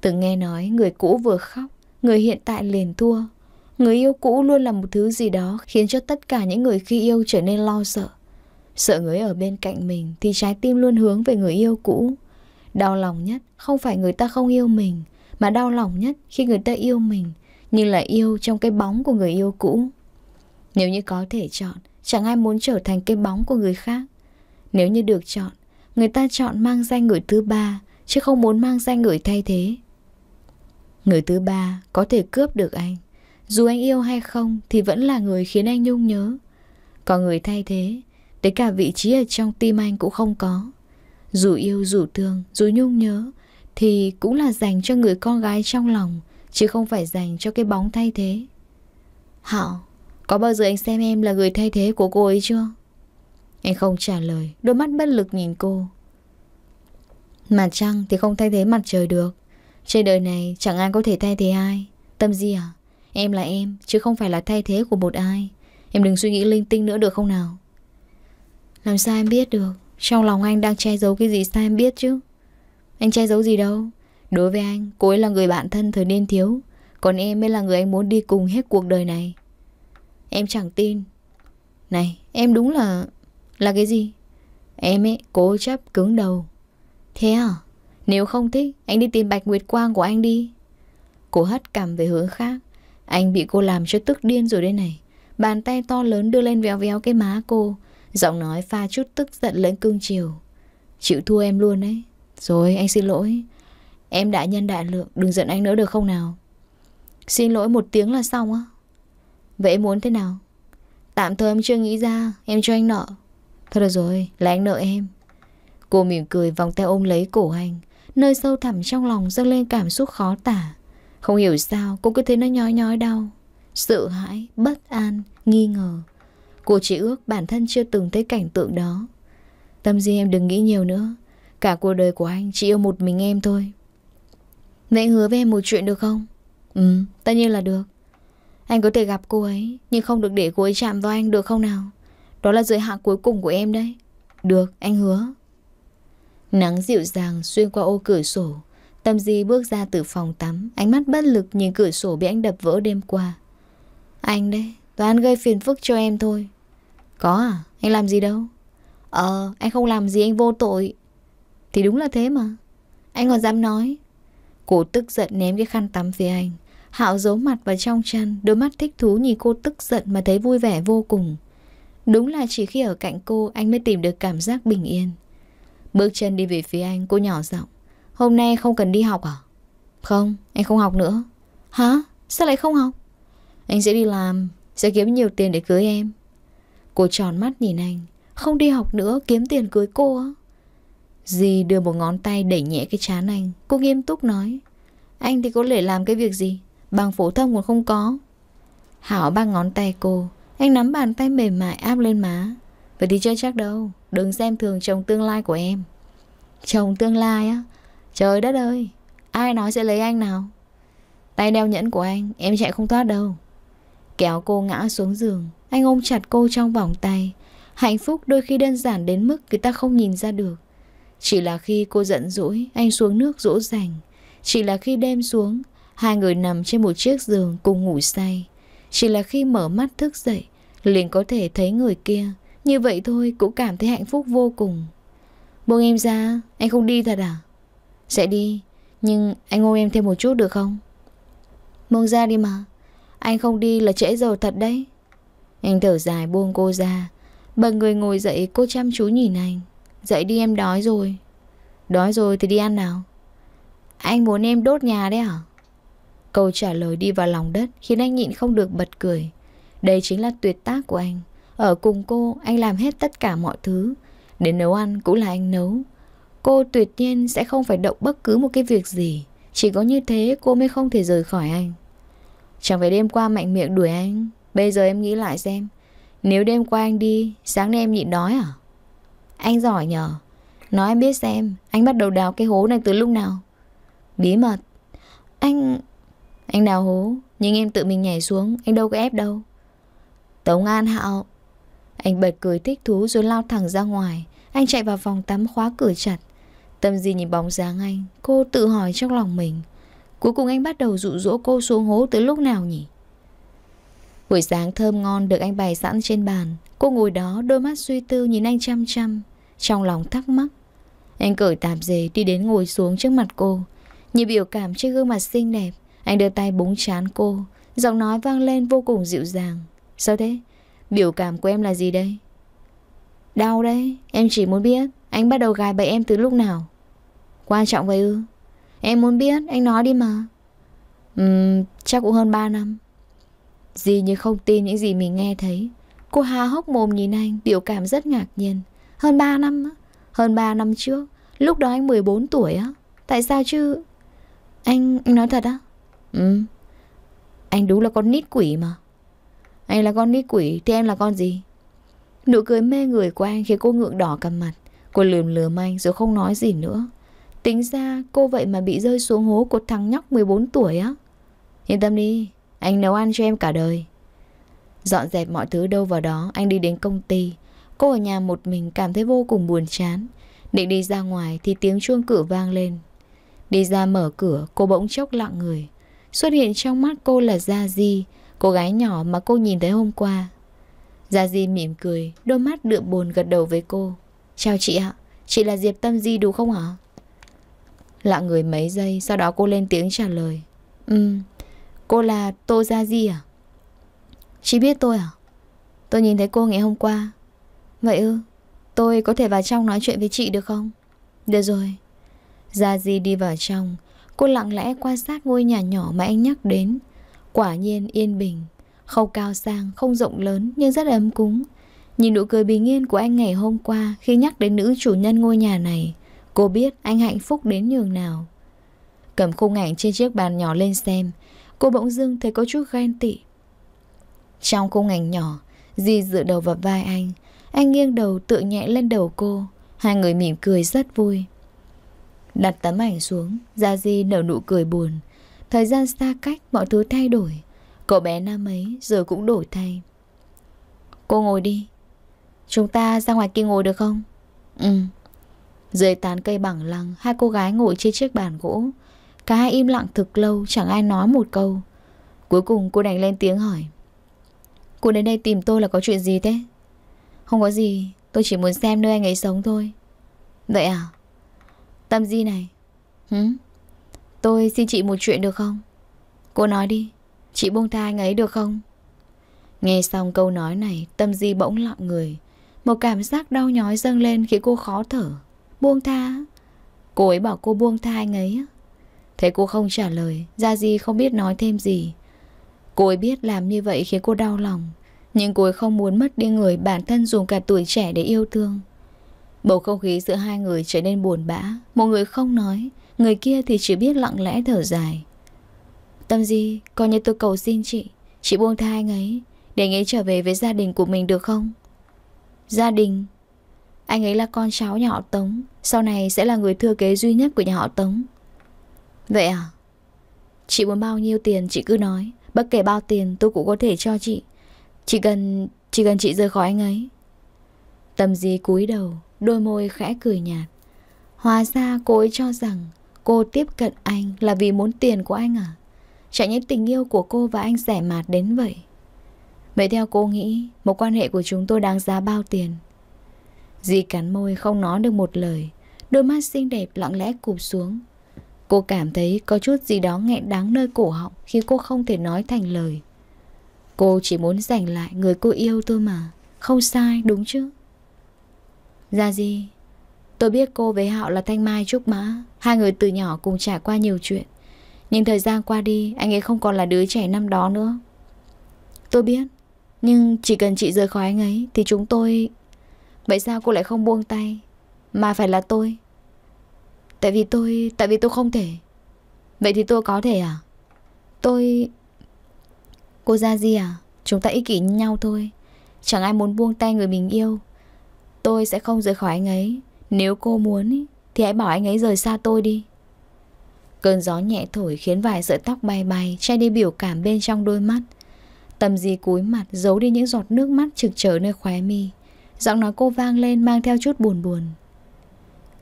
Từng nghe nói người cũ vừa khóc, người hiện tại liền thua, Người yêu cũ luôn là một thứ gì đó khiến cho tất cả những người khi yêu trở nên lo sợ. Sợ người ở bên cạnh mình thì trái tim luôn hướng về người yêu cũ. Đau lòng nhất không phải người ta không yêu mình, mà đau lòng nhất khi người ta yêu mình, nhưng lại yêu trong cái bóng của người yêu cũ. Nếu như có thể chọn, chẳng ai muốn trở thành cái bóng của người khác. Nếu như được chọn, người ta chọn mang danh người thứ ba, chứ không muốn mang danh người thay thế. Người thứ ba có thể cướp được anh, dù anh yêu hay không Thì vẫn là người khiến anh nhung nhớ Có người thay thế Tới cả vị trí ở trong tim anh cũng không có Dù yêu dù thương Dù nhung nhớ Thì cũng là dành cho người con gái trong lòng Chứ không phải dành cho cái bóng thay thế Hảo Có bao giờ anh xem em là người thay thế của cô ấy chưa Anh không trả lời Đôi mắt bất lực nhìn cô Mặt trăng thì không thay thế mặt trời được Trên đời này chẳng ai có thể thay thế ai Tâm gì à Em là em, chứ không phải là thay thế của một ai Em đừng suy nghĩ linh tinh nữa được không nào Làm sao em biết được Trong lòng anh đang che giấu cái gì sao em biết chứ Anh che giấu gì đâu Đối với anh, cô ấy là người bạn thân thời niên thiếu Còn em mới là người anh muốn đi cùng hết cuộc đời này Em chẳng tin Này, em đúng là... Là cái gì? Em ấy cố chấp cứng đầu Thế à? Nếu không thích, anh đi tìm Bạch Nguyệt Quang của anh đi Cô hất cằm về hướng khác anh bị cô làm cho tức điên rồi đây này. Bàn tay to lớn đưa lên véo véo cái má cô. Giọng nói pha chút tức giận lẫn cương chiều. Chịu thua em luôn đấy. Rồi anh xin lỗi. Em đại nhân đại lượng, đừng giận anh nữa được không nào? Xin lỗi một tiếng là xong á. Vậy muốn thế nào? Tạm thời em chưa nghĩ ra, em cho anh nợ. Thôi được rồi, là anh nợ em. Cô mỉm cười vòng tay ôm lấy cổ anh, nơi sâu thẳm trong lòng dâng lên cảm xúc khó tả. Không hiểu sao cô cứ thấy nó nhói nhói đau Sợ hãi, bất an, nghi ngờ Cô chỉ ước bản thân chưa từng thấy cảnh tượng đó Tâm Di em đừng nghĩ nhiều nữa Cả cuộc đời của anh chỉ yêu một mình em thôi Vậy hứa với em một chuyện được không? Ừ, tất nhiên là được Anh có thể gặp cô ấy Nhưng không được để cô ấy chạm vào anh được không nào? Đó là giới hạn cuối cùng của em đấy Được, anh hứa Nắng dịu dàng xuyên qua ô cửa sổ Tâm Di bước ra từ phòng tắm, ánh mắt bất lực nhìn cửa sổ bị anh đập vỡ đêm qua. Anh đấy, toàn gây phiền phức cho em thôi. Có à, anh làm gì đâu. Ờ, anh không làm gì anh vô tội. Thì đúng là thế mà. Anh còn dám nói. Cô tức giận ném cái khăn tắm phía anh. Hạo giấu mặt vào trong chăn, đôi mắt thích thú nhìn cô tức giận mà thấy vui vẻ vô cùng. Đúng là chỉ khi ở cạnh cô anh mới tìm được cảm giác bình yên. Bước chân đi về phía anh, cô nhỏ giọng. Hôm nay không cần đi học à? Không, anh không học nữa. Hả? Sao lại không học? Anh sẽ đi làm, sẽ kiếm nhiều tiền để cưới em. Cô tròn mắt nhìn anh. Không đi học nữa, kiếm tiền cưới cô á. Dì đưa một ngón tay đẩy nhẹ cái chán anh. Cô nghiêm túc nói. Anh thì có thể làm cái việc gì? Bằng phổ thông còn không có. Hảo ba ngón tay cô. Anh nắm bàn tay mềm mại áp lên má. Vậy thì chơi chắc đâu. Đừng xem thường chồng tương lai của em. Chồng tương lai á? Trời đất ơi Ai nói sẽ lấy anh nào Tay đeo nhẫn của anh Em chạy không thoát đâu Kéo cô ngã xuống giường Anh ôm chặt cô trong vòng tay Hạnh phúc đôi khi đơn giản đến mức người ta không nhìn ra được Chỉ là khi cô giận dỗi Anh xuống nước dỗ dành Chỉ là khi đêm xuống Hai người nằm trên một chiếc giường cùng ngủ say Chỉ là khi mở mắt thức dậy Liền có thể thấy người kia Như vậy thôi cũng cảm thấy hạnh phúc vô cùng Buông em ra Anh không đi thật à sẽ đi Nhưng anh ôm em thêm một chút được không Buông ra đi mà Anh không đi là trễ rồi thật đấy Anh thở dài buông cô ra Bần người ngồi dậy cô chăm chú nhìn anh Dậy đi em đói rồi Đói rồi thì đi ăn nào Anh muốn em đốt nhà đấy hả Câu trả lời đi vào lòng đất Khiến anh nhịn không được bật cười Đây chính là tuyệt tác của anh Ở cùng cô anh làm hết tất cả mọi thứ Đến nấu ăn cũng là anh nấu Cô tuyệt nhiên sẽ không phải động bất cứ một cái việc gì Chỉ có như thế cô mới không thể rời khỏi anh Chẳng phải đêm qua mạnh miệng đuổi anh Bây giờ em nghĩ lại xem Nếu đêm qua anh đi Sáng nay em nhịn đói à Anh giỏi nhờ Nói em biết xem Anh bắt đầu đào cái hố này từ lúc nào Bí mật Anh... Anh đào hố Nhưng em tự mình nhảy xuống Anh đâu có ép đâu Tống An Hạo Anh bật cười thích thú rồi lao thẳng ra ngoài Anh chạy vào phòng tắm khóa cửa chặt Tâm Di nhìn bóng dáng anh, cô tự hỏi trong lòng mình. Cuối cùng anh bắt đầu dụ dỗ cô xuống hố từ lúc nào nhỉ? Buổi sáng thơm ngon được anh bày sẵn trên bàn. Cô ngồi đó đôi mắt suy tư nhìn anh chăm chăm, trong lòng thắc mắc. Anh cởi tạp dề đi đến ngồi xuống trước mặt cô. Như biểu cảm trên gương mặt xinh đẹp, anh đưa tay búng chán cô. Giọng nói vang lên vô cùng dịu dàng. Sao thế? Biểu cảm của em là gì đây? Đau đấy, em chỉ muốn biết. Anh bắt đầu gài bậy em từ lúc nào Quan trọng vậy ư Em muốn biết anh nói đi mà Ừm chắc cũng hơn 3 năm Dì như không tin những gì mình nghe thấy Cô Hà hốc mồm nhìn anh Biểu cảm rất ngạc nhiên Hơn 3 năm á Hơn 3 năm trước Lúc đó anh 14 tuổi á Tại sao chứ Anh, anh nói thật á Ừ Anh đúng là con nít quỷ mà Anh là con nít quỷ Thì em là con gì Nụ cười mê người của anh khiến cô ngượng đỏ cầm mặt Cô lườm lườm anh rồi không nói gì nữa. Tính ra cô vậy mà bị rơi xuống hố của thằng nhóc 14 tuổi á. Yên tâm đi, anh nấu ăn cho em cả đời. Dọn dẹp mọi thứ đâu vào đó, anh đi đến công ty. Cô ở nhà một mình cảm thấy vô cùng buồn chán. Định đi ra ngoài thì tiếng chuông cửa vang lên. Đi ra mở cửa, cô bỗng chốc lặng người. Xuất hiện trong mắt cô là Gia Di, cô gái nhỏ mà cô nhìn thấy hôm qua. Gia Di mỉm cười, đôi mắt đượm buồn gật đầu với cô. Chào chị ạ, chị là Diệp Tâm Di đúng không ạ? Lạ người mấy giây, sau đó cô lên tiếng trả lời. Ừm, um, cô là Tô Gia Di à? Chị biết tôi à? Tôi nhìn thấy cô ngày hôm qua. Vậy ư, tôi có thể vào trong nói chuyện với chị được không? Được rồi. Gia Di đi vào trong, cô lặng lẽ quan sát ngôi nhà nhỏ mà anh nhắc đến. Quả nhiên yên bình, không cao sang, không rộng lớn nhưng rất ấm cúng. Nhìn nụ cười bình yên của anh ngày hôm qua khi nhắc đến nữ chủ nhân ngôi nhà này, cô biết anh hạnh phúc đến nhường nào. Cầm khung ảnh trên chiếc bàn nhỏ lên xem, cô bỗng dưng thấy có chút ghen tị. Trong khung ảnh nhỏ, Di dựa đầu vào vai anh, anh nghiêng đầu tựa nhẹ lên đầu cô, hai người mỉm cười rất vui. Đặt tấm ảnh xuống, Gia Di nở nụ cười buồn. Thời gian xa cách, mọi thứ thay đổi. Cậu bé năm ấy giờ cũng đổi thay. Cô ngồi đi, Chúng ta ra ngoài kia ngồi được không? Ừ. Dưới tán cây bằng lăng, hai cô gái ngồi trên chiếc bàn gỗ. Cả hai im lặng thực lâu, chẳng ai nói một câu. Cuối cùng cô đành lên tiếng hỏi. Cô đến đây tìm tôi là có chuyện gì thế? Không có gì, tôi chỉ muốn xem nơi anh ấy sống thôi. Vậy à? Tâm Di này. Hứ? Tôi xin chị một chuyện được không? Cô nói đi, chị buông tha anh ấy được không? Nghe xong câu nói này, Tâm Di bỗng lặng người. Một cảm giác đau nhói dâng lên khiến cô khó thở Buông tha Cô ấy bảo cô buông tha anh ấy Thế cô không trả lời Gia Di không biết nói thêm gì Cô ấy biết làm như vậy khiến cô đau lòng Nhưng cô ấy không muốn mất đi người bản thân dùng cả tuổi trẻ để yêu thương Bầu không khí giữa hai người trở nên buồn bã Một người không nói Người kia thì chỉ biết lặng lẽ thở dài Tâm Di Coi như tôi cầu xin chị Chị buông tha anh ấy Để anh ấy trở về với gia đình của mình được không Gia đình Anh ấy là con cháu nhà họ Tống Sau này sẽ là người thừa kế duy nhất của nhà họ Tống Vậy à Chị muốn bao nhiêu tiền chị cứ nói Bất kể bao tiền tôi cũng có thể cho chị Chỉ cần Chỉ cần chị rời khỏi anh ấy Tâm di cúi đầu Đôi môi khẽ cười nhạt Hóa ra cô ấy cho rằng Cô tiếp cận anh là vì muốn tiền của anh à Chẳng những tình yêu của cô và anh rẻ mạt đến vậy Vậy theo cô nghĩ Một quan hệ của chúng tôi đáng giá bao tiền dì cắn môi không nói được một lời Đôi mắt xinh đẹp lặng lẽ cụp xuống Cô cảm thấy có chút gì đó nghẹn đáng nơi cổ họng Khi cô không thể nói thành lời Cô chỉ muốn giành lại người cô yêu thôi mà Không sai đúng chứ Ra dạ gì Tôi biết cô với họ là Thanh Mai Trúc Mã Hai người từ nhỏ cùng trải qua nhiều chuyện Nhưng thời gian qua đi Anh ấy không còn là đứa trẻ năm đó nữa Tôi biết nhưng chỉ cần chị rời khỏi anh ấy Thì chúng tôi Vậy sao cô lại không buông tay Mà phải là tôi Tại vì tôi Tại vì tôi không thể Vậy thì tôi có thể à Tôi Cô ra gì à Chúng ta ý kỷ nhau thôi Chẳng ai muốn buông tay người mình yêu Tôi sẽ không rời khỏi anh ấy Nếu cô muốn Thì hãy bảo anh ấy rời xa tôi đi Cơn gió nhẹ thổi khiến vài sợi tóc bay bay Che đi biểu cảm bên trong đôi mắt Tâm di cúi mặt giấu đi những giọt nước mắt trực trở nơi khóe mi. Giọng nói cô vang lên mang theo chút buồn buồn.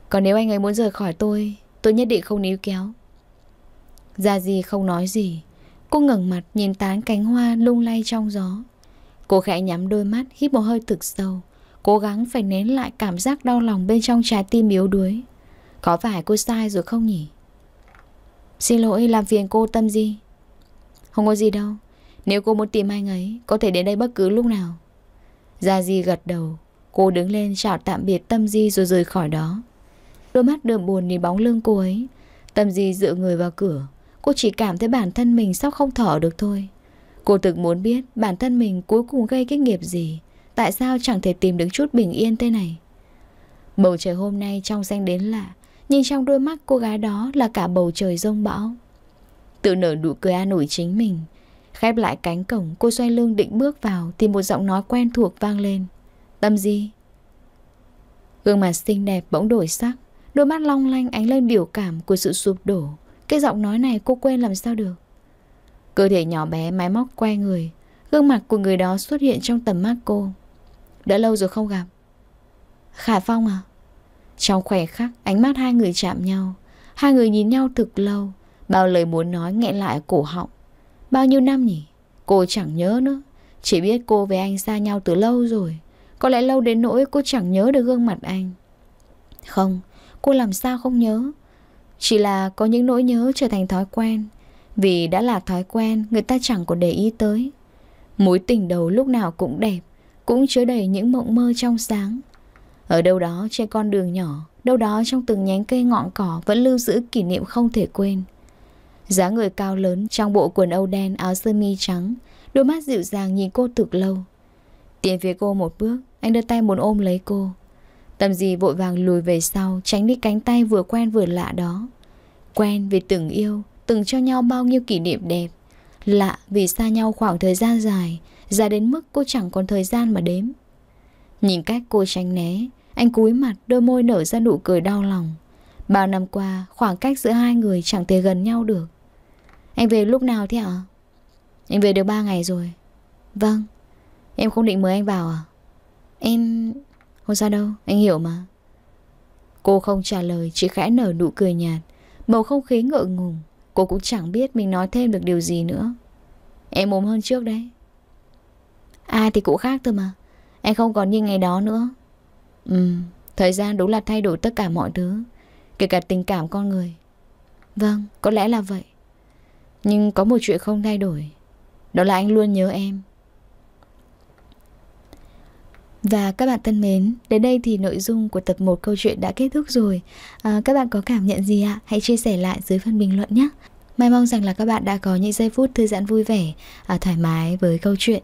Còn nếu anh ấy muốn rời khỏi tôi, tôi nhất định không níu kéo. Gia Di không nói gì. Cô ngẩng mặt nhìn tán cánh hoa lung lay trong gió. Cô khẽ nhắm đôi mắt hít một hơi thực sâu. Cố gắng phải nén lại cảm giác đau lòng bên trong trái tim yếu đuối. Có phải cô sai rồi không nhỉ? Xin lỗi làm phiền cô Tâm gì Không có gì đâu. Nếu cô muốn tìm anh ấy Có thể đến đây bất cứ lúc nào Gia Di gật đầu Cô đứng lên chào tạm biệt Tâm Di rồi rời khỏi đó Đôi mắt đượm buồn nhìn bóng lưng cô ấy Tâm Di dựa người vào cửa Cô chỉ cảm thấy bản thân mình sắp không thở được thôi Cô thực muốn biết bản thân mình cuối cùng gây cái nghiệp gì Tại sao chẳng thể tìm được chút bình yên thế này Bầu trời hôm nay trong xanh đến lạ nhìn trong đôi mắt cô gái đó là cả bầu trời rông bão Tự nở nụ cười an ủi chính mình Khép lại cánh cổng, cô xoay lưng định bước vào thì một giọng nói quen thuộc vang lên. Tâm gì? Gương mặt xinh đẹp bỗng đổi sắc, đôi mắt long lanh ánh lên biểu cảm của sự sụp đổ. Cái giọng nói này cô quên làm sao được. Cơ thể nhỏ bé máy móc quay người, gương mặt của người đó xuất hiện trong tầm mắt cô. Đã lâu rồi không gặp. Khả Phong à? Trong khoảnh khắc, ánh mắt hai người chạm nhau. Hai người nhìn nhau thực lâu, bao lời muốn nói nghẹn lại cổ họng. Bao nhiêu năm nhỉ? Cô chẳng nhớ nữa. Chỉ biết cô với anh xa nhau từ lâu rồi. Có lẽ lâu đến nỗi cô chẳng nhớ được gương mặt anh. Không, cô làm sao không nhớ. Chỉ là có những nỗi nhớ trở thành thói quen. Vì đã là thói quen, người ta chẳng còn để ý tới. Mối tình đầu lúc nào cũng đẹp, cũng chứa đầy những mộng mơ trong sáng. Ở đâu đó trên con đường nhỏ, đâu đó trong từng nhánh cây ngọn cỏ vẫn lưu giữ kỷ niệm không thể quên. Giá người cao lớn trong bộ quần âu đen áo sơ mi trắng Đôi mắt dịu dàng nhìn cô thực lâu Tiến phía cô một bước Anh đưa tay muốn ôm lấy cô Tầm gì vội vàng lùi về sau Tránh đi cánh tay vừa quen vừa lạ đó Quen vì từng yêu Từng cho nhau bao nhiêu kỷ niệm đẹp Lạ vì xa nhau khoảng thời gian dài Dài đến mức cô chẳng còn thời gian mà đếm Nhìn cách cô tránh né Anh cúi mặt đôi môi nở ra nụ cười đau lòng Bao năm qua khoảng cách giữa hai người chẳng thể gần nhau được anh về lúc nào thế ạ? À? Anh về được 3 ngày rồi Vâng Em không định mời anh vào à? Em... Không sao đâu, anh hiểu mà Cô không trả lời, chỉ khẽ nở nụ cười nhạt Bầu không khí ngợ ngùng Cô cũng chẳng biết mình nói thêm được điều gì nữa Em ốm hơn trước đấy Ai à, thì cũng khác thôi mà Anh không còn như ngày đó nữa Ừ, thời gian đúng là thay đổi tất cả mọi thứ Kể cả tình cảm con người Vâng, có lẽ là vậy nhưng có một chuyện không thay đổi Đó là anh luôn nhớ em và các bạn thân mến, đến đây thì nội dung của tập 1 câu chuyện đã kết thúc rồi. À, các bạn có cảm nhận gì ạ? Hãy chia sẻ lại dưới phần bình luận nhé. Mai mong rằng là các bạn đã có những giây phút thư giãn vui vẻ, à, thoải mái với câu chuyện.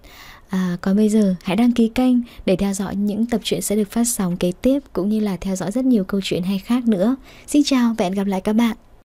À, còn bây giờ hãy đăng ký kênh để theo dõi những tập truyện sẽ được phát sóng kế tiếp cũng như là theo dõi rất nhiều câu chuyện hay khác nữa. Xin chào và hẹn gặp lại các bạn.